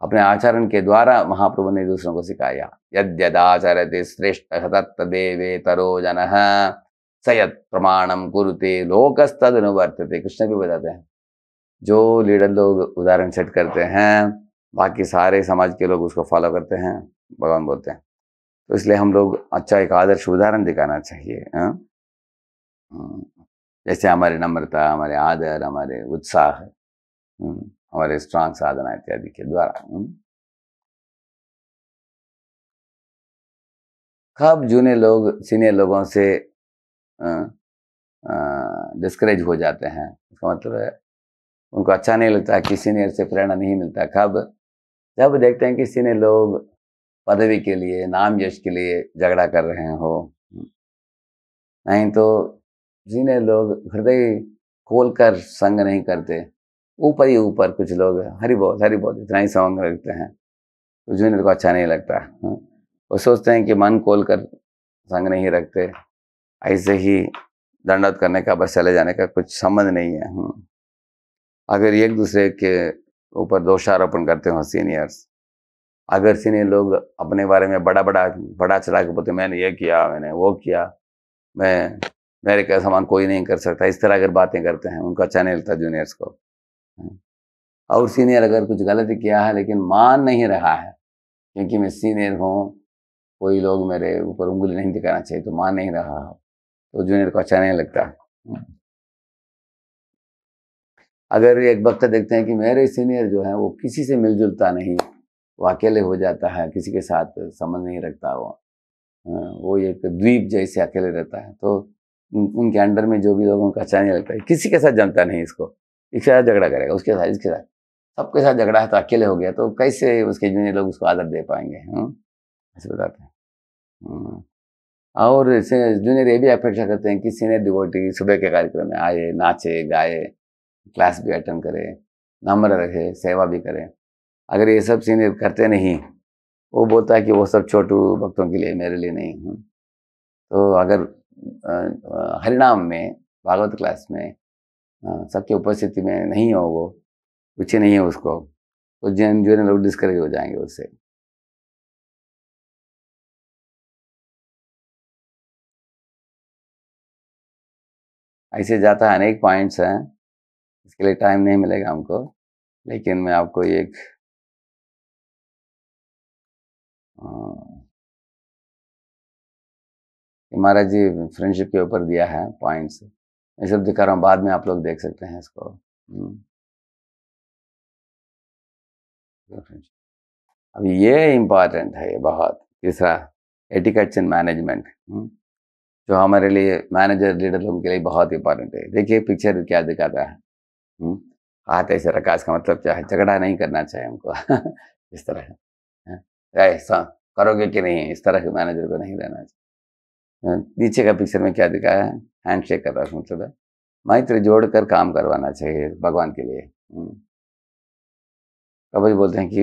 अपने आचरण के द्वारा महाप्रभु ने दूसरों को सिखाया यद्यदाचर ते श्रेष्ठ तत्देवे तरो जन सयत प्रमाणम गुरुते लोकस्तद अनुवर्तते कृष्ण भी बताते हैं जो लीडर लोग उदाहरण सेट करते हैं बाकी सारे समाज के लोग उसको फॉलो करते हैं भगवान बोलते हैं तो इसलिए हम लोग अच्छा एक आदर्श उदाहरण दिखाना चाहिए हाँ। हम्म, जैसे हमारे नम्रता हमारे आदर हमारे उत्साह हमारे स्ट्रांग साधना इत्यादि के द्वारा कब जूने लोग सीनियर लोगों से डिस्करेज हो जाते हैं इसका मतलब है उनको अच्छा नहीं लगता कि सीनियर से प्रेरणा नहीं मिलता कब जब देखते हैं कि सीनियर लोग पदवी के लिए नाम यश के लिए झगड़ा कर रहे हो नहीं तो सीनियर लोग हृदय खोल कर संग नहीं करते ऊपर ही ऊपर कुछ लोग हरी बोल हरी बोल इतना ही सॉन्ग रखते हैं कुछ भी को अच्छा नहीं लगता हाँ। वो सोचते हैं कि मन खोल कर संग नहीं रखते ऐसे ही दंडत करने का बस चले जाने का कुछ संबंध नहीं है हाँ। अगर एक दूसरे के ऊपर दोषारोपण करते हो सीनियर्स अगर सीनियर लोग अपने बारे में बड़ा बड़ा बड़ा चढ़ा के बोलते मैंने ये किया मैंने वो किया मैं मेरे का सामान कोई नहीं कर सकता इस तरह अगर बातें करते हैं उनको अच्छा नहीं लगता जूनियर्स को और सीनियर अगर कुछ गलत किया है लेकिन मान नहीं रहा है क्योंकि मैं सीनियर हूँ कोई लोग मेरे ऊपर उंगली नहीं दिखाना चाहिए तो मान नहीं रहा हो तो जूनियर को अच्छा नहीं लगता हम्म। अगर एक वक्त देखते हैं कि मेरे सीनियर जो है वो किसी से मिलजुलता नहीं वो अकेले हो जाता है किसी के साथ संबंध नहीं रखता वो हाँ, वो एक द्वीप जैसे अकेले रहता है तो उनके अंडर में जो भी लोगों का अच्छा नहीं लगता है किसी के साथ जमता नहीं इसको इसके साथ झगड़ा करेगा उसके साथ इसके साथ सबके साथ झगड़ा है तो अकेले हो गया तो कैसे उसके जूनियर लोग उसको आदर दे पाएंगे हम्म? ऐसे बताते हैं हम्म। और जूनियर ये भी अपेक्षा करते हैं कि सीनियर डिवोटी सुबह के कार्यक्रम में आए नाचे गाए क्लास भी अटेंड करे नम्र रखे सेवा भी करें अगर ये सब सीनियर करते नहीं वो बोलता है कि वो सब छोटू भक्तों के लिए मेरे लिए नहीं हम्म। तो अगर हरिनाम में भागवत क्लास में हाँ, सबके उपस्थिति में नहीं हो वो रुचि नहीं है उसको तो जैन जो है लोग डिस्करेज हो जाएंगे उससे ऐसे जाता है अनेक पॉइंट्स हैं इसके लिए टाइम नहीं मिलेगा हमको लेकिन मैं आपको एक हाँ। महाराज जी फ्रेंडशिप के ऊपर दिया है पॉइंट्स ये सब दिखा रहा हूँ बाद में आप लोग देख सकते हैं इसको हम्म। अब ये इम्पॉर्टेंट है ये बहुत तीसरा एटिकट्स इन मैनेजमेंट जो हमारे लिए मैनेजर लीडर लोगों के लिए बहुत इंपॉर्टेंट है देखिए पिक्चर क्या दिखाता है हम्म। हाथ ऐसे रखा इसका मतलब क्या है झगड़ा नहीं करना चाहिए हमको इस तरह ऐसा करोगे कि नहीं इस तरह के मैनेजर को नहीं रहना चाहिए नीचे का पिक्चर में क्या दिखाया है हैंडशेक करता हूँ मतलब है जोड़ कर काम करवाना चाहिए भगवान के लिए हम्म। कभी बोलते हैं कि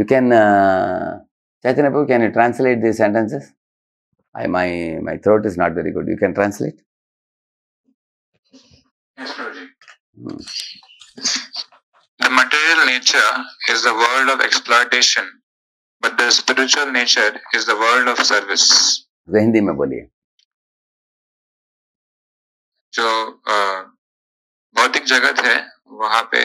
you can uh, Chaitanya Prabhu can you translate this sentences I my my throat is not very good you can translate The material nature is the world of exploitation, but the spiritual nature is the world of service. जो हिंदी में बोलिए जो भौतिक जगत है वहां पे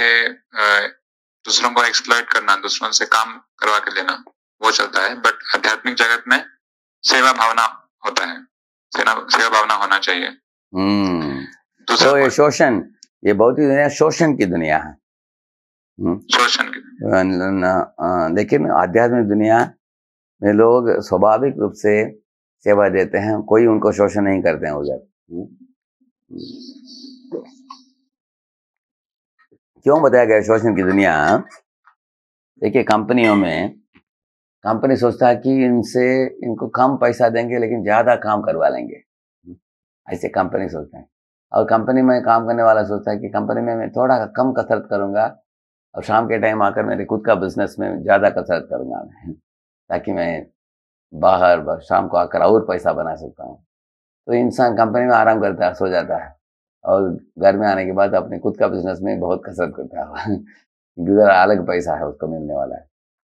दूसरों को एक्सप्लॉइट करना दूसरों से काम करवा के लेना वो चलता है बट आध्यात्मिक जगत में सेवा भावना होता है सेवा सेवा भावना होना चाहिए हम्म। दूसरा तो ये शोषण ये भौतिक दुनिया शोषण की दुनिया है हम्म। शोषण की लेकिन आध्यात्मिक दुनिया में लोग स्वाभाविक रूप से सेवा देते हैं कोई उनको शोषण नहीं करते हैं उधर हम्म। क्यों बताया गया शोषण की दुनिया देखिए कंपनियों में कंपनी सोचता है कि इनसे इनको कम पैसा देंगे लेकिन ज़्यादा काम करवा लेंगे हम्म। ऐसे कंपनी सोचते हैं और कंपनी में काम करने वाला सोचता है कि कंपनी में मैं थोड़ा कम कसरत करूंगा और शाम के टाइम आकर मेरे खुद का बिजनेस में ज़्यादा कसरत करूंगा मैं ताकि मैं बाहर शाम को आकर और पैसा बना सकता हूँ तो इंसान कंपनी में आराम करता है सो जाता है और घर में आने के बाद अपने खुद का बिजनेस में बहुत कसरत करता है क्योंकि अलग पैसा है उसको मिलने वाला है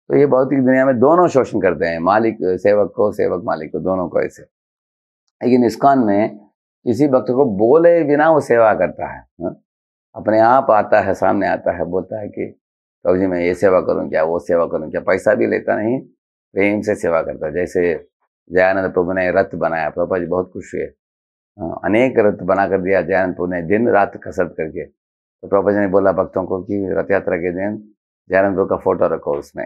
तो ये भौतिक दुनिया में दोनों शोषण करते हैं मालिक सेवक को सेवक मालिक को दोनों को ऐसे लेकिन इस्कान में किसी भक्त को बोले बिना वो सेवा करता है हा? अपने आप आता है सामने आता है बोलता है कि प्रभु तो जी मैं ये सेवा करूँ क्या वो सेवा करूँ क्या पैसा भी लेता नहीं प्रेम से सेवा करता जैसे जयानंद प्रभु ने रथ बनाया प्रभा जी बहुत खुश हुए हाँ, अनेक रथ बना कर दिया जयानंद प्रभु ने दिन रात कसरत करके तो प्रभा जी ने बोला भक्तों को कि रथ यात्रा के दिन जयानंद प्रभु का फोटो रखो उसमें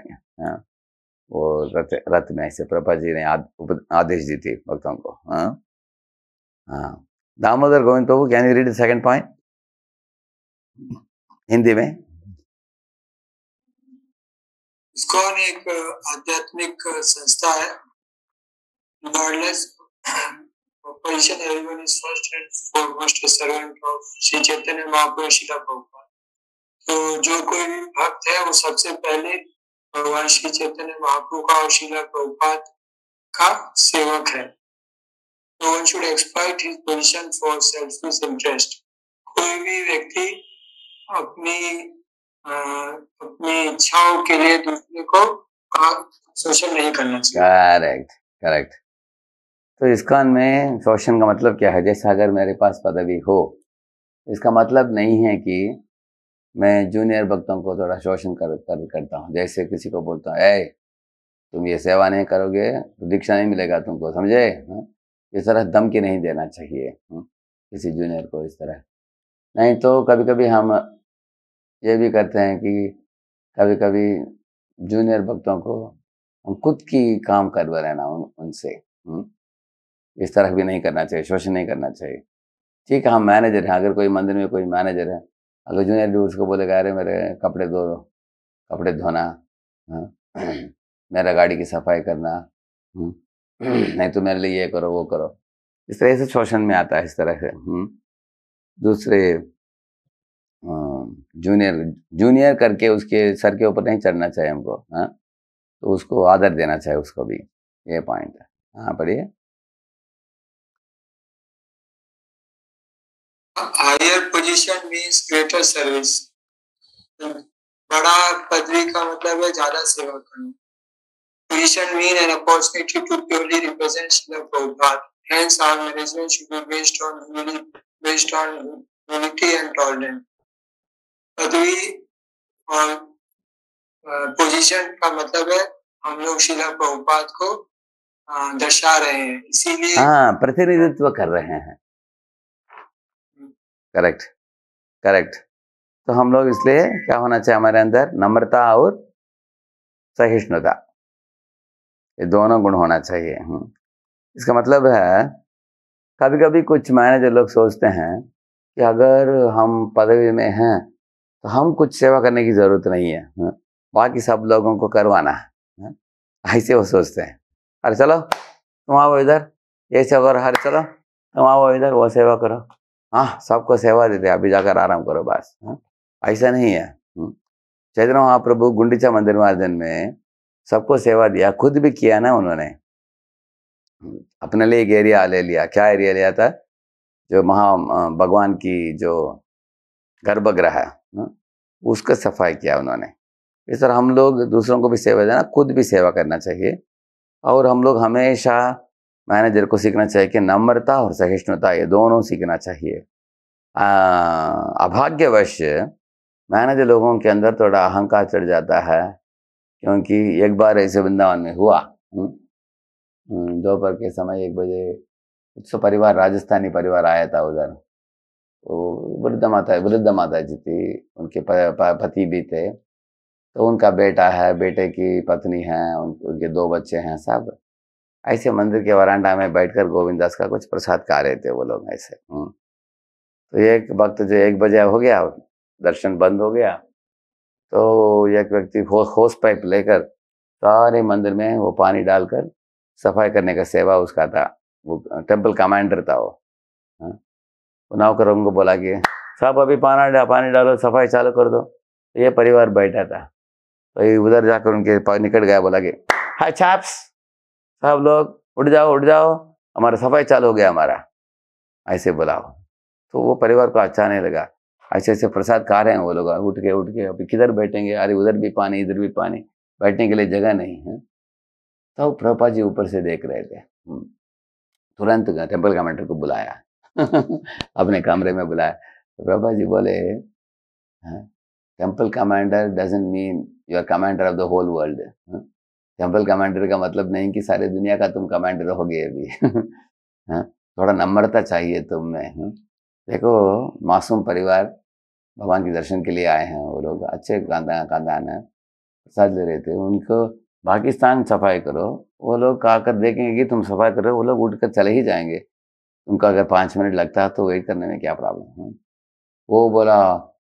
वो हाँ, रथ रथ में ऐसे प्रभा जी ने आदेश दी थी भक्तों को हाँ हाँ Damodar Govind Prabhu can you read second point Hindi में इसकॉन एक आध्यात्मिक संस्था है रिगार्डलेस परिषद everyone is first and foremost servant of Shri Chaitanya Mahaprabhu Srila Prabhupada तो जो कोई भी भक्त है वो सबसे पहले भगवान श्री चैतन्य महाप्रभु का और शिला प्रभुपाद का सेवक है तो one should exploit his position for selfish interest कोई भी व्यक्ति अपनी अपनी इच्छाओं के लिए दूसरे को शोषण नहीं करना चाहिए करेक्ट करेक्ट तो इसकान में शोषण का मतलब क्या है जैसे अगर मेरे पास पदवी हो इसका मतलब नहीं है कि मैं जूनियर भक्तों को थोड़ा शोषण कर, कर करता हूँ जैसे किसी को बोलता हूँ ऐ तुम ये सेवा नहीं करोगे तो दीक्षा नहीं मिलेगा तुमको समझे हाँ? इस तरह दम के नहीं देना चाहिए हाँ? किसी जूनियर को इस तरह नहीं तो कभी कभी हम ये भी करते हैं कि कभी कभी जूनियर भक्तों को हम खुद की काम करवा रहना उन, उनसे हुँ? इस तरह भी नहीं करना चाहिए शोषण नहीं करना चाहिए ठीक है हम मैनेजर हैं अगर कोई मंदिर में कोई मैनेजर है अगर जूनियर भी उसको बोलेगा अरे मेरे कपड़े धो दो कपड़े धोना हाँ, मेरा गाड़ी की सफाई करना नहीं तो मेरे लिए ये करो वो करो इस तरह से शोषण में आता है इस तरह से दूसरे आ, हाँ, जूनियर जूनियर करके उसके सर के ऊपर नहीं चढ़ना चाहिए हमको हाँ तो उसको आदर देना चाहिए उसको भी ये पॉइंट है हाँ पढ़िए higher position means greater service बड़ा पदवी का मतलब है ज्यादा सेवा करना position mean an opportunity to purely represent the God hence our management should be based on based on unity and tolerance अगली पोजीशन का मतलब है हम लोग शिला प्रभुपात को दर्शा रहे हैं इसीलिए हाँ प्रतिनिधित्व कर रहे हैं करेक्ट करेक्ट तो हम लोग इसलिए क्या होना चाहिए हमारे अंदर नम्रता और सहिष्णुता ये दोनों गुण होना चाहिए हम्म। इसका मतलब है कभी कभी कुछ मैनेजर लोग सोचते हैं कि अगर हम पदवी में हैं तो हम कुछ सेवा करने की ज़रूरत नहीं है हाँ। बाकी सब लोगों को करवाना है हाँ। ऐसे वो सोचते हैं अरे चलो तुम आओ इधर ये सब करो अरे चलो तुम आओ इधर वो सेवा करो हाँ सबको सेवा देते अभी जाकर आराम करो बस हाँ। ऐसा नहीं है चैत्र महाप्रभु गुंडीचा मंदिर महाजन में सबको सेवा दिया खुद भी किया ना उन्होंने अपने लिए एक एरिया ले लिया क्या एरिया लिया था जो महा भगवान की जो गर्भगृह है हाँ, उसका सफाई किया उन्होंने इस तरह हम लोग दूसरों को भी सेवा देना खुद भी सेवा करना चाहिए और हम लोग हमेशा मैनेजर को सीखना चाहिए कि नम्रता और सहिष्णुता ये दोनों सीखना चाहिए अभाग्यवश मैनेजर लोगों के अंदर थोड़ा अहंकार चढ़ जाता है क्योंकि एक बार ऐसे वृंदावन में हुआ हम्म, हम्म, दोपहर के समय एक बजे कुछ तो परिवार राजस्थानी परिवार आया था उधर तो वृद्ध माता वृद्ध माता जी थी उनके पति भी थे तो उनका बेटा है बेटे की पत्नी है उनके दो बच्चे हैं सब ऐसे मंदिर के वरांडा में बैठकर गोविंद दास का कुछ प्रसाद खा रहे थे वो लोग ऐसे हम्म। तो एक वक्त जो एक बजे हो गया दर्शन बंद हो गया तो एक व्यक्ति होश पाइप लेकर सारे मंदिर में वो पानी डालकर सफाई करने का सेवा उसका था वो टेम्पल कमांडर था वो नौकर उनको बोला कि साहब अभी पाना डा, पानी डालो सफाई चालू कर दो ये परिवार बैठा था तो उधर जाकर उनके निकट गया बोला कि हाय छाप्स साहब लोग उठ जाओ उठ जाओ हमारा सफाई चालू हो गया हमारा ऐसे बुलाओ तो वो परिवार को अच्छा नहीं लगा ऐसे ऐसे प्रसाद खा रहे हैं वो लोग उठ के उठ के अभी किधर बैठेंगे अरे उधर भी पानी इधर भी पानी बैठने के लिए जगह नहीं है तो प्रभा जी ऊपर से देख रहे थे हम्म। तुरंत टेम्पल कमेंटर को बुलाया अपने कमरे में बुलाया तो प्रभा जी बोले temple commander doesn't mean you are commander of the whole world temple commander का मतलब नहीं कि सारे दुनिया का तुम कमांडर हो गए अभी हाँ, थोड़ा नम्रता चाहिए तुम में हाँ, देखो मासूम परिवार भगवान के दर्शन के लिए आए हैं वो लोग अच्छे कांदा खानदान है प्रसाद ले रहे थे उनको पाकिस्तान सफाई करो वो लोग आकर देखेंगे कि तुम सफाई करो वो लोग उठ कर चले ही जाएंगे उनका अगर पाँच मिनट लगता है तो वेट करने में क्या प्रॉब्लम है वो बोला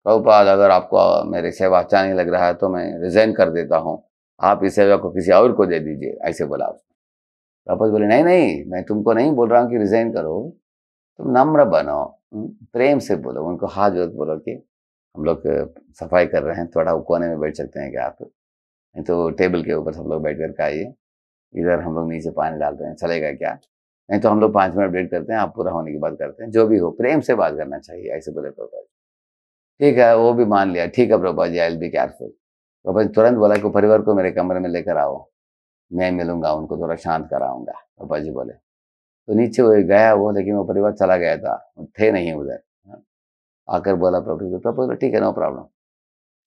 प्रभुपाद अगर आपको मेरी सेवा अच्छा नहीं लग रहा है तो मैं रिजाइन कर देता हूँ आप इस सेवा को किसी और को दे दीजिए ऐसे बोला उसने प्रभुपाद बोले नहीं नहीं मैं तुमको नहीं बोल रहा हूँ कि रिजाइन करो तुम नम्र बनो प्रेम से बोलो उनको हाथ जोड़ बोलो कि हम लोग सफाई कर रहे हैं थोड़ा कोने में बैठ सकते हैं क्या आप नहीं तो टेबल के ऊपर सब लोग बैठ कर आइए इधर हम लोग नीचे पानी डाल रहे हैं चलेगा क्या नहीं तो हम लोग पाँच मिनट वेट करते हैं आप पूरा होने की बात करते हैं जो भी हो प्रेम से बात करना चाहिए ऐसे बोले प्रभा जी ठीक है वो भी मान लिया ठीक है Prabha ji I will be careful Prabha ji तुरंत बोला कि परिवार को मेरे कमरे में लेकर आओ मैं मिलूंगा उनको थोड़ा शांत कराऊंगा पापा जी बोले तो नीचे वो गया वो लेकिन वो परिवार चला गया था थे नहीं उधर हाँ। आकर बोला प्रभु जी प्रभु ठीक है नो प्रॉब्लम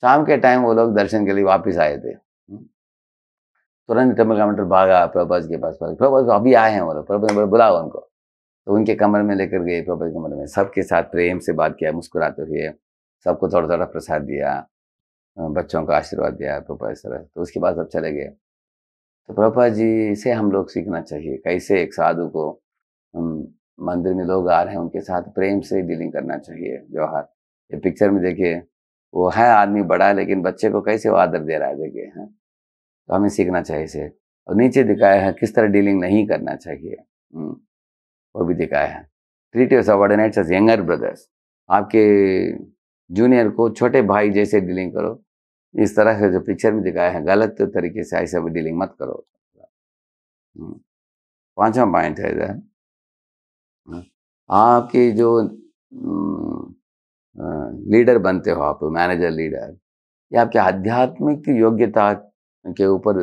शाम के टाइम वो लोग दर्शन के लिए वापस आए थे तुरंत टेम्पल कमांडर भागा प्रभास के पास प्रभास तो अभी आए हैं वो लोग बोले बुलाओ उनको तो उनके कमरे में लेकर गए प्रभास के कमरे में सबके साथ प्रेम से बात किया मुस्कुराते हुए सबको थोड़ा थोड़ा प्रसाद दिया बच्चों को आशीर्वाद दिया प्रभा सर तरह तो उसके बाद सब चले गए तो प्रभा जी से हम लोग सीखना चाहिए कैसे एक साधु को मंदिर में लोग आ रहे हैं उनके साथ प्रेम से डीलिंग करना चाहिए व्यवहार ये पिक्चर में देखिए वो है आदमी बड़ा है लेकिन बच्चे को कैसे वो आदर दे रहा है देखिए है तो हमें सीखना चाहिए इसे और नीचे दिखाया है किस तरह डीलिंग नहीं करना चाहिए हम्म, वो भी दिखाया है treat your subordinates as younger brothers आपके जूनियर को छोटे भाई जैसे डीलिंग करो इस तरह से जो पिक्चर में दिखाया है गलत तरीके से ऐसा भी डीलिंग मत करो हम्म, पांचवा पॉइंट है इधर हम्म, आपके जो लीडर बनते हो आप मैनेजर लीडर ये आपके आध्यात्मिक योग्यता के ऊपर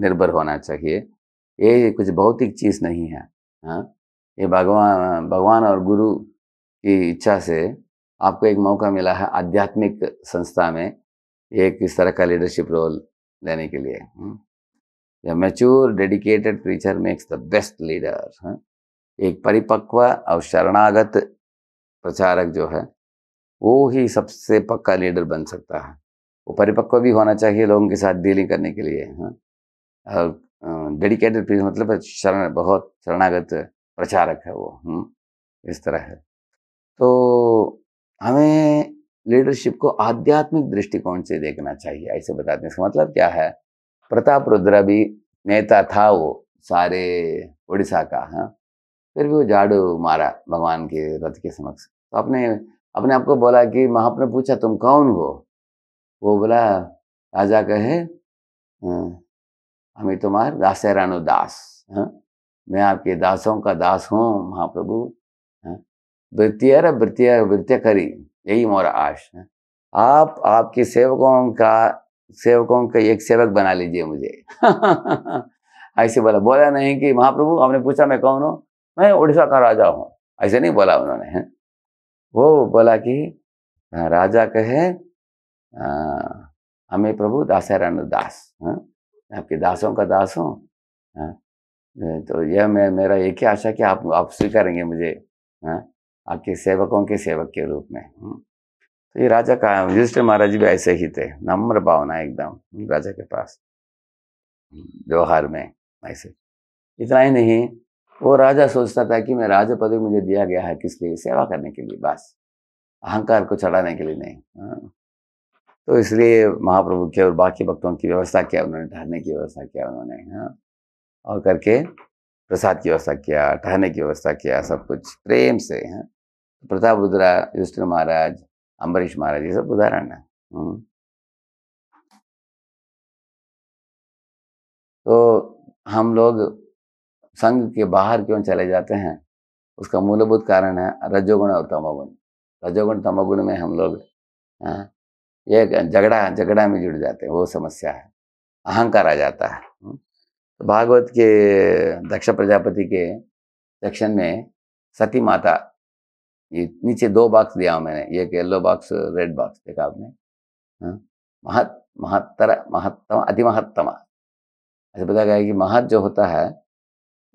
निर्भर होना चाहिए ये कुछ भौतिक चीज़ नहीं है हाँ ये भगवान भगवान और गुरु की इच्छा से आपको एक मौका मिला है आध्यात्मिक संस्था में एक इस तरह का लीडरशिप रोल लेने के लिए या mature dedicated preacher makes the best leader एक परिपक्व और शरणागत प्रचारक जो है वो ही सबसे पक्का लीडर बन सकता है वो परिपक्व भी होना चाहिए लोगों के साथ डीलिंग करने के लिए हाँ और डेडिकेटेड पीस मतलब शरण बहुत शरणागत प्रचारक है वो हम्म इस तरह है तो हमें लीडरशिप को आध्यात्मिक दृष्टिकोण से देखना चाहिए ऐसे बताते हैं इसका मतलब क्या है प्रताप रुद्रा भी नेता था वो सारे उड़ीसा का है हाँ। फिर भी वो झाड़ू मारा भगवान के रथ के समक्ष तो अपने अपने आप को बोला कि ने पूछा तुम कौन हो वो बोला राजा कहे हाँ, हमें तुम्हार दासेरानो दास हाँ, मैं आपके दासों का दास हूँ महाप्रभु वृत्तीय वृत्तीय वृत्य करी यही मोरा आश है हाँ, आप आपके सेवकों का सेवकों का एक सेवक बना लीजिए मुझे ऐसे बोला बोला नहीं कि महाप्रभु आपने पूछा मैं कौन हूँ मैं उड़ीसा का राजा हूँ ऐसे नहीं बोला उन्होंने वो बोला कि राजा कहे हाँ। हमें प्रभु दासारण दास हाँ आपके दासों का दास हूँ तो यह मैं मेरा एक ही आशा कि आप आप स्वीकारेंगे मुझे हाँ आपके सेवकों के सेवक के रूप में हम्म। तो ये राजा का युधिष्ठिर महाराज भी ऐसे ही थे नम्र भावना एकदम हम्म, राजा के पास हम्म, व्यवहार में ऐसे इतना ही नहीं वो राजा सोचता था कि मैं राजा पद मुझे दिया गया है किस लिए सेवा करने के लिए बस अहंकार को चढ़ाने के लिए नहीं हाँ। तो इसलिए महाप्रभु के और बाकी भक्तों की व्यवस्था किया उन्होंने ठहरने की व्यवस्था किया उन्होंने हाँ और करके प्रसाद की व्यवस्था किया ठहरने की व्यवस्था किया सब कुछ प्रेम से हैं हाँ। प्रताप रुद्रा युष्ठ महाराज अम्बरीश महाराज ये सब उदाहरण है हम्म। तो हम लोग संघ के बाहर क्यों चले जाते हैं उसका मूलभूत कारण है रजोगुण और तमोगुण रजोगुण तमोगुण में हम लोग हाँ ये झगड़ा झगड़ा में जुड़ जाते हैं वो समस्या है अहंकार आ जाता है हम्म, तो भागवत के दक्ष प्रजापति के सेक्शन में सती माता ये नीचे दो बॉक्स दिया मैंने एक येलो बॉक्स रेड बॉक्स देखा आपने हाँ, महत महत्तर महत्तम अति महत्तम ऐसे बताया गया कि महत जो होता है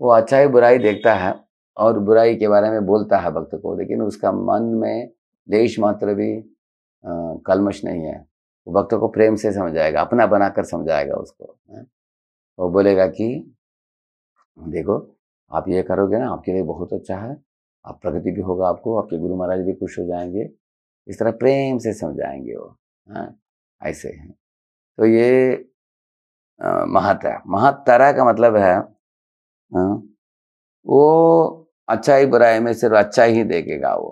वो अच्छाई बुराई देखता है और बुराई के बारे में बोलता है भक्त को लेकिन उसका मन में देश मात्र भी कलमश नहीं है तो भक्तों को प्रेम से समझाएगा अपना बनाकर समझाएगा उसको वो बोलेगा कि देखो आप ये करोगे ना आपके लिए बहुत अच्छा है आप प्रगति भी होगा आपको आपके गुरु महाराज भी खुश हो जाएंगे इस तरह प्रेम से समझाएंगे वो ऐसे हैं तो ये महातरा महातरा का मतलब है आ, वो अच्छाई बुराई में सिर्फ अच्छा ही देखेगा वो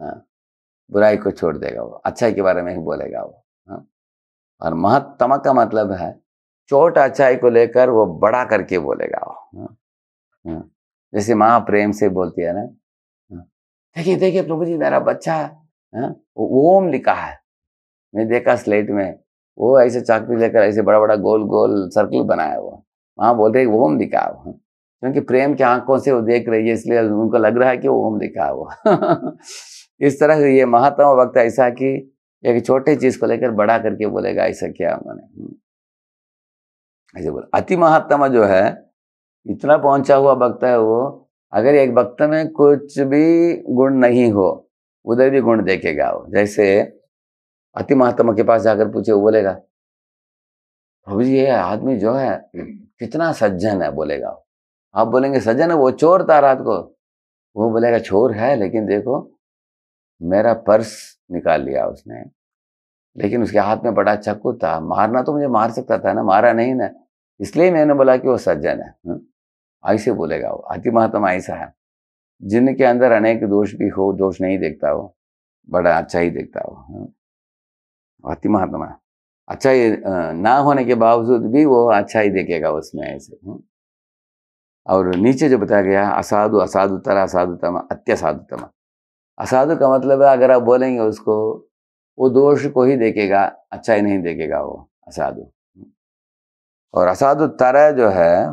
आ, बुराई को छोड़ देगा वो अच्छाई के बारे में ही बोलेगा वो हाँ। और महत्तम का मतलब है चोट अच्छाई को लेकर वो बड़ा करके बोलेगा वो हाँ, हाँ। जैसे माँ प्रेम से बोलती है ना देखिए देखिए प्रभु जी मेरा बच्चा है ओम लिखा है मैं देखा स्लेट में वो ऐसे चाकू लेकर ऐसे बड़ा बड़ा गोल गोल सर्कल बनाया वो माँ बोलते रही ओम लिखा है क्योंकि प्रेम की आंखों से वो देख रही है इसलिए उनको लग रहा है कि ओम लिखा है वो इस तरह से ये महात्मा वक्त ऐसा कि एक छोटे चीज को लेकर बड़ा करके बोलेगा ऐसा क्या उन्होंने हम्म। ऐसे बोला अति महात्मा जो है इतना पहुंचा हुआ वक्त है वो अगर एक वक्त में कुछ भी गुण नहीं हो उधर भी गुण देखेगा वो जैसे अति महात्मा के पास जाकर पूछे वो बोलेगा प्रभु जी ये आदमी जो है कितना सज्जन है बोलेगा आप बोलेंगे सज्जन है वो चोर था रात को वो बोलेगा चोर है लेकिन देखो मेरा पर्स निकाल लिया उसने लेकिन उसके हाथ में बड़ा चक्कू था मारना तो मुझे मार सकता था ना मारा नहीं ना इसलिए मैंने बोला कि वो सज्जन है ऐसे हम्म। बोलेगा वो अति महात्मा ऐसा है जिनके अंदर अनेक दोष भी हो दोष नहीं देखता वो बड़ा अच्छा ही देखता वो अति हम्म। महात्मा अच्छा ही ना होने के बावजूद भी वो अच्छा ही देखेगा उसमें ऐसे हम्म। और नीचे जो बताया गया असाधु असाधुतर असाधुतम अत्यसाधुतम असाधु का मतलब है अगर आप बोलेंगे उसको वो दोष को ही देखेगा अच्छा ही नहीं देखेगा वो असाधु और असाधु तरह जो है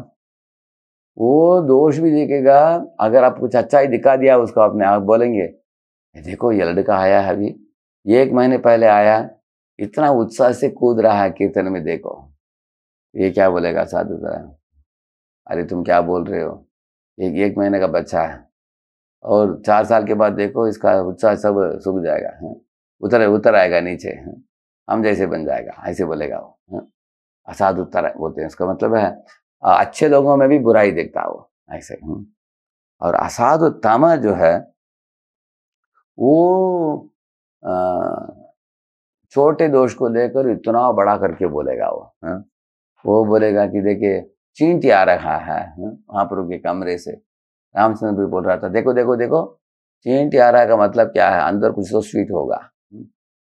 वो दोष भी देखेगा अगर आप कुछ अच्छा ही दिखा दिया उसको आपने आप बोलेंगे देखो ये लड़का आया है अभी एक महीने पहले आया इतना उत्साह से कूद रहा है कीर्तन में देखो ये क्या बोलेगा साधु तरह अरे तुम क्या बोल रहे हो एक एक महीने का बच्चा है और चार साल के बाद देखो इसका उत्साह सब सूख जाएगा है उतर उतर आएगा नीचे हम जैसे बन जाएगा ऐसे बोलेगा वो है असाध उत्तर बोलते हैं उसका मतलब है अच्छे लोगों में भी बुराई देखता वो ऐसे और असाधु तामा जो है वो छोटे दोष को लेकर इतना बड़ा करके बोलेगा वो है? वो बोलेगा कि देखिए चींटी आ रहा है वहां पर कमरे से रामचंद्र भी बोल रहा था देखो देखो देखो चीन टियारा का मतलब क्या है अंदर कुछ तो स्वीट होगा हम्म,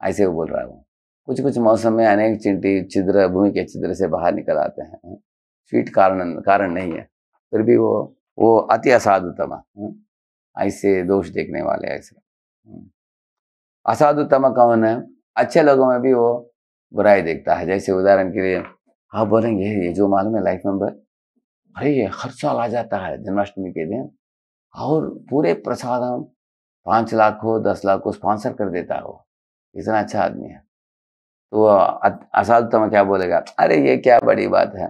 ऐसे वो बोल रहा हूँ कुछ कुछ मौसम में अनेक चिंटी छिद्र भूमि के छिद्र से बाहर निकल आते हैं स्वीट हम्म, कारण कारण नहीं है फिर भी वो वो अति असाधुतम हम्म, ऐसे दोष देखने वाले ऐसे असाधुतम कौन है अच्छे लोगों में भी वो बुराई देखता है जैसे उदाहरण के लिए आप बोलेंगे ये जो मालूम है लाइफ मेंबर भाई हर साल आ जाता है जन्माष्टमी के दिन और पूरे प्रसाद हम पाँच लाख हो दस लाख को स्पॉन्सर कर देता है वो इतना अच्छा आदमी है तो असाद तो मैं क्या बोलेगा अरे ये क्या बड़ी बात है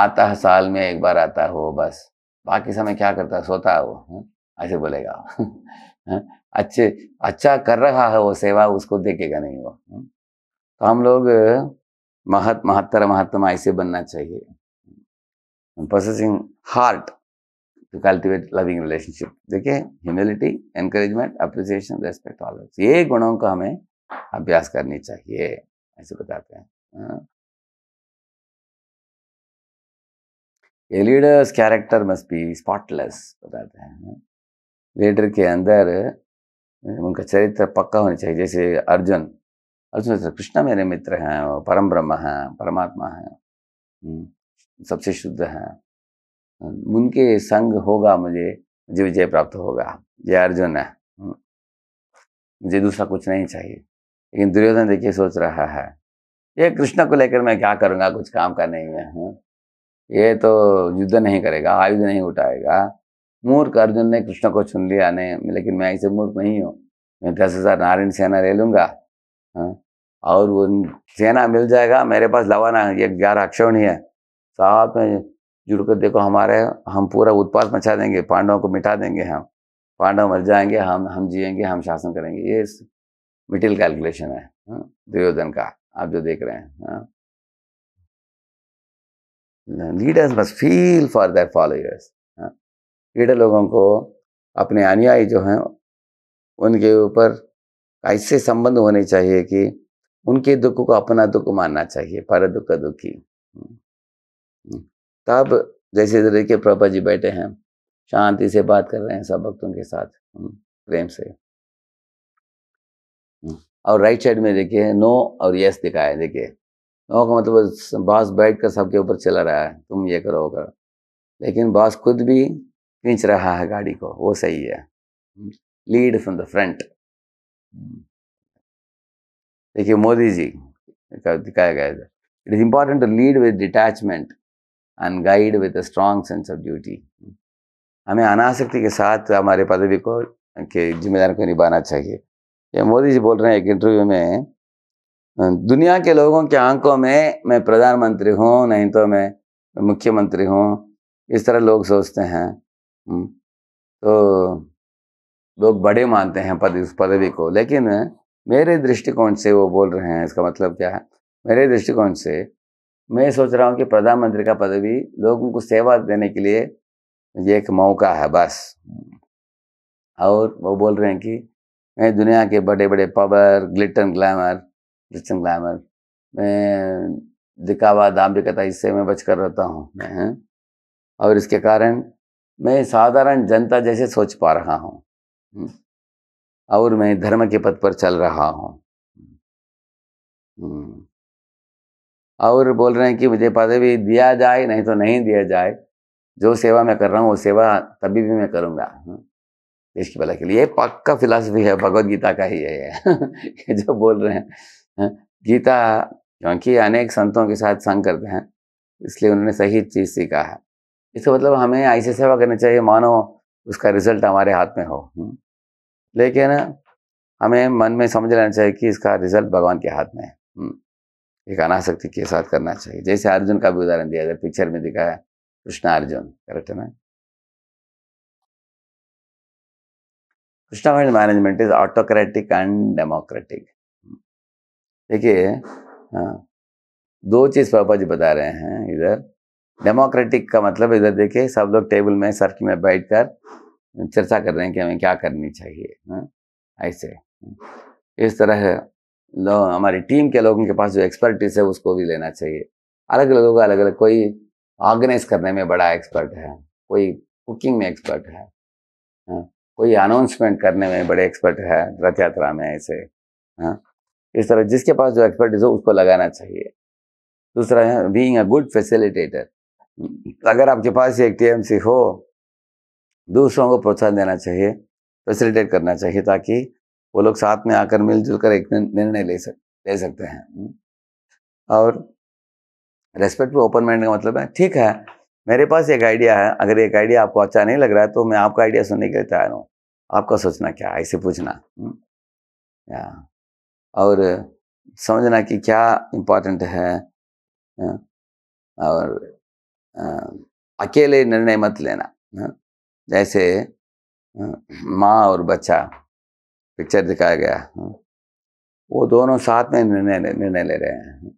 आता है साल में एक बार आता हो बस बाकी समय क्या करता है सोता है वो हाँ? ऐसे बोलेगा हाँ? अच्छे अच्छा कर रहा है वो सेवा उसको देखेगा नहीं वो हाँ? तो हम लोग महत महत्तर महात्मा ऐसे बनना चाहिए possessing heart to cultivate loving relationship. देखिए humility, encouragement, appreciation, respect, all that. ये गुणों का हमें अभ्यास करनी चाहिए ऐसे बताते हैं a leader's character must be spotless बताते हैं लीडर हाँ। के अंदर उनका चरित्र पक्का होना चाहिए जैसे अर्जुन अर्जुन कृष्णा मेरे मित्र हैं परम ब्रह्म हैं परमात्मा हैं हम्म। सबसे शुद्ध हैं उनके संग होगा मुझे मुझे विजय प्राप्त होगा जय अर्जुन है हम्म। मुझे दूसरा कुछ नहीं चाहिए लेकिन दुर्योधन देखिए सोच रहा है ये कृष्ण को लेकर मैं क्या करूँगा कुछ काम करने में हूँ हम्म। ये तो युद्ध नहीं करेगा आयुध नहीं उठाएगा मूर्ख अर्जुन ने कृष्ण को चुन लिया नहीं लेकिन मैं ऐसे मूर्ख नहीं हूँ मैं दस हज़ार नारायण सेना ले लूँगा हम्म। और वो सेना मिल जाएगा मेरे पास लवाना ये ग्यारह अक्षौणी है साथ में जुड़कर देखो हमारे हम पूरा उत्पाद मचा देंगे पांडवों को मिटा देंगे हम पांडव मर जाएंगे हम हम जिएंगे हम शासन करेंगे ये मिटिल कैलकुलेशन है हाँ, दुर्योधन का आप जो देख रहे हैं लीडर्स बस feel for their followers leader लोगों को अपने अनुयायी जो हैं उनके ऊपर ऐसे संबंध होने चाहिए कि उनके दुख को अपना दुख मानना चाहिए पर दुख दुखी हाँ। तब जैसे इधर देखिए प्रभा जी बैठे हैं शांति से बात कर रहे हैं सब भक्तों के साथ हम्म, प्रेम से हम्म, और राइट साइड में देखिए नो और यस दिखाया देखिए नो का मतलब बॉस बैठ कर सबके ऊपर चला रहा है तुम ये करो वो करो लेकिन बॉस खुद भी खींच रहा है गाड़ी को वो सही है लीड फ्रॉम द फ्रंट देखिए मोदी जी दिखाया गया it is important to lead with detachment and guide with a strong sense of duty हमें अनासक्ति के साथ हमारे पदवी को के जिम्मेदारी को निभाना चाहिए ये मोदी जी बोल रहे हैं एक इंटरव्यू में दुनिया के लोगों के आंखों में मैं प्रधानमंत्री हूँ नहीं तो मैं मुख्यमंत्री हूँ इस तरह लोग सोचते हैं हम्म, तो लोग बड़े मानते हैं पद इस पदवी को लेकिन मेरे दृष्टिकोण से वो बोल रहे हैं इसका मतलब क्या है मेरे दृष्टिकोण से मैं सोच रहा हूँ कि प्रधानमंत्री का पदवी लोगों को सेवा देने के लिए ये एक मौका है बस और वो बोल रहे हैं कि मैं दुनिया के बड़े बड़े power glitter glamour glitter glamour मैं दिखावा दाम्भिकता इससे मैं बच कर रहता हूँ और इसके कारण मैं साधारण जनता जैसे सोच पा रहा हूँ हम्म। और मैं धर्म के पथ पर चल रहा हूँ हम्म। और बोल रहे हैं कि मुझे पदवी दिया जाए नहीं तो नहीं दिया जाए जो सेवा मैं कर रहा हूँ वो सेवा तभी भी मैं करूँगा हम्म। देश की भलाई के लिए पक्का फिलासफी है भगवत गीता का ही है जो बोल रहे हैं हम्म। गीता क्योंकि अनेक संतों के साथ संग करते हैं इसलिए उन्होंने सही चीज़ सीखा है इसका मतलब हमें ऐसी सेवा करनी चाहिए मानो उसका रिजल्ट हमारे हाथ में हो हम्म। लेकिन हमें मन में समझ लेना चाहिए कि इसका रिजल्ट भगवान के हाथ में है एक अनाशक्ति के साथ करना चाहिए जैसे अर्जुन का भी उदाहरण दिया जाए पिक्चर में दिखाया कृष्णा अर्जुन करेक्ट है ना Krishna wild management is autocratic and democratic देखिए हाँ, दो चीज़ पापा जी बता रहे हैं इधर डेमोक्रेटिक का मतलब इधर देखिए सब लोग टेबल में सर्किल में बैठ कर चर्चा कर रहे हैं कि हमें क्या करनी चाहिए हाँ, ऐसे इस तरह हमारी टीम के लोगों के पास जो एक्सपर्टीज है उसको भी लेना चाहिए अलग अलग लोग अलग अलग कोई ऑर्गेनाइज करने में बड़ा एक्सपर्ट है कोई कुकिंग में एक्सपर्ट है हाँ, कोई अनाउंसमेंट करने में बड़े एक्सपर्ट है रथ यात्रा में ऐसे हाँ। इस तरह जिसके पास जो एक्सपर्टीज हो उसको लगाना चाहिए दूसरा है बीइंग अ गुड फैसिलिटेटर अगर आपके पास एक टी हो दूसरों को प्रोत्साहन देना चाहिए फैसिलिटेट करना चाहिए ताकि वो लोग साथ में आकर मिलजुल कर एक निर्णय ले सक ले सकते हैं हम्म। और रेस्पेक्ट भी ओपन माइंड का मतलब है ठीक है मेरे पास एक आइडिया है अगर एक आइडिया आपको अच्छा नहीं लग रहा है तो मैं आपका आइडिया सुनने के लिए तैयार हूँ आपका सोचना क्या है इसे पूछना हम्म। या और समझना कि क्या इम्पोर्टेंट है हम्म, और अकेले निर्णय मत लेना जैसे माँ और बच्चा पिक्चर दिखाया गया हाँ। वो दोनों साथ में निर्णय निर्णय ले रहे हैं हाँ।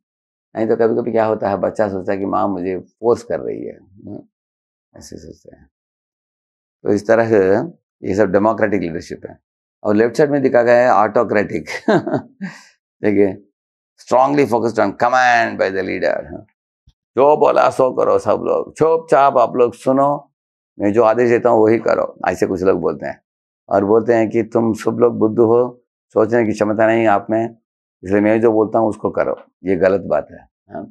नहीं तो कभी कभी क्या होता है बच्चा सोचता है कि माँ मुझे फोर्स कर रही है हाँ। ऐसे सोचते हैं तो इस तरह से ये सब डेमोक्रेटिक लीडरशिप है और लेफ्ट साइड में दिखा गया है ऑटोक्रेटिक देखिए strongly focused on command by the leader जो बोला सो करो सब लोग छोप छाप आप लोग सुनो मैं जो आदेश देता हूँ वही करो ऐसे कुछ लोग बोलते हैं और बोलते हैं कि तुम सब लोग बुद्ध हो सोचने की क्षमता नहीं आप में इसलिए मैं जो बोलता हूँ उसको करो ये गलत बात है हाँ।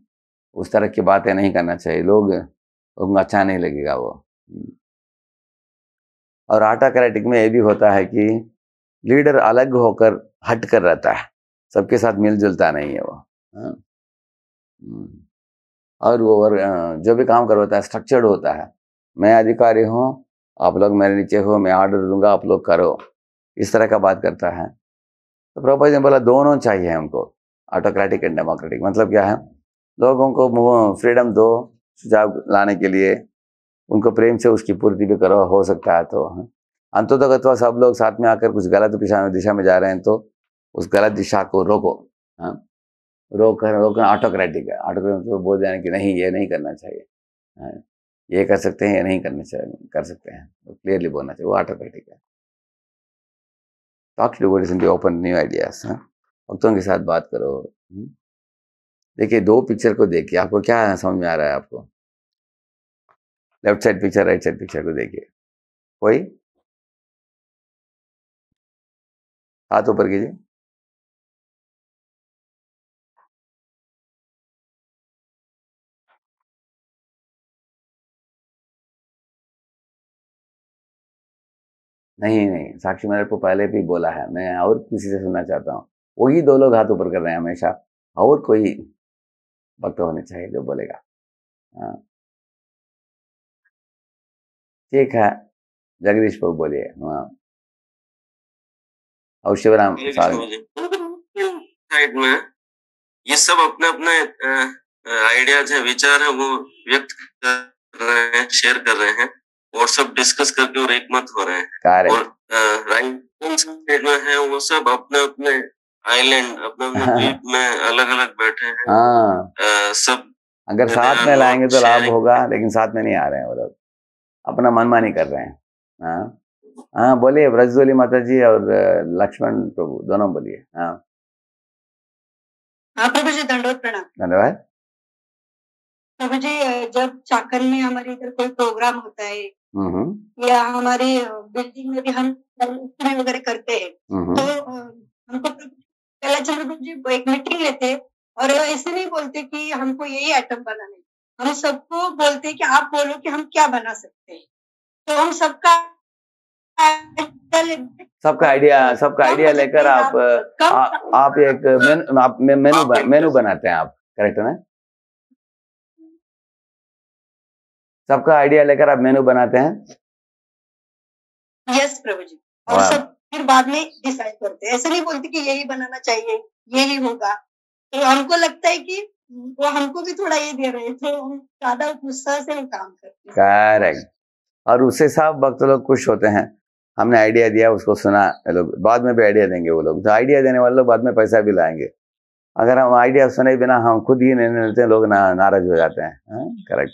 उस तरह की बातें नहीं करना चाहिए लोग उनको अच्छा नहीं लगेगा वो हम्म। और आटा कराटिक में ये भी होता है कि लीडर अलग होकर हट कर रहता है सबके साथ मिलजुलता नहीं है वो हाँ। हम्म। और वो जो भी काम करवाता है स्ट्रक्चर्ड होता है मैं अधिकारी हूँ आप लोग मेरे नीचे हो मैं ऑर्डर दूंगा आप लोग करो इस तरह का बात करता है तो प्रभुपा जी ने बोला दोनों चाहिए हमको ऑटोक्रेटिक एंड डेमोक्रेटिक मतलब क्या है लोगों को फ्रीडम दो सुझाव लाने के लिए उनको प्रेम से उसकी पूर्ति भी करो हो सकता है तो तो सब लोग साथ में आकर कुछ गलत दिशा में दिशा में जा रहे हैं तो उस गलत दिशा को रोको हाँ रोक कर रोकना ऑटोक्रेटिक है ऑटोक्रेटिक तो मतलब बोल जाए कि नहीं ये नहीं करना चाहिए हाँ। ये कर सकते हैं या नहीं करने से कर सकते हैं वो क्लियरली बोलना चाहिए वो ऑटोक्रेटिक है talk to God open new ideas भक्तों के साथ बात करो हम्म। देखिए दो पिक्चर को देखिए आपको क्या समझ में आ रहा है आपको left side picture right side picture को देखिए कोई हाथ ऊपर कीजिए नहीं नहीं साक्षी मैंने को पहले भी बोला है मैं और किसी से सुनना चाहता हूँ वही दो लोग हाथ ऊपर कर रहे हैं हमेशा और कोई वक्त होने चाहिए जो बोलेगा हाँ। ठीक है जगदीश बाबू बोलिए हाँ और शिवराम साइड में ये सब अपने अपने आइडियाज है विचार है वो व्यक्त कर रहे हैं शेयर कर रहे हैं व्हाट्सएप डिस्कस करके और एकमत हो रहे हैं और राइट में है वो सब अपने अपने आइलैंड अपने अपने द्वीप हाँ। में अलग अलग बैठे हैं हाँ। सब अगर साथ में लाएंगे तो लाभ होगा लेकिन साथ में नहीं आ रहे हैं वो लोग अपना मनमानी कर रहे हैं हाँ हाँ बोलिए ब्रजोली माता जी और लक्ष्मण प्रभु दोनों बोलिए हाँ हाँ प्रभु जी दंडोत प्रणाम धन्यवाद प्रभु जी जब चाकन में हमारे इधर कोई प्रोग्राम होता है हम्म। या हमारे बिल्डिंग में भी हम वगैरह करते हैं हम्म। तो हमको तो पहला चंद्रगुप्त जी एक मीटिंग लेते और ऐसे नहीं बोलते कि हमको यही आइटम बनाने हम सबको बोलते कि आप बोलो कि हम क्या बना सकते हैं तो हम सबका सबका आइडिया सबका आइडिया लेकर आप आ, आप एक मेनू मेनू बनाते हैं आप करेक्ट है ना सबका आइडिया लेकर आप मेनू बनाते हैं यस प्रभु जी और सब फिर बाद में डिसाइड करते हैं ऐसे नहीं बोलते कि यही बनाना चाहिए यही होगा तो हमको लगता है कि वो हमको भी थोड़ा ये दे रहे थे तो ज्यादा उत्साह से काम करते हैं और उससे सब वक्त लोग खुश होते हैं हमने आइडिया दिया उसको सुना लोग बाद में भी आइडिया देंगे वो लोग तो आइडिया देने वाले लोग बाद में पैसा भी लाएंगे अगर हम आइडिया सुने बिना हम खुद ही निर्णय लेते हैं लोग ना नाराज हो जाते हैं करेक्ट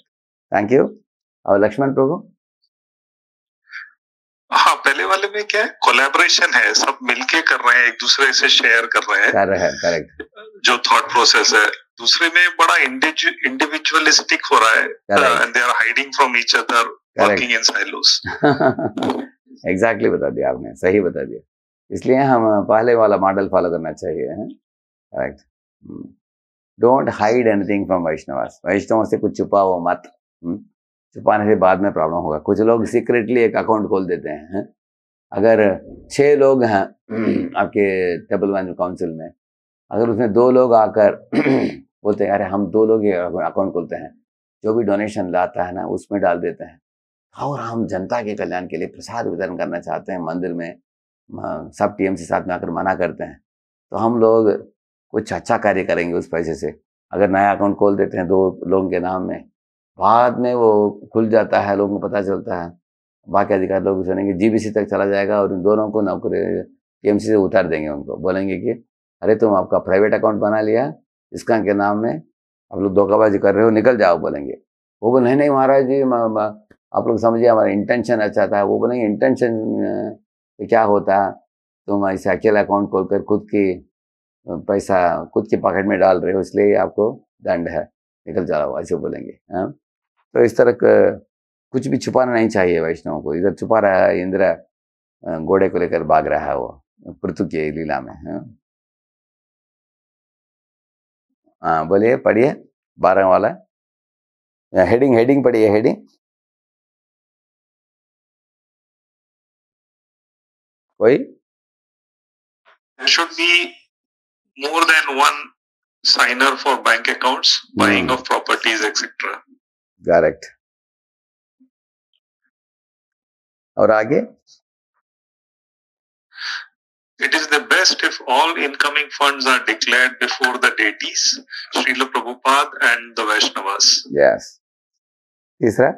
थैंक यू और लक्ष्मण प्रभु हाँ पहले वाले में क्या है कोलेबोरेशन है सब मिलके कर रहे हैं एक दूसरे से शेयर कर रहे हैं कर रहे हैं करेक्ट जो थॉट प्रोसेस है दूसरे में बड़ा इंडिविजुअलिस्टिक हो रहा है and they are hiding from each other working in silos exactly बता दिया आपने सही बता दिया इसलिए हम uh, पहले वाला मॉडल फॉलो करना चाहिए correct don't hide anything from Vaishnavas Vaishnava से कुछ छुपाओ मत hmm? छुपाने तो से बाद में प्रॉब्लम होगा कुछ लोग सीक्रेटली एक अकाउंट खोल देते हैं अगर छः लोग हैं आपके वन काउंसिल में अगर उसमें दो लोग आकर बोलते हैं अरे हम दो लोग अकाउंट खोलते हैं जो भी डोनेशन लाता है ना उसमें डाल देते हैं और हम जनता के कल्याण के लिए प्रसाद वितरण करना चाहते हैं मंदिर में सब टीएमसी साथ में आकर मना करते हैं तो हम लोग कुछ अच्छा कार्य करेंगे उस पैसे से अगर नया अकाउंट खोल देते हैं दो लोगों के नाम में बाद में वो खुल जाता है लोगों को पता चलता है बाकी अधिकार लोग सुनेंगे जी बी तक चला जाएगा और इन दोनों को नौकरी टीएमसी से उतार देंगे उनको बोलेंगे कि अरे तुम आपका प्राइवेट अकाउंट बना लिया इसका के नाम में आप लोग धोखाबाजी कर रहे हो निकल जाओ बोलेंगे वो बोले नहीं नहीं महाराज जी आप लोग समझिए हमारा इंटेंशन अच्छा था वो बोलेंगे इंटेंशन क्या होता तुम ऐसे अकेला अकाउंट खोल कर खुद की पैसा खुद के पॉकेट में डाल रहे हो इसलिए आपको दंड है निकल जाओ ऐसे बोलेंगे हाँ तो इस तरह कुछ भी छुपाना नहीं चाहिए वैष्णव को इधर छुपा रहा है इंद्र घोड़े को लेकर भाग रहा है वो पृथ्वी की लीला में है हाँ। हाँ, बोलिए पढ़िए बारह वाला हेडिंग हेडिंग पढ़िए हेडिंग कोई should be more than one signer for bank accounts buying of properties etcetera correct और आगे it is the best if all incoming funds are declared before the deities Srila Prabhupada and the Vaishnavas yes तीसरा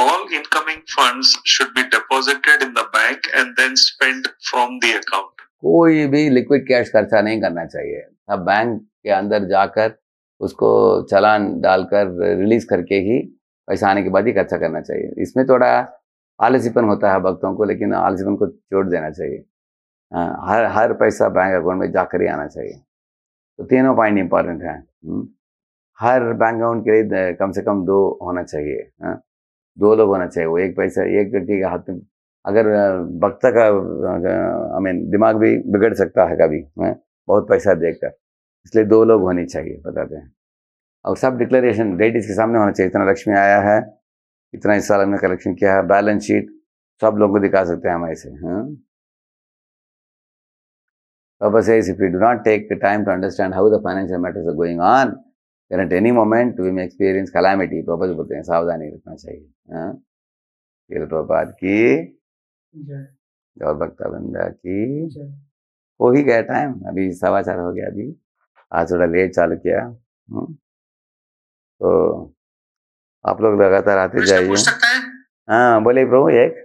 All incoming funds should be deposited in the bank and then spent from the account. कोई भी liquid cash खर्चा नहीं करना चाहिए अब bank के अंदर जाकर उसको चलान डालकर रिलीज करके ही पैसा आने के बाद ही खर्चा करना चाहिए इसमें थोड़ा आलसीपन होता है भक्तों को लेकिन आलसीपन को छोड़ देना चाहिए हाँ, हर हर पैसा बैंक अकाउंट में जाकर ही आना चाहिए तो तीनों पॉइंट इंपॉर्टेंट है हम्म, हर बैंक अकाउंट के लिए कम से कम दो होना चाहिए हाँ, दो लोग होना चाहिए वो एक पैसा एक व्यक्ति के हाथ में अगर भक्त का आई मीन दिमाग भी बिगड़ सकता है कभी हाँ, बहुत पैसा देकर इसलिए दो लोग होने चाहिए बताते हैं और सब डिक्लेरेशन डेट इसके सामने होना चाहिए इतना लक्ष्मी आया है इतना इस साल हमने कलेक्शन किया है बैलेंस शीट सब लोगों को दिखा सकते हैं हम ऐसे हाँ Papa says, if we do not take the time to understand how the financial matters are going on, then at any moment we may experience calamity. Papa जी बोलते हैं सावधानी रखना चाहिए हाँ तो प्रभुपाद की और भक्ता बंदा की हो ही गया टाइम अभी सवा चार हो गया अभी आज थोड़ा लेट चालू किया हम्म। तो आप लोग लगातार आते जाइए हाँ बोले प्रभु एक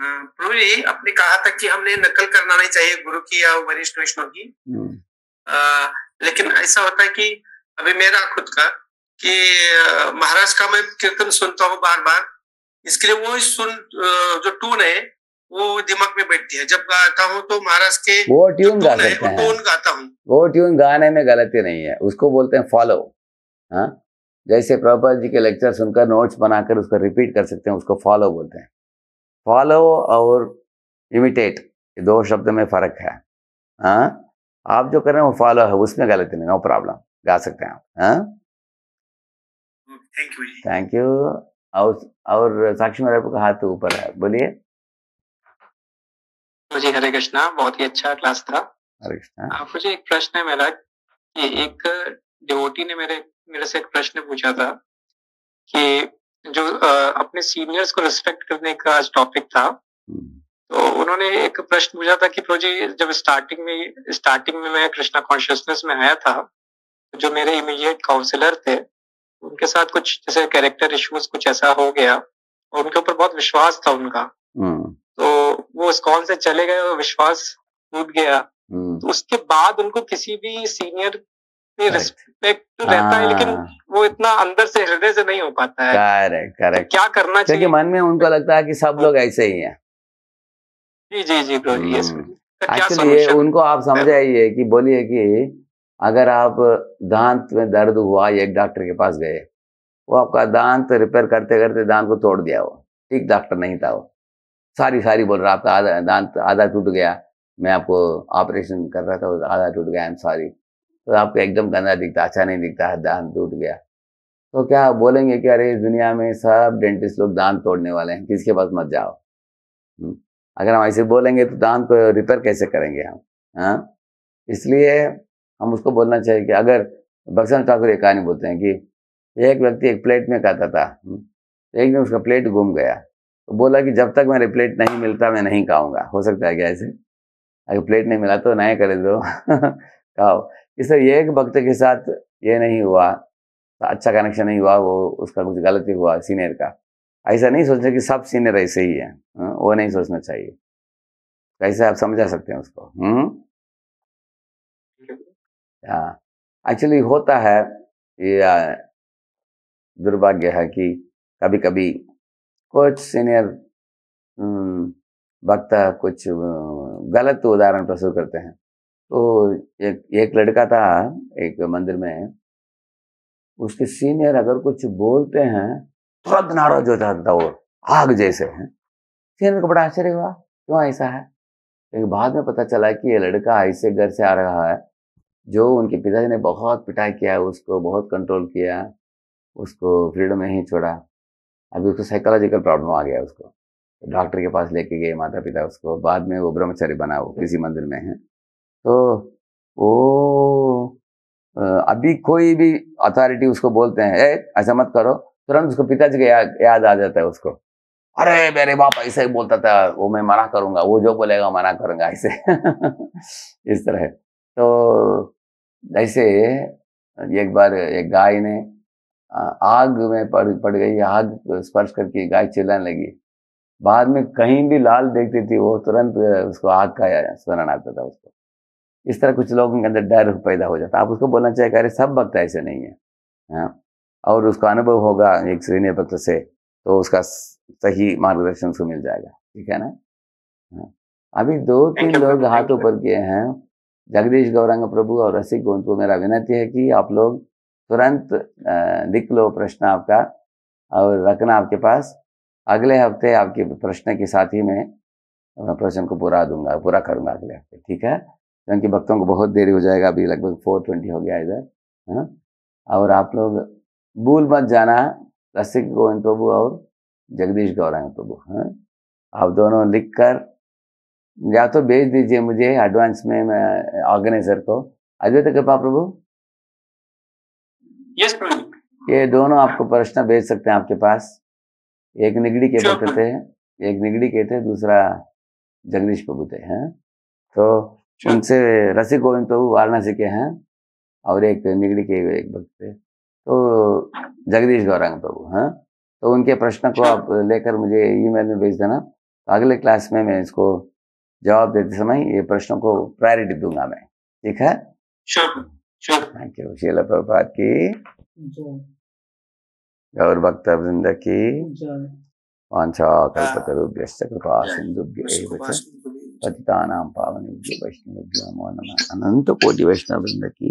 हाँ, प्रभु जी आपने कहा था कि हमने नकल करना नहीं चाहिए गुरु की या वरिष्ठ वैष्णव की हम्म। आ, लेकिन ऐसा होता है कि अभी मेरा खुद का कि महाराज का मैं कीर्तन सुनता हूँ बार बार इसके लिए वो सुन जो टून है वो दिमाग में बैठती है जब गाता हूँ तो महाराष्ट्र के वो ट्यून गा सकते हैं टोन गाता हूँ वो ट्यून गाने में गलती नहीं है उसको बोलते हैं फॉलो हाँ जैसे प्रभुपाल जी के लेक्चर सुनकर नोट्स बनाकर उसको रिपीट कर सकते हैं उसको फॉलो बोलते हैं फॉलो और इमिटेट ये दो शब्द में फर्क है हाँ आप जो कर रहे हैं वो फॉलो है उसमें गलती नहीं नो प्रॉब्लम गा सकते हैं आप हाँ थैंक यू थैंक यू और और साक्षी मेरा का हाथ ऊपर है बोलिए जी हरे कृष्णा बहुत ही अच्छा क्लास था हरे कृष्णा आप मुझे एक प्रश्न है मेरा कि एक डिवोटी ने मेरे मेरे से एक प्रश्न पूछा था कि जो अपने सीनियर्स को रिस्पेक्ट करने का आज टॉपिक था हम्म। तो उन्होंने एक प्रश्न पूछा था कि प्रोजी जब स्टार्टिंग में स्टार्टिंग में मैं कृष्णा कॉन्शियसनेस में आया था जो मेरे इमीडिएट काउंसिलर थे उनके साथ कुछ जैसे कैरेक्टर इश्यूज कुछ ऐसा हो गया और उनके ऊपर बहुत विश्वास था उनका हम्म। तो वो स्कॉन से चले गए और विश्वास टूट गया हम्म। तो उसके बाद उनको किसी भी सीनियर रिस्पेक्ट तो रहता है लेकिन हाँ। वो इतना अंदर से हृदय से नहीं हो पाता है करेक्ट करेक्ट तो क्या करना चाहिए मन में उनको लगता है कि सब हाँ। लोग ऐसे ही हैं जी जी जी ब्रो यस एक्चुअली उनको आप समझाइए हाँ। कि बोलिए कि अगर आप दांत में दर्द हुआ एक डॉक्टर के पास गए वो आपका दांत रिपेयर करते करते दांत को तोड़ दिया वो ठीक डॉक्टर नहीं था वो सारी सारी बोल रहा आपका आधा दांत आधा टूट गया मैं आपको ऑपरेशन कर रहा था आधा टूट गया आई एम सॉरी तो आपको एकदम गंदा दिखता अच्छा नहीं दिखता है दांत टूट गया तो क्या बोलेंगे कि अरे दुनिया में सब डेंटिस्ट लोग दांत तोड़ने वाले हैं किसके पास मत जाओ हम्म। अगर हम ऐसे बोलेंगे तो दांत को रिपेयर कैसे करेंगे हम हाँ इसलिए हम उसको बोलना चाहिए कि अगर बक्सन ठाकुर एक कहानी बोलते हैं कि एक व्यक्ति एक प्लेट में खाता था हम्म। एक दिन उसका प्लेट घूम गया तो बोला कि जब तक मेरे प्लेट नहीं मिलता मैं नहीं खाऊंगा हो सकता है क्या ऐसे अगर प्लेट नहीं मिला तो नया करे दो तो। खाओ इसलिए एक भक्त के साथ ये नहीं हुआ अच्छा कनेक्शन नहीं हुआ वो उसका कुछ गलती हुआ सीनियर का ऐसा नहीं सोचना कि सब सीनियर ऐसे ही है हाँ, वो नहीं सोचना चाहिए कैसे आप समझा सकते हैं उसको हम्म? हाँ एक्चुअली होता है ये दुर्भाग्य है कि कभी कभी कुछ सीनियर वक्ता कुछ गलत उदाहरण प्रस्तुत करते हैं तो एक एक लड़का था एक मंदिर में उसके सीनियर अगर कुछ बोलते हैं तुरंत नाराज हो जाता था और आग जैसे हैं सीनियर को बड़ा आश्चर्य हुआ क्यों ऐसा है लेकिन बाद में पता चला कि ये लड़का ऐसे घर से आ रहा है जो उनके पिताजी ने बहुत पिटाई किया उसको बहुत कंट्रोल किया उसको फ्रीडम ही छोड़ा अभी उसको साइकोलॉजिकल प्रॉब्लम आ गया उसको डॉक्टर के पास लेके गए माता पिता उसको बाद में वो ब्रह्मचर्य बना वो किसी मंदिर में है तो वो अभी कोई भी अथॉरिटी उसको बोलते हैं ऐसा मत करो तुरंत उसको पिताजी का याद याद आ जाता है उसको अरे मेरे बाप ऐसे ही बोलता था वो मैं मना करूंगा वो जो बोलेगा मना करूंगा ऐसे इस तरह तो ऐसे एक बार एक गाय ने आग में पड़ पड़ गई आग स्पर्श करके गाय चिल्लाने लगी बाद में कहीं भी लाल देखती थी वो तुरंत उसको आग का स्मरण आता था उसको इस तरह कुछ लोगों के अंदर डर पैदा हो जाता आप उसको बोलना चाहिए अरे सब भक्त ऐसे नहीं है हाँ और उसका अनुभव होगा एक श्रेणी भक्त से तो उसका सही मार्गदर्शन उसको मिल जाएगा ठीक है ना हाँ अभी दो तीन लोग हाथ ऊपर किए हैं जगदीश गौरांग प्रभु और रसिक गोन्द को मेरा विनती है कि आप लोग तुरंत लिख लो प्रश्न आपका और रखना आपके पास अगले हफ्ते आपके प्रश्न के साथ ही मैं प्रश्न को पूरा दूंगा पूरा करूंगा अगले हफ्ते ठीक है क्योंकि भक्तों को बहुत देरी हो जाएगा अभी लगभग फोर ट्वेंटी हो गया इधर और आप लोग भूल मत जाना रसिक गोविंद प्रभु और जगदीश गौरांग प्रभु हाँ आप दोनों लिख कर या तो भेज दीजिए मुझे एडवांस में मैं ऑर्गेनाइजर को अद्वैत कृपा प्रभु यस ये दोनों आपको प्रश्न भेज सकते हैं आपके पास एक निगड़ी के बुते थे एक निगड़ी के थे दूसरा जगदीश थे हैं तो उनसे रसिक गोविंद प्रभु वाराणसी के हैं और एक निगड़ी के एक भक्त थे तो जगदीश गौरांग प्रभु हैं तो उनके प्रश्न को आप लेकर मुझे ईमेल में भेज देना तो अगले क्लास में मैं इसको जवाब देते समय ये प्रश्नों को प्रायोरिटी दूंगा मैं ठीक है श्योर థ్యాంక్ యూ శీల ప్రభుపాద్కి గౌరభక్త బృందకి వాంఛాకల్పతరుభ్య పతితానాం పావనేభ్య వైష్ణవేభ్యో నమ అనంత కోటి వైష్ణవ బృందకి